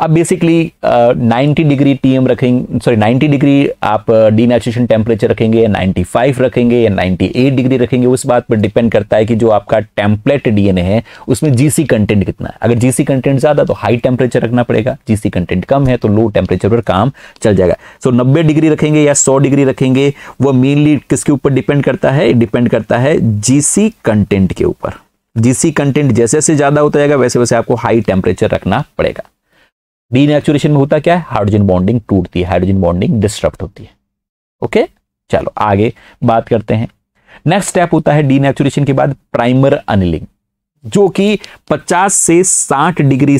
आप basically ninety degree T M रखेंगे सॉरी नाइन्टी डिग्री आप डीनेचुरेशन uh, टेम्परेचर रखेंगे या नाइन्टी फाइव रखेंगे या नाइन्टी एट डिग्री रखेंगे उस बात पर डिपेंड करता है कि जो आपका टेम्पलेट डीएनए है उसमें जीसी कंटेंट कितना है अगर जीसी कंटेंट ज़्यादा तो हाई टेम्परेचर रखना पड़ेगा जीसी कंटेंट कम है तो लो टेम्परेचर पर काम चल जाएगा सो नब्बे डिग्री रखेंगे या सौ डिग्री रखेंगे वो मेनली किसके ऊपर डिपेंड करता है डिपेंड करता है जीसी कंटेंट के ऊपर जीसी कंटेंट जैसे जैसे ज़्यादा होता जाएगा वैसे वैसे आपको हाई टेम्परेचर रखना पड़ेगा डीनेचुरेशन में होता क्या है हाइड्रोजन बॉन्डिंग टूटती है हाइड्रोजन बॉन्डिंग डिस्टर्ब होती है ओके चलो आगे बात करते हैं नेक्स्ट स्टेप होता है डीनेचुरेशन के बाद प्राइमर अनिलिंग जो कि 50 से 60 डिग्री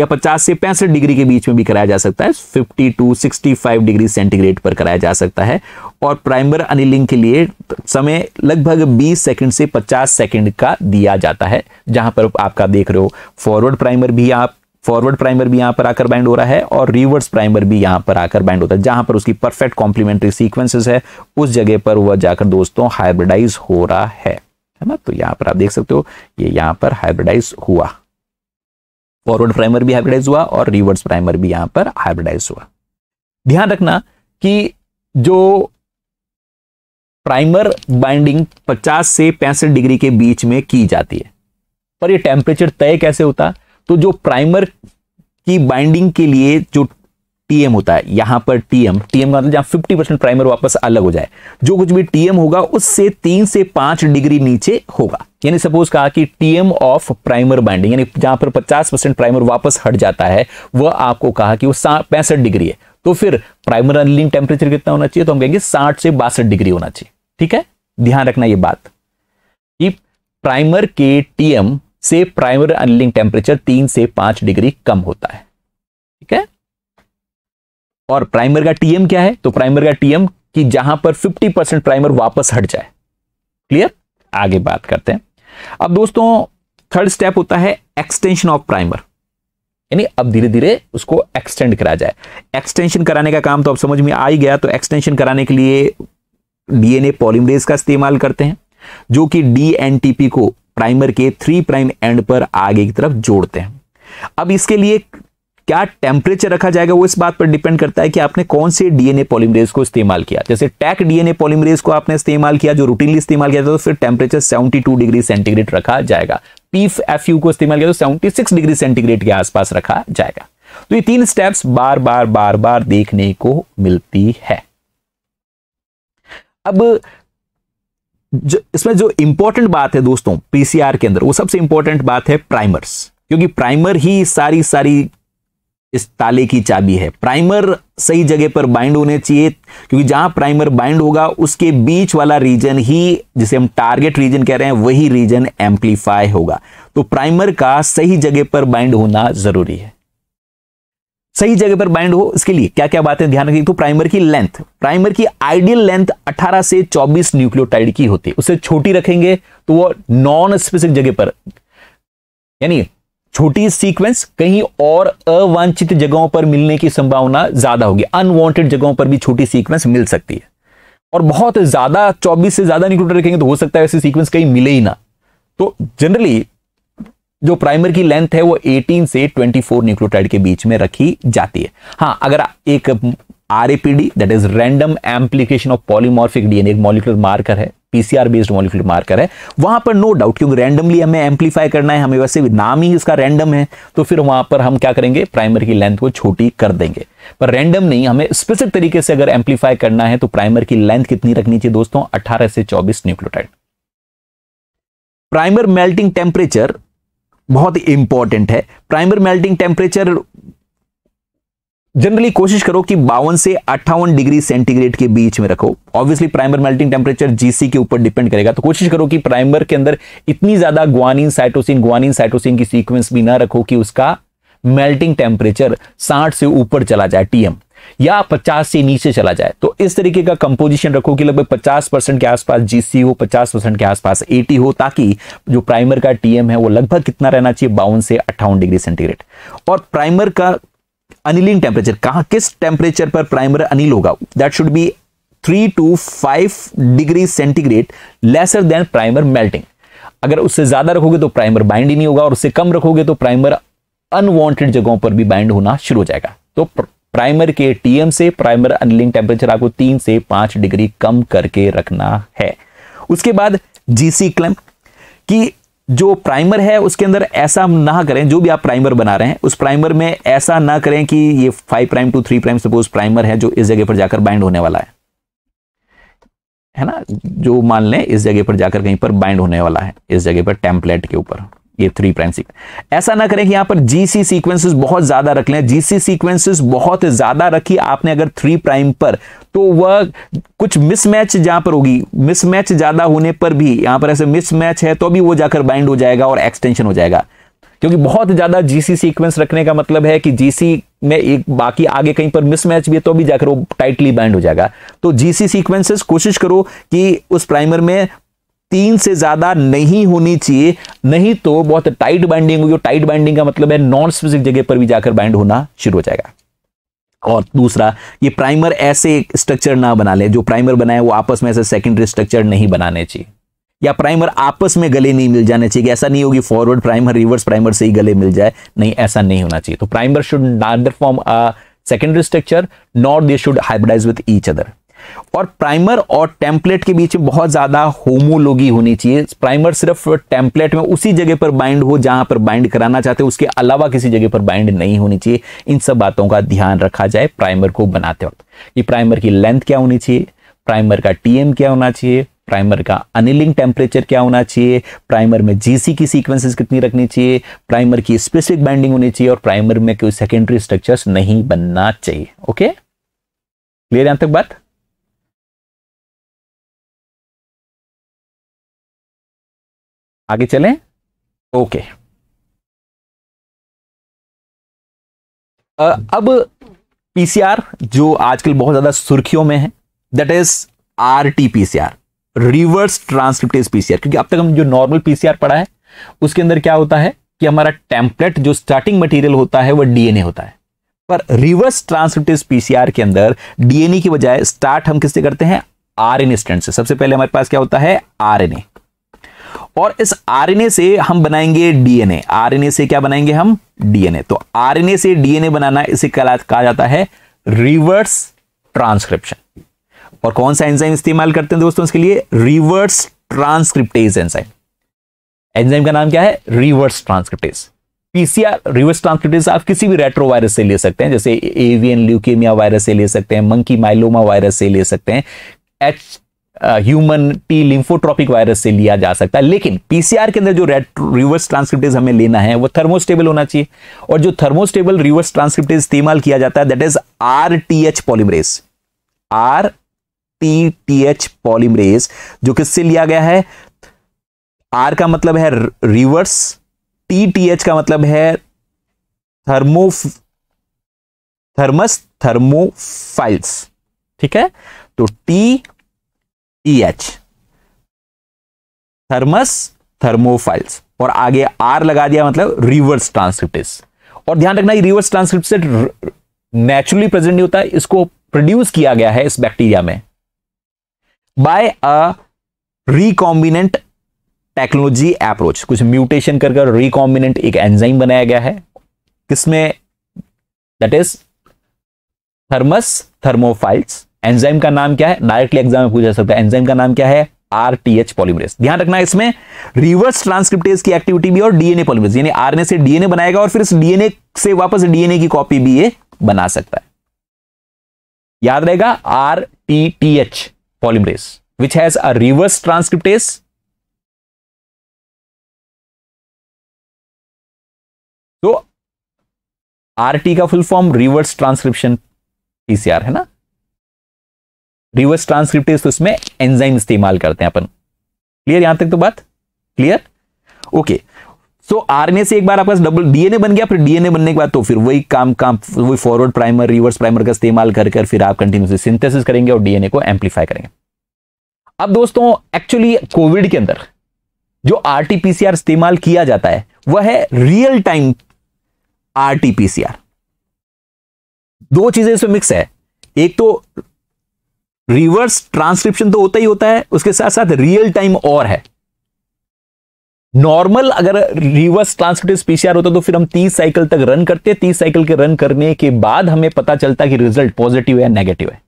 या 50 से पैंसठ डिग्री के बीच में भी कराया जा सकता है 50 टू 65 डिग्री सेंटीग्रेड पर कराया जा सकता है और प्राइमर अनिलिंग के लिए समय लगभग 20 सेकंड से 50 सेकंड का दिया जाता है जहां पर आपका देख रहे हो फॉरवर्ड प्राइमर भी आप फॉरवर्ड प्राइमर भी यहां पर आकर बैंड हो रहा है और रिवर्स प्राइमर भी यहां पर आकर बैंड होता है जहां पर उसकी परफेक्ट कॉम्प्लीमेंट्री सीक्वेंसेस है उस जगह पर वह जाकर दोस्तों हाइब्रिडाइज हो रहा है है ना तो यहां पर आप देख सकते हो ये यह यहां पर हाइब्रिडाइज हुआ फॉरवर्ड प्राइमर भी हाइब्रिडाइज हुआ और रिवर्स प्राइमर भी यहां पर हाइब्रिडाइज हुआ ध्यान रखना कि जो प्राइमर बाइंडिंग 50 से पैंसठ डिग्री के बीच में की जाती है पर ये टेम्परेचर तय कैसे होता है तो जो प्राइमर की बाइंडिंग के लिए जो टीएम होता है यहां पर टीएम टीएम का मतलब जहां 50 परसेंट प्राइमर वापस अलग हो जाए जो कुछ भी टीएम होगा उससे तीन से पांच डिग्री नीचे होगा यानी सपोज कहा कि टीएम ऑफ प्राइमर बाइंडिंग यानी जहां पर 50 परसेंट प्राइमर वापस हट जाता है वह आपको कहा कि वो पैंसठ डिग्री है तो फिर प्राइमर अनलिंग टेम्परेचर कितना होना चाहिए तो हम कहेंगे साठ से बासठ डिग्री होना चाहिए ठीक है ध्यान रखना यह बात कि प्राइमर के टीएम से प्राइमरी अनलिंग टेम्परेचर तीन से पांच डिग्री कम होता है ठीक है और प्राइमर का टीएम क्या है तो प्राइमर का टीएम कि जहां पर 50 परसेंट प्राइमर वापस हट जाए क्लियर आगे बात करते हैं अब दोस्तों थर्ड स्टेप होता है एक्सटेंशन ऑफ प्राइमर यानी अब धीरे धीरे उसको एक्सटेंड करा जाए एक्सटेंशन कराने का काम तो अब समझ में आ ही गया तो एक्सटेंशन कराने के लिए डीएनए पॉलिमरेज का इस्तेमाल करते हैं जो कि डीएनटीपी को प्राइमर के थ्री प्राइम एंड पर आगे की तरफ जोड़ते हैं अब इसके लिए क्या टेम्परेचर रखा जाएगा वो इस बात पर डिपेंड करता है कि आपने कौन से डीएनए पॉलीमरेज को इस्तेमाल किया जैसे टैक डीएनए पॉलीमरेज को आपने इस्तेमाल किया जो रूटीनली इस्तेमाल किया जाता है तो फिर टेम्परेचर 72 डिग्री सेंटीग्रेड रखा जाएगा पीफ एफ को इस्तेमाल किया तो 76 डिग्री सेंटीग्रेड के आसपास रखा जाएगा तो ये तीन स्टेप्स बार बार बार बार देखने को मिलती है अब जो इसमें जो इंपॉर्टेंट बात है दोस्तों पीसीआर के अंदर वो सबसे इंपॉर्टेंट बात है प्राइमर्स क्योंकि प्राइमर ही सारी सारी इस ताले की चाबी है प्राइमर सही जगह पर बाइंड होने चाहिए क्योंकि जहां प्राइमर बाइंड होगा उसके बीच वाला रीजन ही जिसे हम टारगेट रीजन कह रहे हैं वही रीजन एम्पलीफाई होगा तो प्राइमर का सही जगह पर बाइंड होना जरूरी है सही जगह पर बाइंड हो इसके लिए क्या क्या बातें ध्यान रखें तो प्राइमर की लेंथ प्राइमर की आइडियल लेंथ 18 से 24 न्यूक्लियोटाइड की होती है उससे छोटी रखेंगे तो वो नॉन स्पेसिफिक जगह पर यानी छोटी सीक्वेंस कहीं और अवांछित जगहों पर मिलने की संभावना ज्यादा होगी अनवांटेड जगहों पर भी छोटी सीक्वेंस मिल सकती है और बहुत ज्यादा 24 से ज्यादा न्यूक्लियोटाइड रखेंगे तो हो सकता है ऐसे सीक्वेंस कहीं मिले ही ना तो जनरली जो प्राइमर की लेंथ है वो 18 से 24 न्यूक्लियोटाइड के बीच में रखी जाती है हाँ अगर एक RAPD that is random amplification of polymorphic DNA एक मॉलिकुलर मार्कर है पीसीआर बेस्ड मॉलिकुलर मार्कर है वहां पर नो डाउट क्योंकि रैंडमली हमें एम्पलीफाई करना है हमें वैसे नाम ही इसका रैंडम है तो फिर वहां पर हम क्या करेंगे प्राइमर की लेंथ को छोटी कर देंगे पर रैंडम नहीं हमें स्पेसिफिक तरीके से अगर एम्पलीफाई करना है तो प्राइमर की लेंथ कितनी रखनी चाहिए दोस्तों अट्ठारह से चौबीस न्यूक्लोटाइड प्राइमर मेल्टिंग टेम्परेचर बहुत ही इंपॉर्टेंट है प्राइमर मेल्टिंग टेम्परेचर जनरली कोशिश करो कि बावन से अट्ठावन डिग्री सेंटीग्रेड के बीच में रखो obviously primer melting temperature GC के ऊपर डिपेंड करेगा तो कोशिश करो कि प्राइमर के अंदर इतनी ज्यादा ग्वानिन साइटोसिन ग्वानिन साइटोसिन की सीक्वेंस भी ना रखो कि उसका मेल्टिंग टेम्परेचर 60 से ऊपर चला जाए टीएम या 50 से नीचे चला जाए तो इस तरीके का कंपोजिशन रखो कि लगभग 50 परसेंट के आसपास जीसी हो 50 परसेंट के आसपास एटी हो ताकि जो प्राइमर का टीएम है वो लगभग कितना रहना चाहिए बावन से अट्ठावन डिग्री सेंटीग्रेड और प्राइमर का अनिलिंग टेम्परेचर कहा किस टेम्परेचर पर प्राइमर अनिल होगा that should be three to five degree centigrade lesser than primer melting अगर उससे ज्यादा रखोगे तो प्राइमर बाइंड ही नहीं होगा और उससे कम रखोगे तो प्राइमर अनवांटेड जगहों पर भी बाइंड होना शुरू हो जाएगा तो प्राइमर के टीएम से प्राइमर अनलिंग टेम्परेचर आपको तीन से पांच डिग्री कम करके रखना है उसके बाद जीसी क्लम कि जो प्राइमर है उसके अंदर ऐसा ना करें जो भी आप प्राइमर बना रहे हैं उस प्राइमर में ऐसा ना करें कि ये five prime to three prime suppose primer है जो इस जगह पर जाकर बाइंड होने वाला है है ना जो मान लें इस जगह पर जाकर कहीं पर बाइंड होने वाला है इस जगह पर टेम्पलेट के ऊपर ये थ्री प्राइम सीक्वेंस ऐसा ना करें कि यहां पर जीसी सीक्वेंसेस बहुत ज्यादा रख लें जीसी सीक्वेंसेस बहुत ज्यादा रखी आपने अगर थ्री प्राइम पर तो वह कुछ मिसमैच जहां पर होगी मिसमैच ज्यादा होने पर भी यहां पर ऐसे मिसमैच है तो भी वो जाकर बाइंड हो जाएगा और एक्सटेंशन हो जाएगा क्योंकि बहुत ज्यादा जीसी सीक्वेंस रखने का मतलब है कि जीसी में एक बाकी आगे कहीं पर मिसमैच भी है तो भी जाकर वो टाइटली बाइंड हो जाएगा तो जीसी सीक्वेंसेस कोशिश करो कि उस प्राइमर में तीन से ज्यादा नहीं होनी चाहिए नहीं तो बहुत टाइट बाइंडिंग होगी टाइट बाइंडिंग का मतलब है नॉन स्पेसिफिक जगह पर भी जाकर बाइंड होना शुरू हो जाएगा और दूसरा ये प्राइमर ऐसे स्ट्रक्चर ना बना ले जो प्राइमर बनाए वो आपस में ऐसे सेकेंडरी स्ट्रक्चर नहीं बनाने चाहिए या प्राइमर आपस में गले नहीं मिल जाने चाहिए ऐसा नहीं होगी फॉरवर्ड प्राइमर रिवर्स प्राइमर से ही गले मिल जाए नहीं ऐसा नहीं होना चाहिए तो primer should not form a secondary structure not they should hybridize with each other और प्राइमर और टेम्पलेट के बीच में बहुत ज़्यादा होमोलोगी होनी चाहिए प्राइमर सिर्फ टेम्पलेट में उसी जगह पर बाइंड हो जहां पर बाइंड कराना चाहते हो उसके अलावा किसी जगह पर बाइंड नहीं होनी चाहिए इन सब बातों का ध्यान रखा जाए प्राइमर को बनाते वक्त कि प्राइमर की लेंथ क्या होनी चाहिए प्राइमर का टीएम क्या होना चाहिए प्राइमर का अनिलिंग टेम्परेचर क्या होना चाहिए प्राइमर में जीसी की सीक्वेंसेस कितनी रखनी चाहिए प्राइमर की स्पेसिफिक बाइंडिंग होनी चाहिए और प्राइमर में कोई सेकेंडरी स्ट्रक्चर्स नहीं बनना चाहिए ओके क्लियर यहां तक बात आगे चलें ओके अब पीसीआर जो आजकल बहुत ज्यादा सुर्खियों में है that is R T PCR reverse transcriptase PCR क्योंकि अब तक हम जो नॉर्मल पीसीआर पढ़ा है उसके अंदर क्या होता है कि हमारा टेम्पलेट जो स्टार्टिंग मटेरियल होता है वह डीएनए होता है पर रिवर्स ट्रांसक्रिप्टेज पीसीआर के अंदर डीएनए की बजाय स्टार्ट हम किससे करते हैं आरएनए स्टैंड से सबसे पहले हमारे पास क्या होता है आरएनए और इस आरएनए से हम बनाएंगे डीएनए आरएनए से क्या बनाएंगे हम डीएनए तो आरएनए से डीएनए बनाना इसे कहा जाता है रिवर्स ट्रांसक्रिप्शन और कौन सा एंजाइम इस्तेमाल करते हैं दोस्तों इसके लिए रिवर्स ट्रांसक्रिप्टेज एंजाइम एंजाइम का नाम क्या है reverse transcriptase PCR reverse transcriptase आप किसी भी रेट्रो वायरस से ले सकते हैं जैसे एवियन ल्यूकेमिया वायरस से ले सकते हैं मंकी माइलोमा वायरस से ले सकते हैं H human T lymphotropic virus से लिया जा सकता है लेकिन पीसीआर के अंदर जो रिवर्स ट्रांसक्रिप्टेज हमें लेना है वो थर्मोस्टेबल होना चाहिए और जो थर्मोस्टेबल रिवर्स ट्रांसक्रिप्टेज इस्तेमाल किया जाता है that is R T H polymerase R T T H polymerase जो किससे लिया गया है आर का मतलब है रिवर्स टी टी एच का मतलब है थर्मो थर्मस थर्मोफाइल्स ठीक है तो T E H Thermus thermophiles और आगे आर लगा दिया मतलब रिवर्स ट्रांसक्रिप्टिस और ध्यान रखना रिवर्स ट्रांसक्रिप्ट नेचुरली प्रेजेंट नहीं होता इसको प्रोड्यूस किया गया है इस बैक्टीरिया में by a recombinant technology approach कुछ म्यूटेशन कर कर रिकॉम्बिनेंट एक एंजाइम बनाया गया है किसमें that is Thermus thermophiles enzyme का नाम क्या है डायरेक्टली एग्जाम में पूछा सकता है एंजाइम का नाम क्या है आरटीएच पॉलीमरेज ध्यान रखना इसमें रिवर्स ट्रांसक्रिप्टेज की एक्टिविटी भी और डीएनए पॉलीमरेज यानी आरएनए से डीएनए बनाएगा और फिर इस डीएनए से वापस डीएनए की कॉपी भी ये बना सकता है याद रहेगा R T T H polymerase which has a reverse transcriptase तो आरटी का full form reverse transcription PCR है ना रिवर्स ट्रांसक्रिप्टेज तो उसमें एंजाइम इस्तेमाल करते हैं अपन क्लियर यहां तक तो बात क्लियर ओके सो आरएनए से एक बार आपका डबल डीएनए बन गया फिर डीएनए बनने के बाद तो फिर वही काम काम वही फॉरवर्ड प्राइमर रिवर्स प्राइमर का इस्तेमाल कर कर फिर आप कंटिन्यूसली सिंथेसिस करेंगे और डीएनए को एम्पलीफाई करेंगे अब दोस्तों एक्चुअली कोविड के अंदर जो आरटीपीसीआर इस्तेमाल किया जाता है वह है रियल टाइम आरटीपीसीआर दो चीजें इसमें मिक्स है एक तो रिवर्स ट्रांसक्रिप्शन तो होता ही होता है उसके साथ साथ रियल टाइम और है नॉर्मल अगर रिवर्स ट्रांसक्रिप्टिव पीसीआर होता तो फिर हम 30 साइकिल तक रन करते 30 साइकिल के रन करने के बाद हमें पता चलता कि रिजल्ट पॉजिटिव है या नेगेटिव है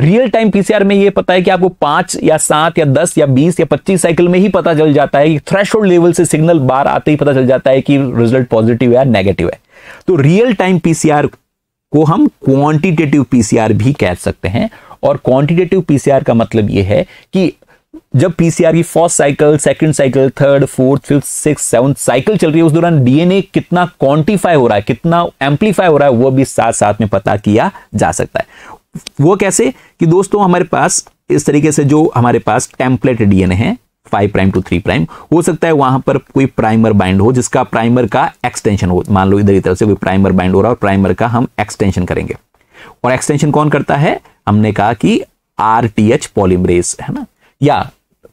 रियल टाइम पीसीआर में यह पता है कि आपको पांच या सात या दस या बीस या पच्चीस साइकिल में ही पता चल जाता है कि थ्रेश लेवल से सिग्नल बार आते ही पता चल जाता है कि रिजल्ट पॉजिटिव या नेगेटिव है तो रियल टाइम पीसीआर को हम क्वांटिटेटिव पीसीआर भी कह सकते हैं और क्वांटिटेटिव पीसीआर का मतलब ये है कि जब पीसीआर की first cycle second cycle third fourth fifth six seventh cycle चल रही है उस दौरान डीएनए कितना क्वांटिफाई हो रहा है कितना एम्पलीफाई हो रहा है वो भी साथ साथ में पता किया जा सकता है वो कैसे कि दोस्तों हमारे पास इस तरीके से जो हमारे पास टेम्पलेट डीएनए है five prime to three prime हो सकता है वहां पर कोई प्राइमर बाइंड हो जिसका प्राइमर का एक्सटेंशन हो मान लो इधर इधर से कोई प्राइमर बाइंड हो रहा है और प्राइमर का हम एक्सटेंशन करेंगे और एक्सटेंशन कौन करता है हमने कहा कि आरटीएच पॉलीमरेज है ना या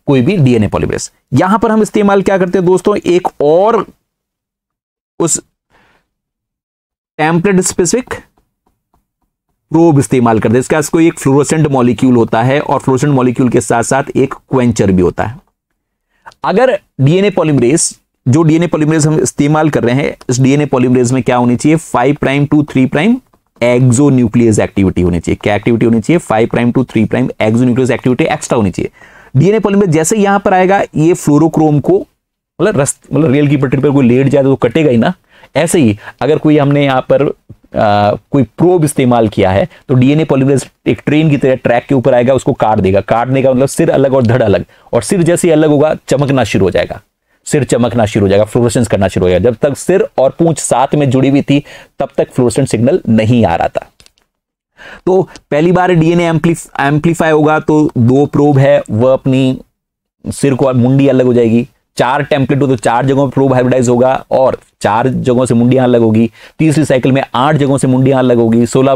कोई भी डीएनए पॉलीमरेज यहां पर हम इस्तेमाल क्या करते हैं दोस्तों एक और उस टेम्पलेट स्पेसिफिक प्रोब इस्तेमाल करते हैं इसका कोई एक फ्लोरोसेंट मॉलिक्यूल होता है और फ्लोरोसेंट मॉलिक्यूल के साथ साथ एक क्वेंचर भी होता है अगर डीएनए पॉलीमरेज जो डीएनए पॉलीमरेज हम इस्तेमाल कर रहे हैं इस डीएनए पॉलीमरेज में क्या होनी चाहिए five prime to three prime exonuclease activity होनी चाहिए क्या एक्टिविटी होनी चाहिए five prime to three prime exonuclease activity extra होनी चाहिए डीएनए पॉलीमर जैसे यहां पर आएगा ये फ्लोरोक्रोम को मतलब रस्त मतलब रेल की पटरी पर कोई लेट जाए तो, तो कटेगा ही ना ऐसे ही अगर कोई हमने यहाँ पर आ, कोई प्रोब इस्तेमाल किया है तो डीएनए पॉलीमरेज एक ट्रेन की तरह ट्रैक के ऊपर आएगा उसको काट देगा काटने का मतलब सिर अलग और धड़ अलग और सिर जैसे अलग होगा चमकना शुरू हो जाएगा सिर चमकना शुरू हो जाएगा फ्लोरोसेंस करना शुरू हो जाएगा जब तक सिर और पूंछ साथ में जुड़ी हुई थी तब तक फ्लोरोसेंट सिग्नल नहीं आ रहा था तो पहली बार डीएनए एम्पलीफाई होगा तो दो प्रोब है वह अपनी सिर को मुंडी अलग हो जाएगी चार टेम्पलेट हो तो चार जगहों पर प्रोब हाइब्रिडाइज होगा और चार जगहों से मुंडियां अलग होगी तीसरी साइकिल में आठ जगहों से मुंडियां अलग होगी सोलह